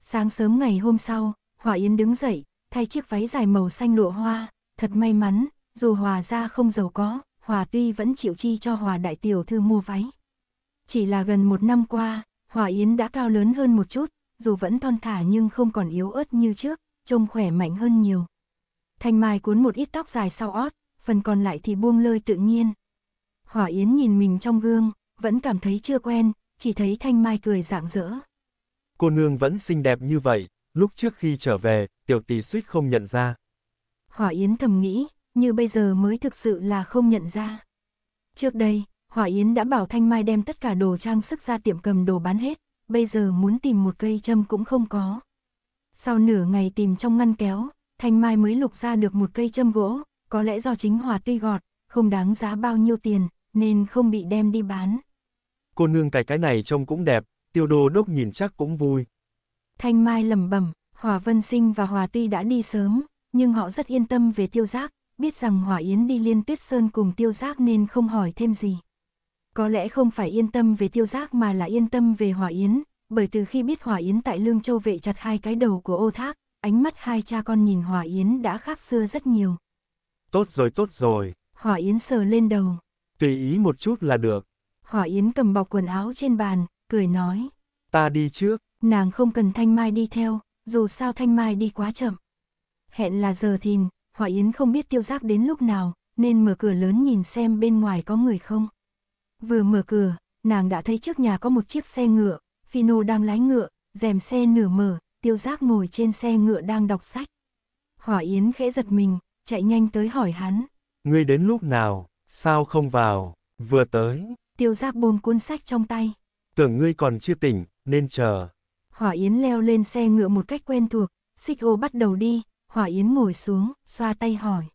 [SPEAKER 1] Sáng sớm ngày hôm sau, Hòa Yến đứng dậy, thay chiếc váy dài màu xanh lụa hoa, thật may mắn, dù Hòa ra không giàu có, Hòa tuy vẫn chịu chi cho Hòa đại tiểu thư mua váy. Chỉ là gần một năm qua, Hòa Yến đã cao lớn hơn một chút, dù vẫn thon thả nhưng không còn yếu ớt như trước, trông khỏe mạnh hơn nhiều. Thanh Mai cuốn một ít tóc dài sau ót, phần còn lại thì buông lơi tự nhiên. Hỏa Yến nhìn mình trong gương, vẫn cảm thấy chưa quen, chỉ thấy Thanh Mai cười rạng rỡ.
[SPEAKER 2] Cô nương vẫn xinh đẹp như vậy, lúc trước khi trở về, tiểu tỷ suýt không nhận ra.
[SPEAKER 1] Hỏa Yến thầm nghĩ, như bây giờ mới thực sự là không nhận ra. Trước đây, Hỏa Yến đã bảo Thanh Mai đem tất cả đồ trang sức ra tiệm cầm đồ bán hết, bây giờ muốn tìm một cây châm cũng không có. Sau nửa ngày tìm trong ngăn kéo, Thanh Mai mới lục ra được một cây châm gỗ, có lẽ do chính Hòa tuy gọt, không đáng giá bao nhiêu tiền, nên không bị đem đi bán.
[SPEAKER 2] Cô nương cái cái này trông cũng đẹp, tiêu đô đốc nhìn chắc cũng vui.
[SPEAKER 1] Thanh Mai lẩm bẩm Hòa Vân Sinh và Hòa Tuy đã đi sớm, nhưng họ rất yên tâm về tiêu giác, biết rằng Hòa Yến đi liên tuyết sơn cùng tiêu giác nên không hỏi thêm gì. Có lẽ không phải yên tâm về tiêu giác mà là yên tâm về Hòa Yến, bởi từ khi biết Hòa Yến tại Lương Châu vệ chặt hai cái đầu của ô thác, ánh mắt hai cha con nhìn Hòa Yến đã khác xưa rất nhiều.
[SPEAKER 2] Tốt rồi tốt rồi.
[SPEAKER 1] Hòa Yến sờ lên đầu,
[SPEAKER 2] tùy ý một chút là được.
[SPEAKER 1] Hỏa Yến cầm bọc quần áo trên bàn, cười nói.
[SPEAKER 2] Ta đi trước.
[SPEAKER 1] Nàng không cần Thanh Mai đi theo, dù sao Thanh Mai đi quá chậm. Hẹn là giờ thìn, Hỏa Yến không biết tiêu Giác đến lúc nào, nên mở cửa lớn nhìn xem bên ngoài có người không. Vừa mở cửa, nàng đã thấy trước nhà có một chiếc xe ngựa, Phino đang lái ngựa, rèm xe nửa mở, tiêu giác ngồi trên xe ngựa đang đọc sách. Hỏa Yến khẽ giật mình, chạy nhanh tới hỏi hắn.
[SPEAKER 2] Ngươi đến lúc nào? Sao không vào? Vừa tới.
[SPEAKER 1] Tiêu giác buông cuốn sách trong tay.
[SPEAKER 2] Tưởng ngươi còn chưa tỉnh, nên chờ.
[SPEAKER 1] Hỏa Yến leo lên xe ngựa một cách quen thuộc, xích ô bắt đầu đi, Hỏa Yến ngồi xuống, xoa tay hỏi.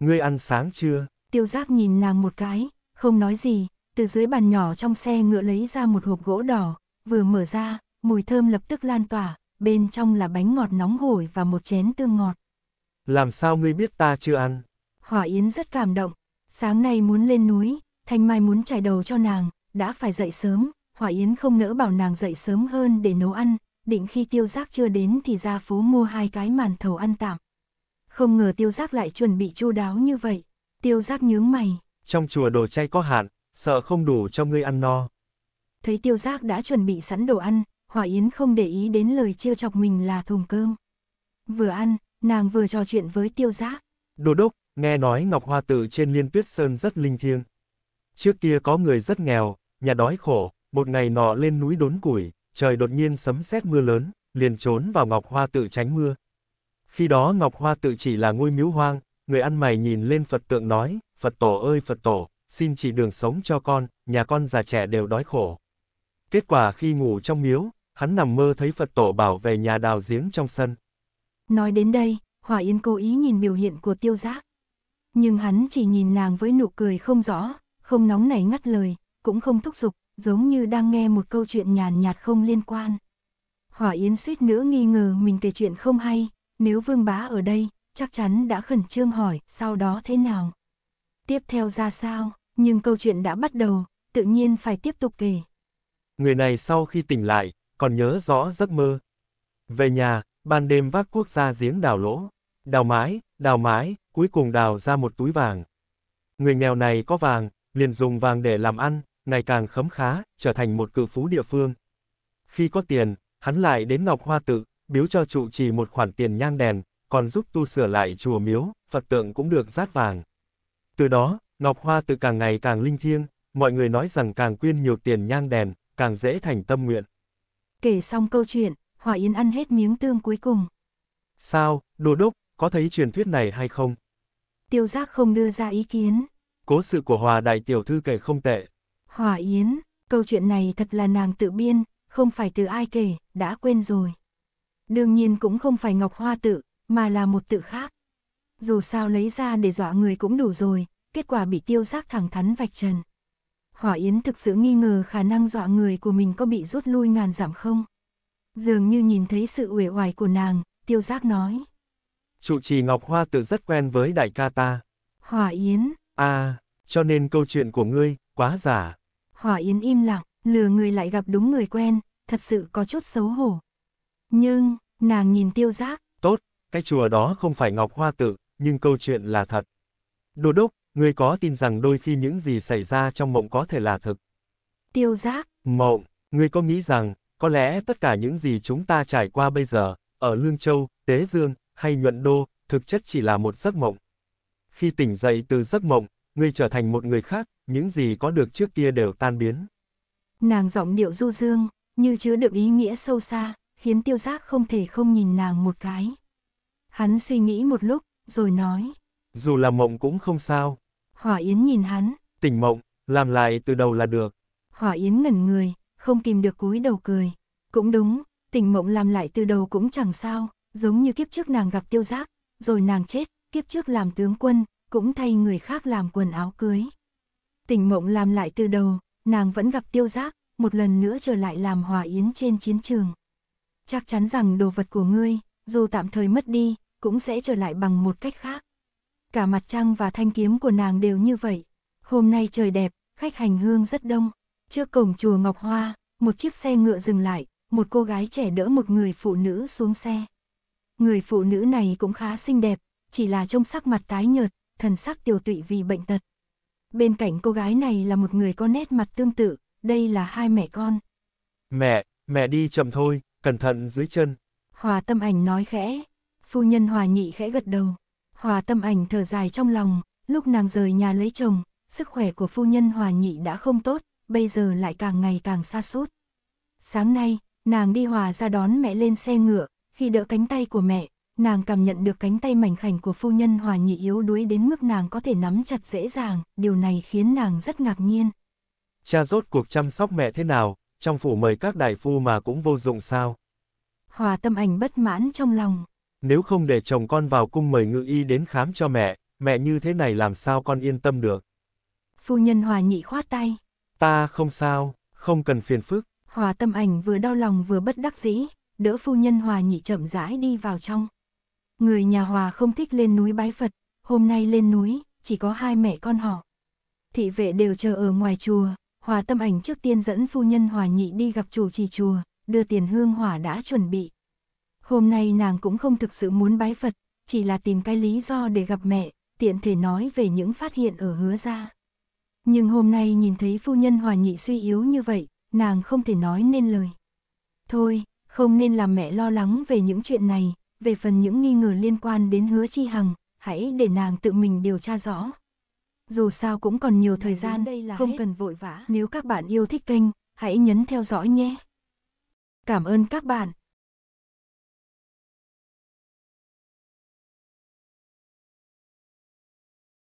[SPEAKER 2] Ngươi ăn sáng chưa?
[SPEAKER 1] Tiêu giác nhìn nàng một cái, không nói gì, từ dưới bàn nhỏ trong xe ngựa lấy ra một hộp gỗ đỏ, vừa mở ra, mùi thơm lập tức lan tỏa, bên trong là bánh ngọt nóng hổi và một chén tương ngọt.
[SPEAKER 2] Làm sao ngươi biết ta chưa ăn?
[SPEAKER 1] Hỏa Yến rất cảm động, Sáng nay muốn lên núi, Thanh Mai muốn trải đầu cho nàng, đã phải dậy sớm, Hỏa Yến không nỡ bảo nàng dậy sớm hơn để nấu ăn, định khi tiêu giác chưa đến thì ra phố mua hai cái màn thầu ăn tạm. Không ngờ tiêu giác lại chuẩn bị chu đáo như vậy, tiêu giác nhướng mày.
[SPEAKER 2] Trong chùa đồ chay có hạn, sợ không đủ cho ngươi ăn no.
[SPEAKER 1] Thấy tiêu giác đã chuẩn bị sẵn đồ ăn, Hỏa Yến không để ý đến lời trêu chọc mình là thùng cơm. Vừa ăn, nàng vừa trò chuyện với tiêu giác.
[SPEAKER 2] Đồ đốc, Nghe nói Ngọc Hoa Tự trên Liên Tuyết Sơn rất linh thiêng. Trước kia có người rất nghèo, nhà đói khổ, một ngày nọ lên núi đốn củi, trời đột nhiên sấm sét mưa lớn, liền trốn vào Ngọc Hoa Tự tránh mưa. Khi đó Ngọc Hoa Tự chỉ là ngôi miếu hoang, người ăn mày nhìn lên Phật tượng nói, Phật Tổ ơi Phật Tổ, xin chỉ đường sống cho con, nhà con già trẻ đều đói khổ. Kết quả khi ngủ trong miếu, hắn nằm mơ thấy Phật Tổ bảo về nhà đào giếng trong sân.
[SPEAKER 1] Nói đến đây, Hòa Yên cố ý nhìn biểu hiện của tiêu giác nhưng hắn chỉ nhìn nàng với nụ cười không rõ, không nóng nảy ngắt lời, cũng không thúc giục, giống như đang nghe một câu chuyện nhàn nhạt không liên quan. Hỏa Yến suýt nữa nghi ngờ mình kể chuyện không hay, nếu Vương Bá ở đây, chắc chắn đã khẩn trương hỏi sau đó thế nào. Tiếp theo ra sao, nhưng câu chuyện đã bắt đầu, tự nhiên phải tiếp tục kể.
[SPEAKER 2] Người này sau khi tỉnh lại, còn nhớ rõ giấc mơ. Về nhà, ban đêm vác quốc ra giếng đào lỗ, đào mãi, đào mãi cuối cùng đào ra một túi vàng. Người nghèo này có vàng, liền dùng vàng để làm ăn, ngày càng khấm khá, trở thành một cự phú địa phương. Khi có tiền, hắn lại đến Ngọc Hoa Tự, biếu cho trụ trì một khoản tiền nhang đèn, còn giúp tu sửa lại chùa miếu, Phật tượng cũng được rát vàng. Từ đó, Ngọc Hoa Tự càng ngày càng linh thiêng, mọi người nói rằng càng quyên nhiều tiền nhang đèn, càng dễ thành tâm nguyện.
[SPEAKER 1] Kể xong câu chuyện, Hòa Yến ăn hết miếng tương cuối cùng.
[SPEAKER 2] Sao, đồ Đốc, có thấy truyền thuyết này hay không?
[SPEAKER 1] tiêu giác không đưa ra ý kiến.
[SPEAKER 2] Cố sự của Hòa Đại Tiểu Thư kể không tệ.
[SPEAKER 1] Hòa Yến, câu chuyện này thật là nàng tự biên, không phải từ ai kể, đã quên rồi. Đương nhiên cũng không phải Ngọc Hoa tự, mà là một tự khác. Dù sao lấy ra để dọa người cũng đủ rồi, kết quả bị tiêu giác thẳng thắn vạch trần. Hỏa Yến thực sự nghi ngờ khả năng dọa người của mình có bị rút lui ngàn giảm không. Dường như nhìn thấy sự uể oải của nàng, tiêu giác nói
[SPEAKER 2] trụ trì Ngọc Hoa tự rất quen với đại ca ta.
[SPEAKER 1] hòa Yến.
[SPEAKER 2] À, cho nên câu chuyện của ngươi, quá giả.
[SPEAKER 1] hòa Yến im lặng, lừa người lại gặp đúng người quen, thật sự có chút xấu hổ. Nhưng, nàng nhìn tiêu giác.
[SPEAKER 2] Tốt, cái chùa đó không phải Ngọc Hoa tự, nhưng câu chuyện là thật. đồ đốc, ngươi có tin rằng đôi khi những gì xảy ra trong mộng có thể là thực? Tiêu giác. Mộng, ngươi có nghĩ rằng, có lẽ tất cả những gì chúng ta trải qua bây giờ, ở Lương Châu, Tế Dương, hay nhuận đô, thực chất chỉ là một giấc mộng. Khi tỉnh dậy từ giấc mộng, ngươi trở thành một người khác, những gì có được trước kia đều tan biến.
[SPEAKER 1] Nàng giọng điệu du dương, như chứa đựng ý nghĩa sâu xa, khiến tiêu giác không thể không nhìn nàng một cái. Hắn suy nghĩ một lúc, rồi nói.
[SPEAKER 2] Dù là mộng cũng không sao.
[SPEAKER 1] Hỏa Yến nhìn hắn.
[SPEAKER 2] Tỉnh mộng, làm lại từ đầu là được.
[SPEAKER 1] Hỏa Yến ngẩn người, không kìm được cúi đầu cười. Cũng đúng, tỉnh mộng làm lại từ đầu cũng chẳng sao, giống như kiếp trước nàng gặp tiêu giác, rồi nàng chết, kiếp trước làm tướng quân, cũng thay người khác làm quần áo cưới. Tỉnh mộng làm lại từ đầu, nàng vẫn gặp tiêu giác, một lần nữa trở lại làm hòa yến trên chiến trường. Chắc chắn rằng đồ vật của ngươi, dù tạm thời mất đi, cũng sẽ trở lại bằng một cách khác. Cả mặt trăng và thanh kiếm của nàng đều như vậy. Hôm nay trời đẹp, khách hành hương rất đông. Trước cổng chùa Ngọc Hoa, một chiếc xe ngựa dừng lại, một cô gái trẻ đỡ một người phụ nữ xuống xe. Người phụ nữ này cũng khá xinh đẹp, chỉ là trông sắc mặt tái nhợt, thần sắc tiểu tụy vì bệnh tật. Bên cạnh cô gái này là một người có nét mặt tương tự, đây là hai mẹ con.
[SPEAKER 2] Mẹ, mẹ đi chậm thôi, cẩn thận dưới chân.
[SPEAKER 1] Hòa tâm ảnh nói khẽ, phu nhân hòa nhị khẽ gật đầu. Hòa tâm ảnh thở dài trong lòng, lúc nàng rời nhà lấy chồng, sức khỏe của phu nhân hòa nhị đã không tốt, bây giờ lại càng ngày càng xa suốt. Sáng nay, nàng đi hòa ra đón mẹ lên xe ngựa, khi đỡ cánh tay của mẹ, nàng cảm nhận được cánh tay mảnh khảnh của phu nhân hòa nhị yếu đuối đến mức nàng có thể nắm chặt dễ dàng, điều này khiến nàng rất ngạc nhiên.
[SPEAKER 2] Cha rốt cuộc chăm sóc mẹ thế nào, trong phủ mời các đại phu mà cũng vô dụng sao?
[SPEAKER 1] Hòa tâm ảnh bất mãn trong lòng.
[SPEAKER 2] Nếu không để chồng con vào cung mời ngự y đến khám cho mẹ, mẹ như thế này làm sao con yên tâm được?
[SPEAKER 1] Phu nhân hòa nhị khoát tay.
[SPEAKER 2] Ta không sao, không cần phiền phức.
[SPEAKER 1] Hòa tâm ảnh vừa đau lòng vừa bất đắc dĩ, đỡ phu nhân Hòa nhị chậm rãi đi vào trong. Người nhà Hòa không thích lên núi bái Phật, hôm nay lên núi, chỉ có hai mẹ con họ. Thị vệ đều chờ ở ngoài chùa, Hòa tâm ảnh trước tiên dẫn phu nhân Hòa nhị đi gặp chủ trì chùa, đưa tiền hương hỏa đã chuẩn bị. Hôm nay nàng cũng không thực sự muốn bái Phật, chỉ là tìm cái lý do để gặp mẹ, tiện thể nói về những phát hiện ở hứa ra. Nhưng hôm nay nhìn thấy phu nhân Hòa nhị suy yếu như vậy, nàng không thể nói nên lời. Thôi, không nên làm mẹ lo lắng về những chuyện này, về phần những nghi ngờ liên quan đến hứa chi hằng, hãy để nàng tự mình điều tra rõ. Dù sao cũng còn nhiều thời gian, đây là không hết. cần vội vã. Nếu các bạn yêu thích kênh, hãy nhấn theo dõi nhé. Cảm ơn các bạn.